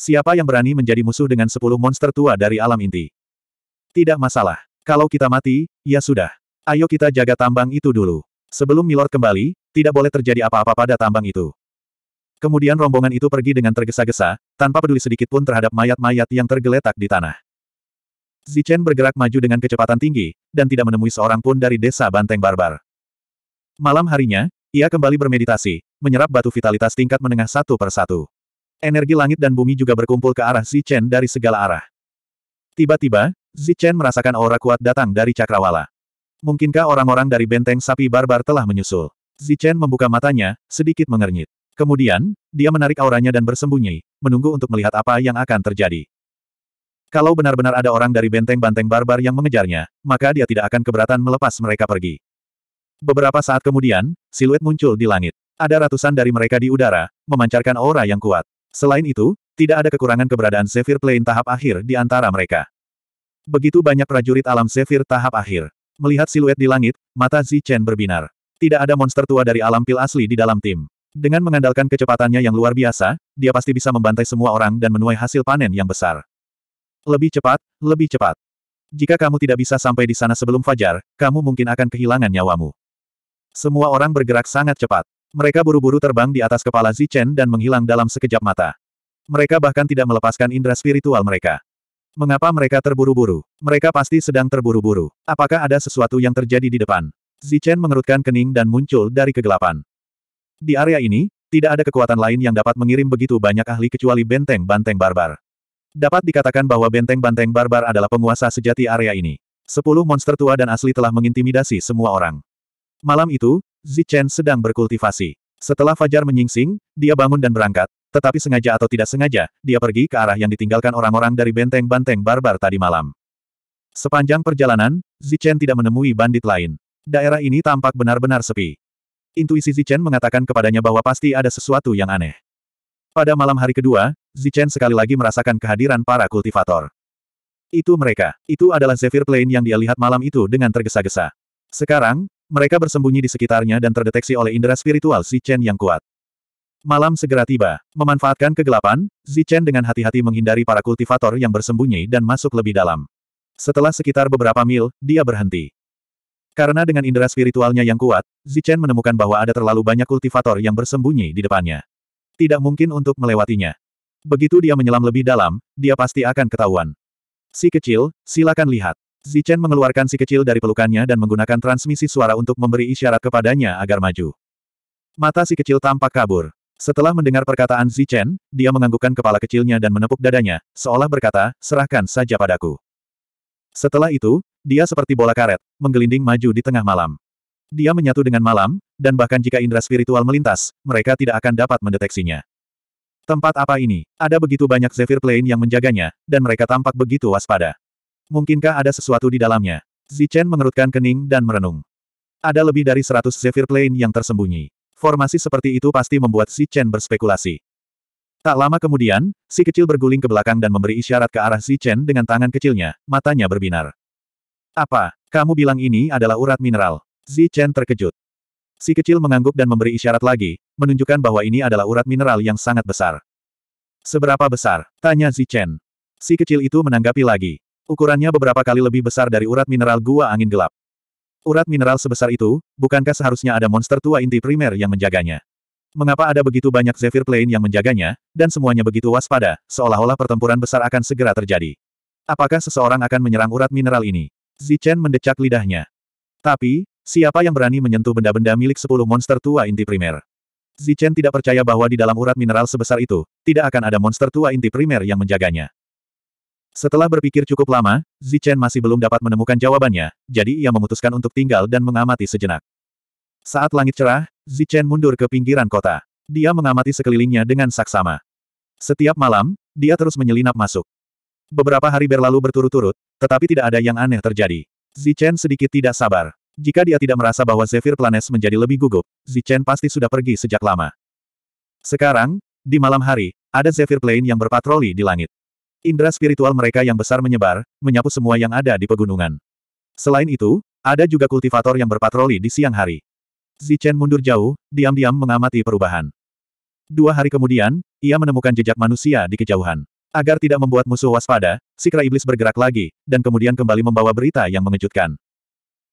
Siapa yang berani menjadi musuh dengan sepuluh monster tua dari alam inti? Tidak masalah. Kalau kita mati, ya sudah. Ayo kita jaga tambang itu dulu. Sebelum Milord kembali, tidak boleh terjadi apa-apa pada tambang itu. Kemudian rombongan itu pergi dengan tergesa-gesa, tanpa peduli sedikit pun terhadap mayat-mayat yang tergeletak di tanah. Zichen bergerak maju dengan kecepatan tinggi, dan tidak menemui seorang pun dari desa Banteng Barbar. Malam harinya, ia kembali bermeditasi, menyerap batu vitalitas tingkat menengah satu per satu. Energi langit dan bumi juga berkumpul ke arah Zichen dari segala arah. Tiba-tiba, Zichen merasakan aura kuat datang dari Cakrawala. Mungkinkah orang-orang dari benteng sapi barbar telah menyusul? Zichen membuka matanya, sedikit mengernyit. Kemudian, dia menarik auranya dan bersembunyi, menunggu untuk melihat apa yang akan terjadi. Kalau benar-benar ada orang dari benteng banteng barbar yang mengejarnya, maka dia tidak akan keberatan melepas mereka pergi. Beberapa saat kemudian, siluet muncul di langit. Ada ratusan dari mereka di udara, memancarkan aura yang kuat. Selain itu, tidak ada kekurangan keberadaan Zephyr Plane tahap akhir di antara mereka. Begitu banyak prajurit alam Zephyr tahap akhir. Melihat siluet di langit, mata Chen berbinar. Tidak ada monster tua dari alam pil asli di dalam tim. Dengan mengandalkan kecepatannya yang luar biasa, dia pasti bisa membantai semua orang dan menuai hasil panen yang besar. Lebih cepat, lebih cepat. Jika kamu tidak bisa sampai di sana sebelum fajar, kamu mungkin akan kehilangan nyawamu. Semua orang bergerak sangat cepat. Mereka buru-buru terbang di atas kepala Zichen dan menghilang dalam sekejap mata. Mereka bahkan tidak melepaskan indera spiritual mereka. Mengapa mereka terburu-buru? Mereka pasti sedang terburu-buru. Apakah ada sesuatu yang terjadi di depan? Zichen mengerutkan kening dan muncul dari kegelapan. Di area ini, tidak ada kekuatan lain yang dapat mengirim begitu banyak ahli kecuali benteng banteng barbar. Dapat dikatakan bahwa benteng banteng barbar adalah penguasa sejati area ini. Sepuluh monster tua dan asli telah mengintimidasi semua orang. Malam itu, Zichen sedang berkultivasi. Setelah Fajar menyingsing, dia bangun dan berangkat, tetapi sengaja atau tidak sengaja, dia pergi ke arah yang ditinggalkan orang-orang dari benteng banteng barbar tadi malam. Sepanjang perjalanan, Zichen tidak menemui bandit lain. Daerah ini tampak benar-benar sepi. Intuisi Zichen mengatakan kepadanya bahwa pasti ada sesuatu yang aneh. Pada malam hari kedua, Zichen sekali lagi merasakan kehadiran para kultivator. Itu mereka. Itu adalah Zephyr Plane yang dia lihat malam itu dengan tergesa-gesa. Sekarang, mereka bersembunyi di sekitarnya dan terdeteksi oleh indera spiritual Zichen yang kuat. Malam segera tiba. Memanfaatkan kegelapan, Zichen dengan hati-hati menghindari para kultivator yang bersembunyi dan masuk lebih dalam. Setelah sekitar beberapa mil, dia berhenti. Karena dengan indera spiritualnya yang kuat, Zichen menemukan bahwa ada terlalu banyak kultivator yang bersembunyi di depannya. Tidak mungkin untuk melewatinya. Begitu dia menyelam lebih dalam, dia pasti akan ketahuan. Si kecil, silakan lihat. Zichen mengeluarkan si kecil dari pelukannya dan menggunakan transmisi suara untuk memberi isyarat kepadanya agar maju. Mata si kecil tampak kabur. Setelah mendengar perkataan Zichen, dia menganggukkan kepala kecilnya dan menepuk dadanya, seolah berkata, serahkan saja padaku. Setelah itu, dia seperti bola karet, menggelinding maju di tengah malam. Dia menyatu dengan malam, dan bahkan jika indera spiritual melintas, mereka tidak akan dapat mendeteksinya. Tempat apa ini? Ada begitu banyak Zephyr Plane yang menjaganya, dan mereka tampak begitu waspada. Mungkinkah ada sesuatu di dalamnya? Zichen mengerutkan kening dan merenung. Ada lebih dari seratus Zephyr Plane yang tersembunyi. Formasi seperti itu pasti membuat Zichen berspekulasi. Tak lama kemudian, si kecil berguling ke belakang dan memberi isyarat ke arah Zichen dengan tangan kecilnya, matanya berbinar. Apa? Kamu bilang ini adalah urat mineral? Zichen terkejut. Si kecil mengangguk dan memberi isyarat lagi, menunjukkan bahwa ini adalah urat mineral yang sangat besar. Seberapa besar? Tanya Zichen. Si kecil itu menanggapi lagi. Ukurannya beberapa kali lebih besar dari urat mineral gua angin gelap. Urat mineral sebesar itu, bukankah seharusnya ada monster tua inti primer yang menjaganya? Mengapa ada begitu banyak Zephyr Plane yang menjaganya, dan semuanya begitu waspada, seolah-olah pertempuran besar akan segera terjadi? Apakah seseorang akan menyerang urat mineral ini? Zichen mendecak lidahnya. Tapi, Siapa yang berani menyentuh benda-benda milik sepuluh monster tua inti primer? Zichen tidak percaya bahwa di dalam urat mineral sebesar itu, tidak akan ada monster tua inti primer yang menjaganya. Setelah berpikir cukup lama, Zichen masih belum dapat menemukan jawabannya, jadi ia memutuskan untuk tinggal dan mengamati sejenak. Saat langit cerah, Zichen mundur ke pinggiran kota. Dia mengamati sekelilingnya dengan saksama. Setiap malam, dia terus menyelinap masuk. Beberapa hari berlalu berturut-turut, tetapi tidak ada yang aneh terjadi. Zichen sedikit tidak sabar. Jika dia tidak merasa bahwa Zephyr Planes menjadi lebih gugup, Zichen pasti sudah pergi sejak lama. Sekarang, di malam hari, ada Zephyr Plane yang berpatroli di langit. Indra spiritual mereka yang besar menyebar, menyapu semua yang ada di pegunungan. Selain itu, ada juga kultivator yang berpatroli di siang hari. Zichen mundur jauh, diam-diam mengamati perubahan. Dua hari kemudian, ia menemukan jejak manusia di kejauhan. Agar tidak membuat musuh waspada, Sikra iblis bergerak lagi, dan kemudian kembali membawa berita yang mengejutkan.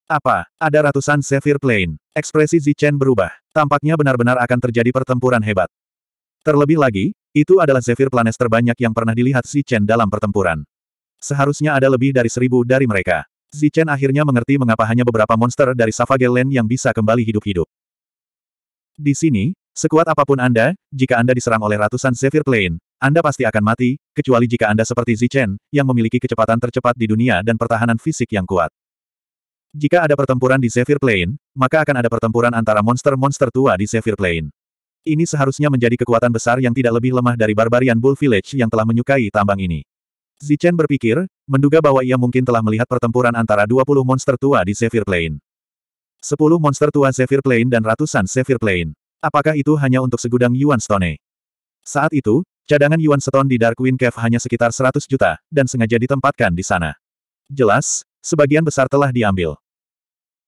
Apa? Ada ratusan Zephyr Plain. Ekspresi Zichen berubah. Tampaknya benar-benar akan terjadi pertempuran hebat. Terlebih lagi, itu adalah Zephyr Planes terbanyak yang pernah dilihat Zichen dalam pertempuran. Seharusnya ada lebih dari seribu dari mereka. Zichen akhirnya mengerti mengapa hanya beberapa monster dari Savage Land yang bisa kembali hidup-hidup. Di sini, sekuat apapun Anda, jika Anda diserang oleh ratusan Zephyr Plain, Anda pasti akan mati, kecuali jika Anda seperti Zichen, yang memiliki kecepatan tercepat di dunia dan pertahanan fisik yang kuat. Jika ada pertempuran di Zephyr Plain, maka akan ada pertempuran antara monster-monster tua di Zephyr Plain. Ini seharusnya menjadi kekuatan besar yang tidak lebih lemah dari Barbarian Bull Village yang telah menyukai tambang ini. Zichen berpikir, menduga bahwa ia mungkin telah melihat pertempuran antara 20 monster tua di Zephyr Plain. 10 monster tua Zephyr Plain dan ratusan Zephyr Plain. Apakah itu hanya untuk segudang Yuan Stone? Saat itu, cadangan Yuan Stone di Darkwing Cave hanya sekitar 100 juta, dan sengaja ditempatkan di sana. Jelas, sebagian besar telah diambil.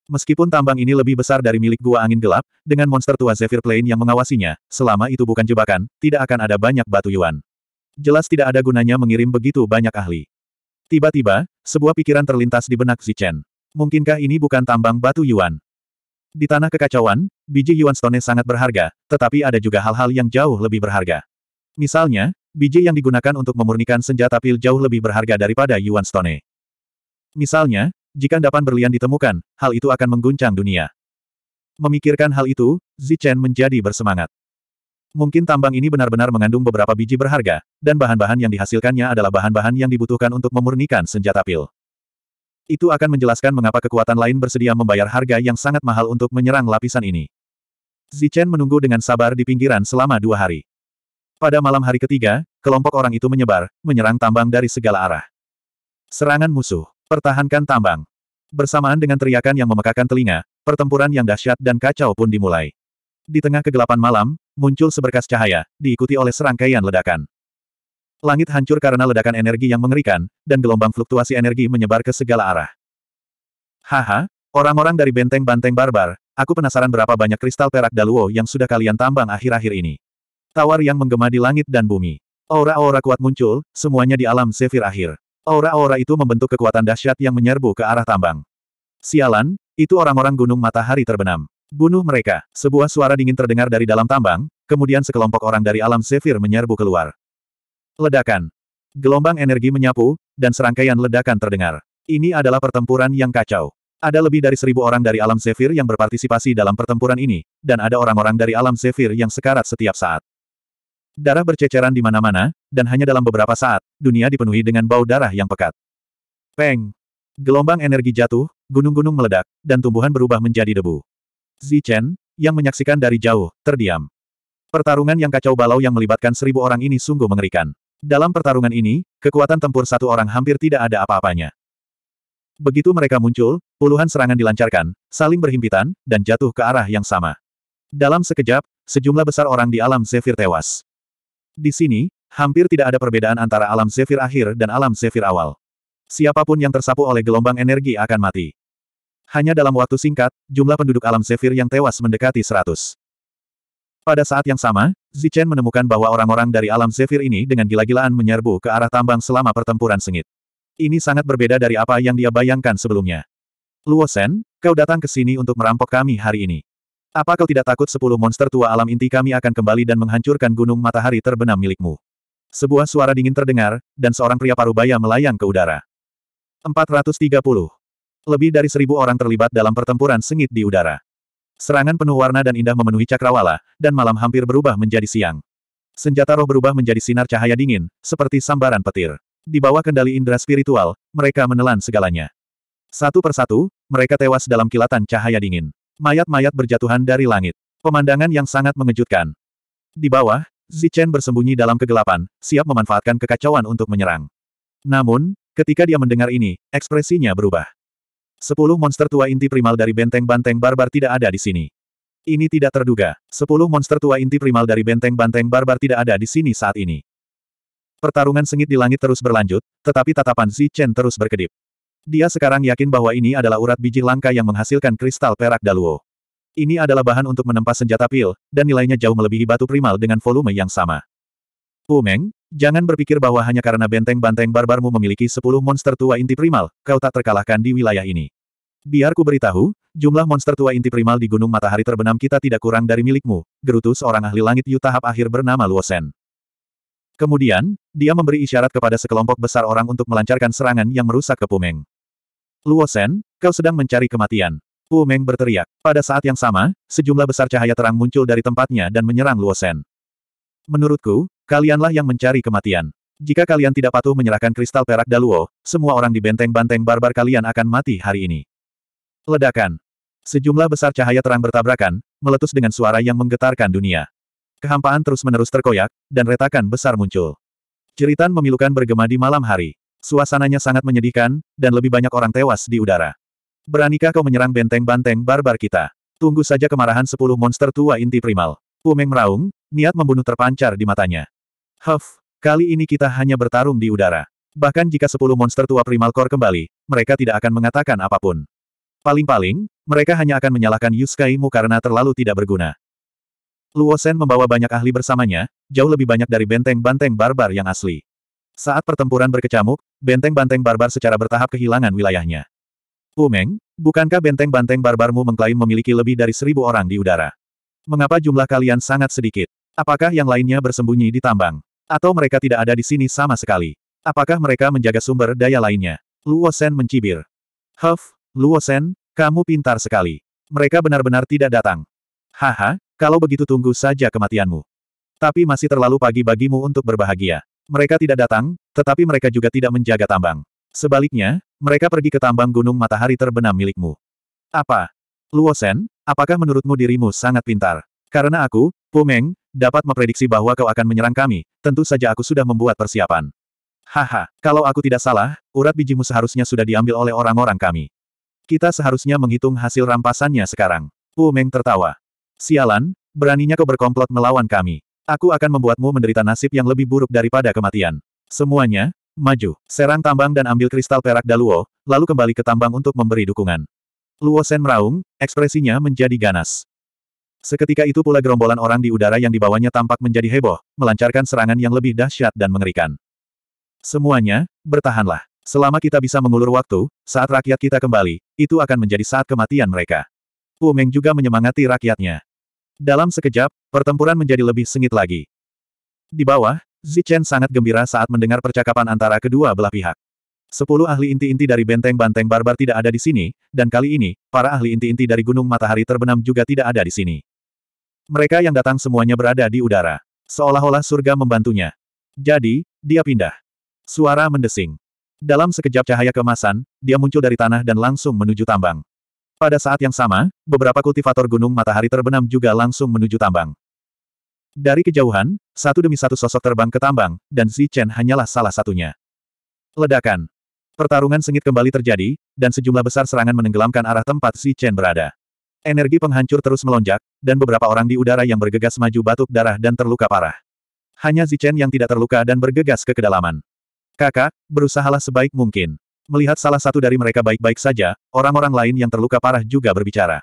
Meskipun tambang ini lebih besar dari milik gua angin gelap, dengan monster tua Zephyr Plain yang mengawasinya, selama itu bukan jebakan, tidak akan ada banyak batu yuan. Jelas tidak ada gunanya mengirim begitu banyak ahli. Tiba-tiba, sebuah pikiran terlintas di benak Zichen. Mungkinkah ini bukan tambang batu yuan? Di tanah kekacauan, biji yuan stone sangat berharga, tetapi ada juga hal-hal yang jauh lebih berharga. Misalnya, biji yang digunakan untuk memurnikan senjata pil jauh lebih berharga daripada Yuan Stone. Misalnya, jika endapan berlian ditemukan, hal itu akan mengguncang dunia. Memikirkan hal itu, Zichen menjadi bersemangat. Mungkin tambang ini benar-benar mengandung beberapa biji berharga, dan bahan-bahan yang dihasilkannya adalah bahan-bahan yang dibutuhkan untuk memurnikan senjata pil. Itu akan menjelaskan mengapa kekuatan lain bersedia membayar harga yang sangat mahal untuk menyerang lapisan ini. Zichen menunggu dengan sabar di pinggiran selama dua hari. Pada malam hari ketiga, kelompok orang itu menyebar, menyerang tambang dari segala arah. Serangan musuh Pertahankan tambang. Bersamaan dengan teriakan yang memekakan telinga, pertempuran yang dahsyat dan kacau pun dimulai. Di tengah kegelapan malam, muncul seberkas cahaya, diikuti oleh serangkaian ledakan. Langit hancur karena ledakan energi yang mengerikan, dan gelombang fluktuasi energi menyebar ke segala arah. Haha, orang-orang dari benteng-banteng barbar, aku penasaran berapa banyak kristal perak Daluo yang sudah kalian tambang akhir-akhir ini. Tawar yang menggema di langit dan bumi. Aura-aura kuat muncul, semuanya di alam sefir akhir. Aura-aura itu membentuk kekuatan dahsyat yang menyerbu ke arah tambang. Sialan, itu orang-orang gunung matahari terbenam. Bunuh mereka, sebuah suara dingin terdengar dari dalam tambang, kemudian sekelompok orang dari alam sefir menyerbu keluar. Ledakan. Gelombang energi menyapu, dan serangkaian ledakan terdengar. Ini adalah pertempuran yang kacau. Ada lebih dari seribu orang dari alam sefir yang berpartisipasi dalam pertempuran ini, dan ada orang-orang dari alam sefir yang sekarat setiap saat. Darah berceceran di mana-mana, dan hanya dalam beberapa saat, dunia dipenuhi dengan bau darah yang pekat. Peng! Gelombang energi jatuh, gunung-gunung meledak, dan tumbuhan berubah menjadi debu. Zichen, yang menyaksikan dari jauh, terdiam. Pertarungan yang kacau balau yang melibatkan seribu orang ini sungguh mengerikan. Dalam pertarungan ini, kekuatan tempur satu orang hampir tidak ada apa-apanya. Begitu mereka muncul, puluhan serangan dilancarkan, saling berhimpitan, dan jatuh ke arah yang sama. Dalam sekejap, sejumlah besar orang di alam Zephyr tewas. Di sini, hampir tidak ada perbedaan antara alam zefir akhir dan alam zefir awal. Siapapun yang tersapu oleh gelombang energi akan mati. Hanya dalam waktu singkat, jumlah penduduk alam zefir yang tewas mendekati seratus. Pada saat yang sama, Zichen menemukan bahwa orang-orang dari alam zefir ini dengan gila-gilaan menyerbu ke arah tambang selama pertempuran sengit. Ini sangat berbeda dari apa yang dia bayangkan sebelumnya. Luo kau datang ke sini untuk merampok kami hari ini. Apa kau tidak takut sepuluh monster tua alam inti kami akan kembali dan menghancurkan gunung matahari terbenam milikmu? Sebuah suara dingin terdengar, dan seorang pria parubaya melayang ke udara. 430. Lebih dari seribu orang terlibat dalam pertempuran sengit di udara. Serangan penuh warna dan indah memenuhi cakrawala, dan malam hampir berubah menjadi siang. Senjata roh berubah menjadi sinar cahaya dingin, seperti sambaran petir. Di bawah kendali indera spiritual, mereka menelan segalanya. Satu persatu, mereka tewas dalam kilatan cahaya dingin. Mayat-mayat berjatuhan dari langit. Pemandangan yang sangat mengejutkan. Di bawah, Zichen bersembunyi dalam kegelapan, siap memanfaatkan kekacauan untuk menyerang. Namun, ketika dia mendengar ini, ekspresinya berubah. Sepuluh monster tua inti primal dari benteng banteng barbar tidak ada di sini. Ini tidak terduga. Sepuluh monster tua inti primal dari benteng-banteng barbar tidak ada di sini saat ini. Pertarungan sengit di langit terus berlanjut, tetapi tatapan Zichen terus berkedip. Dia sekarang yakin bahwa ini adalah urat biji langka yang menghasilkan kristal perak Daluo. Ini adalah bahan untuk menempa senjata pil, dan nilainya jauh melebihi batu primal dengan volume yang sama. Pumeng, jangan berpikir bahwa hanya karena benteng-banteng barbarmu memiliki 10 monster tua inti primal, kau tak terkalahkan di wilayah ini. Biar ku beritahu, jumlah monster tua inti primal di Gunung Matahari Terbenam kita tidak kurang dari milikmu, gerutu seorang ahli langit Yu tahap akhir bernama Luosen. Kemudian, dia memberi isyarat kepada sekelompok besar orang untuk melancarkan serangan yang merusak ke Pumeng. Luo Shen, kau sedang mencari kematian. Wu Meng berteriak. Pada saat yang sama, sejumlah besar cahaya terang muncul dari tempatnya dan menyerang Luo Shen. Menurutku, kalianlah yang mencari kematian. Jika kalian tidak patuh menyerahkan kristal perak Daluo, semua orang di benteng-banteng barbar kalian akan mati hari ini. Ledakan. Sejumlah besar cahaya terang bertabrakan, meletus dengan suara yang menggetarkan dunia. Kehampaan terus-menerus terkoyak, dan retakan besar muncul. Ceritan memilukan bergema di malam hari. Suasananya sangat menyedihkan, dan lebih banyak orang tewas di udara. Beranikah kau menyerang benteng-banteng barbar kita? Tunggu saja kemarahan sepuluh monster tua inti primal. Umeng meraung, niat membunuh terpancar di matanya. Huff, kali ini kita hanya bertarung di udara. Bahkan jika sepuluh monster tua primal core kembali, mereka tidak akan mengatakan apapun. Paling-paling, mereka hanya akan menyalahkan Yuskaimu karena terlalu tidak berguna. Luosen membawa banyak ahli bersamanya, jauh lebih banyak dari benteng-banteng barbar yang asli. Saat pertempuran berkecamuk, benteng benteng barbar secara bertahap kehilangan wilayahnya. Umeng, bukankah benteng benteng barbarmu mengklaim memiliki lebih dari seribu orang di udara? Mengapa jumlah kalian sangat sedikit? Apakah yang lainnya bersembunyi di tambang? Atau mereka tidak ada di sini sama sekali? Apakah mereka menjaga sumber daya lainnya? Luosen mencibir. Huff, Luosen, kamu pintar sekali. Mereka benar-benar tidak datang. Haha, kalau begitu tunggu saja kematianmu. Tapi masih terlalu pagi bagimu untuk berbahagia. Mereka tidak datang, tetapi mereka juga tidak menjaga tambang. Sebaliknya, mereka pergi ke tambang gunung matahari terbenam milikmu. Apa? Luosen, apakah menurutmu dirimu sangat pintar? Karena aku, Pumeng, dapat memprediksi bahwa kau akan menyerang kami, tentu saja aku sudah membuat persiapan. Haha, kalau aku tidak salah, urat bijimu seharusnya sudah diambil oleh orang-orang kami. Kita seharusnya menghitung hasil rampasannya sekarang. Pumeng tertawa. Sialan, beraninya kau berkomplot melawan kami. Aku akan membuatmu menderita nasib yang lebih buruk daripada kematian. Semuanya, maju. Serang tambang dan ambil kristal perak Daluo, lalu kembali ke tambang untuk memberi dukungan. Luo Sen meraung, ekspresinya menjadi ganas. Seketika itu pula gerombolan orang di udara yang dibawanya tampak menjadi heboh, melancarkan serangan yang lebih dahsyat dan mengerikan. Semuanya, bertahanlah. Selama kita bisa mengulur waktu, saat rakyat kita kembali, itu akan menjadi saat kematian mereka. Umeng juga menyemangati rakyatnya. Dalam sekejap, pertempuran menjadi lebih sengit lagi. Di bawah, Zichen sangat gembira saat mendengar percakapan antara kedua belah pihak. Sepuluh ahli inti-inti dari benteng-banteng barbar tidak ada di sini, dan kali ini, para ahli inti-inti dari Gunung Matahari Terbenam juga tidak ada di sini. Mereka yang datang semuanya berada di udara. Seolah-olah surga membantunya. Jadi, dia pindah. Suara mendesing. Dalam sekejap cahaya kemasan, dia muncul dari tanah dan langsung menuju tambang. Pada saat yang sama, beberapa kultivator gunung matahari terbenam juga langsung menuju tambang. Dari kejauhan, satu demi satu sosok terbang ke tambang, dan Zi Chen hanyalah salah satunya. Ledakan. Pertarungan sengit kembali terjadi, dan sejumlah besar serangan menenggelamkan arah tempat Zi Chen berada. Energi penghancur terus melonjak, dan beberapa orang di udara yang bergegas maju batuk darah dan terluka parah. Hanya Zi Chen yang tidak terluka dan bergegas ke kedalaman. Kakak, berusahalah sebaik mungkin. Melihat salah satu dari mereka baik-baik saja, orang-orang lain yang terluka parah juga berbicara.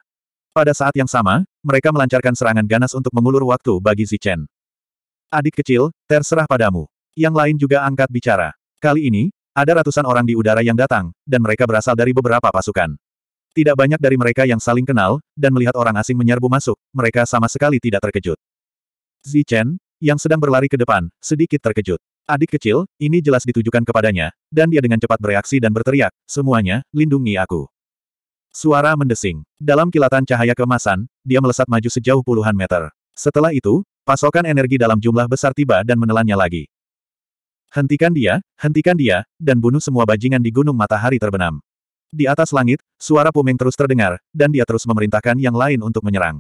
Pada saat yang sama, mereka melancarkan serangan ganas untuk mengulur waktu bagi Zichen. Adik kecil, terserah padamu. Yang lain juga angkat bicara. Kali ini, ada ratusan orang di udara yang datang, dan mereka berasal dari beberapa pasukan. Tidak banyak dari mereka yang saling kenal, dan melihat orang asing menyerbu masuk, mereka sama sekali tidak terkejut. Zichen, yang sedang berlari ke depan, sedikit terkejut. Adik kecil, ini jelas ditujukan kepadanya, dan dia dengan cepat bereaksi dan berteriak, semuanya, lindungi aku. Suara mendesing. Dalam kilatan cahaya kemasan, dia melesat maju sejauh puluhan meter. Setelah itu, pasokan energi dalam jumlah besar tiba dan menelannya lagi. Hentikan dia, hentikan dia, dan bunuh semua bajingan di gunung matahari terbenam. Di atas langit, suara puming terus terdengar, dan dia terus memerintahkan yang lain untuk menyerang.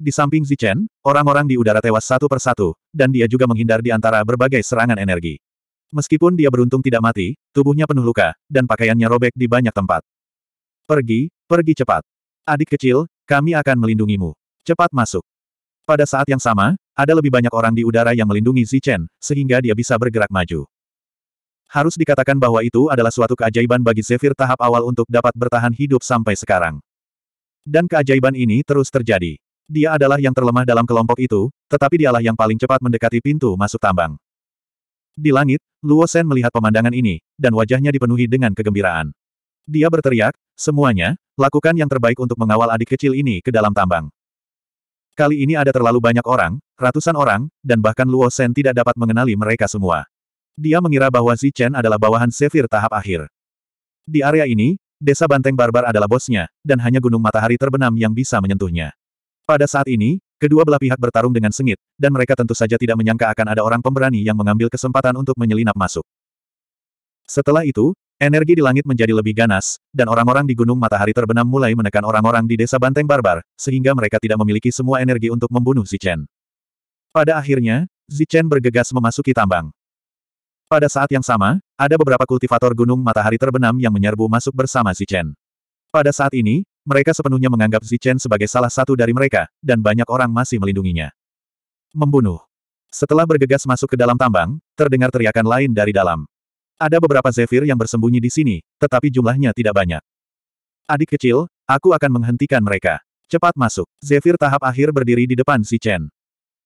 Di samping Zichen, orang-orang di udara tewas satu persatu, dan dia juga menghindar di antara berbagai serangan energi. Meskipun dia beruntung tidak mati, tubuhnya penuh luka, dan pakaiannya robek di banyak tempat. Pergi, pergi cepat. Adik kecil, kami akan melindungimu. Cepat masuk. Pada saat yang sama, ada lebih banyak orang di udara yang melindungi Zichen, sehingga dia bisa bergerak maju. Harus dikatakan bahwa itu adalah suatu keajaiban bagi Zephyr tahap awal untuk dapat bertahan hidup sampai sekarang. Dan keajaiban ini terus terjadi. Dia adalah yang terlemah dalam kelompok itu, tetapi dialah yang paling cepat mendekati pintu masuk tambang. Di langit, Luo Shen melihat pemandangan ini, dan wajahnya dipenuhi dengan kegembiraan. Dia berteriak, semuanya, lakukan yang terbaik untuk mengawal adik kecil ini ke dalam tambang. Kali ini ada terlalu banyak orang, ratusan orang, dan bahkan Luo Shen tidak dapat mengenali mereka semua. Dia mengira bahwa Zichen adalah bawahan Sefir tahap akhir. Di area ini, desa Banteng Barbar adalah bosnya, dan hanya gunung matahari terbenam yang bisa menyentuhnya. Pada saat ini, kedua belah pihak bertarung dengan sengit, dan mereka tentu saja tidak menyangka akan ada orang pemberani yang mengambil kesempatan untuk menyelinap masuk. Setelah itu, energi di langit menjadi lebih ganas, dan orang-orang di Gunung Matahari Terbenam mulai menekan orang-orang di desa Banteng Barbar, sehingga mereka tidak memiliki semua energi untuk membunuh Zichen. Pada akhirnya, Zichen bergegas memasuki tambang. Pada saat yang sama, ada beberapa kultivator Gunung Matahari Terbenam yang menyerbu masuk bersama Zichen. Pada saat ini, mereka sepenuhnya menganggap Zichen sebagai salah satu dari mereka, dan banyak orang masih melindunginya. Membunuh. Setelah bergegas masuk ke dalam tambang, terdengar teriakan lain dari dalam. Ada beberapa Zephyr yang bersembunyi di sini, tetapi jumlahnya tidak banyak. Adik kecil, aku akan menghentikan mereka. Cepat masuk. Zephyr tahap akhir berdiri di depan si Chen.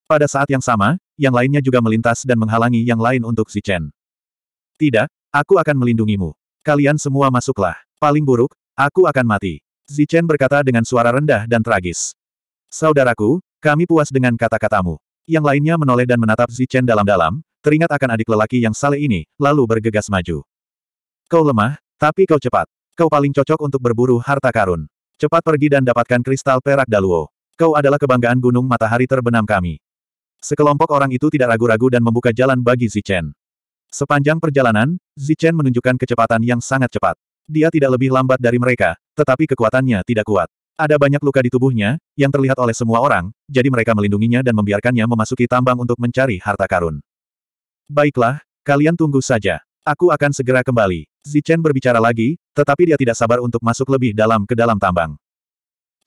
Pada saat yang sama, yang lainnya juga melintas dan menghalangi yang lain untuk si Chen. Tidak, aku akan melindungimu. Kalian semua masuklah. Paling buruk, aku akan mati. Zichen berkata dengan suara rendah dan tragis. Saudaraku, kami puas dengan kata-katamu. Yang lainnya menoleh dan menatap Zichen dalam-dalam, teringat akan adik lelaki yang saleh ini, lalu bergegas maju. Kau lemah, tapi kau cepat. Kau paling cocok untuk berburu harta karun. Cepat pergi dan dapatkan kristal perak Daluo. Kau adalah kebanggaan gunung matahari terbenam kami. Sekelompok orang itu tidak ragu-ragu dan membuka jalan bagi Zichen. Sepanjang perjalanan, Zichen menunjukkan kecepatan yang sangat cepat. Dia tidak lebih lambat dari mereka, tetapi kekuatannya tidak kuat. Ada banyak luka di tubuhnya, yang terlihat oleh semua orang, jadi mereka melindunginya dan membiarkannya memasuki tambang untuk mencari harta karun. Baiklah, kalian tunggu saja. Aku akan segera kembali. Zichen berbicara lagi, tetapi dia tidak sabar untuk masuk lebih dalam ke dalam tambang.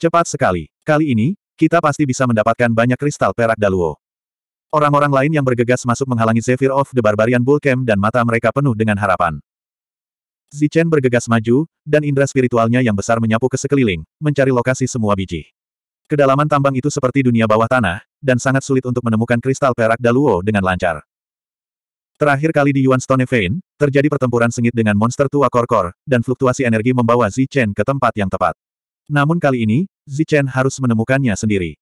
Cepat sekali. Kali ini, kita pasti bisa mendapatkan banyak kristal perak Daluo. Orang-orang lain yang bergegas masuk menghalangi Zephyr of the Barbarian Bull Camp dan mata mereka penuh dengan harapan. Zichen bergegas maju, dan indera spiritualnya yang besar menyapu ke sekeliling, mencari lokasi semua biji. Kedalaman tambang itu seperti dunia bawah tanah, dan sangat sulit untuk menemukan kristal perak Daluo dengan lancar. Terakhir kali di Yuan Stone Vein, terjadi pertempuran sengit dengan monster tua Korkor, dan fluktuasi energi membawa Zichen ke tempat yang tepat. Namun kali ini, Zichen harus menemukannya sendiri.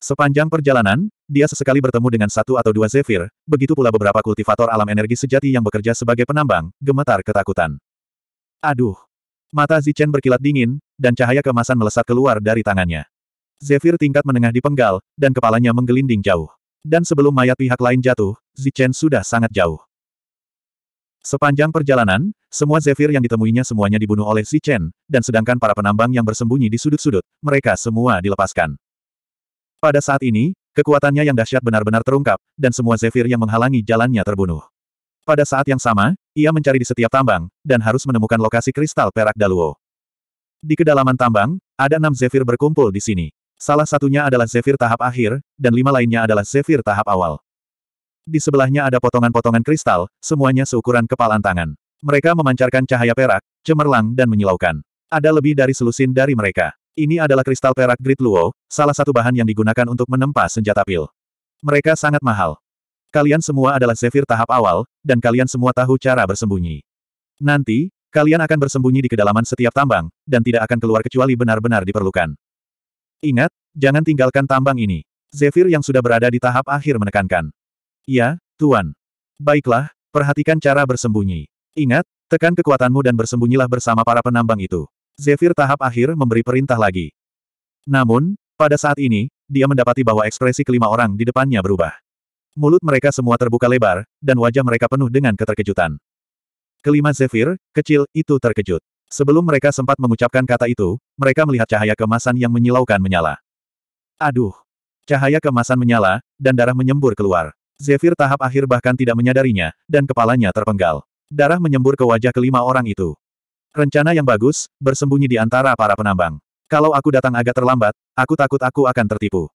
Sepanjang perjalanan, dia sesekali bertemu dengan satu atau dua Zephyr, begitu pula beberapa kultivator alam energi sejati yang bekerja sebagai penambang, gemetar ketakutan. Aduh! Mata Zichen berkilat dingin, dan cahaya kemasan melesat keluar dari tangannya. Zephyr tingkat menengah dipenggal, dan kepalanya menggelinding jauh. Dan sebelum mayat pihak lain jatuh, Zichen sudah sangat jauh. Sepanjang perjalanan, semua Zephyr yang ditemuinya semuanya dibunuh oleh Zichen, dan sedangkan para penambang yang bersembunyi di sudut-sudut, mereka semua dilepaskan. Pada saat ini, kekuatannya yang dahsyat benar-benar terungkap, dan semua zephyr yang menghalangi jalannya terbunuh. Pada saat yang sama, ia mencari di setiap tambang, dan harus menemukan lokasi kristal perak Daluo. Di kedalaman tambang, ada enam zephyr berkumpul di sini. Salah satunya adalah zephyr tahap akhir, dan lima lainnya adalah zephyr tahap awal. Di sebelahnya ada potongan-potongan kristal, semuanya seukuran kepalan tangan. Mereka memancarkan cahaya perak, cemerlang dan menyilaukan. Ada lebih dari selusin dari mereka. Ini adalah kristal perak grid luo, salah satu bahan yang digunakan untuk menempa senjata pil. Mereka sangat mahal. Kalian semua adalah Zephyr tahap awal, dan kalian semua tahu cara bersembunyi. Nanti, kalian akan bersembunyi di kedalaman setiap tambang, dan tidak akan keluar kecuali benar-benar diperlukan. Ingat, jangan tinggalkan tambang ini. Zephyr yang sudah berada di tahap akhir menekankan. Ya, Tuan. Baiklah, perhatikan cara bersembunyi. Ingat, tekan kekuatanmu dan bersembunyilah bersama para penambang itu. Zephyr tahap akhir memberi perintah lagi. Namun, pada saat ini, dia mendapati bahwa ekspresi kelima orang di depannya berubah. Mulut mereka semua terbuka lebar, dan wajah mereka penuh dengan keterkejutan. Kelima Zephyr, kecil, itu terkejut. Sebelum mereka sempat mengucapkan kata itu, mereka melihat cahaya kemasan yang menyilaukan menyala. Aduh! Cahaya kemasan menyala, dan darah menyembur keluar. Zephyr tahap akhir bahkan tidak menyadarinya, dan kepalanya terpenggal. Darah menyembur ke wajah kelima orang itu. Rencana yang bagus, bersembunyi di antara para penambang. Kalau aku datang agak terlambat, aku takut aku akan tertipu.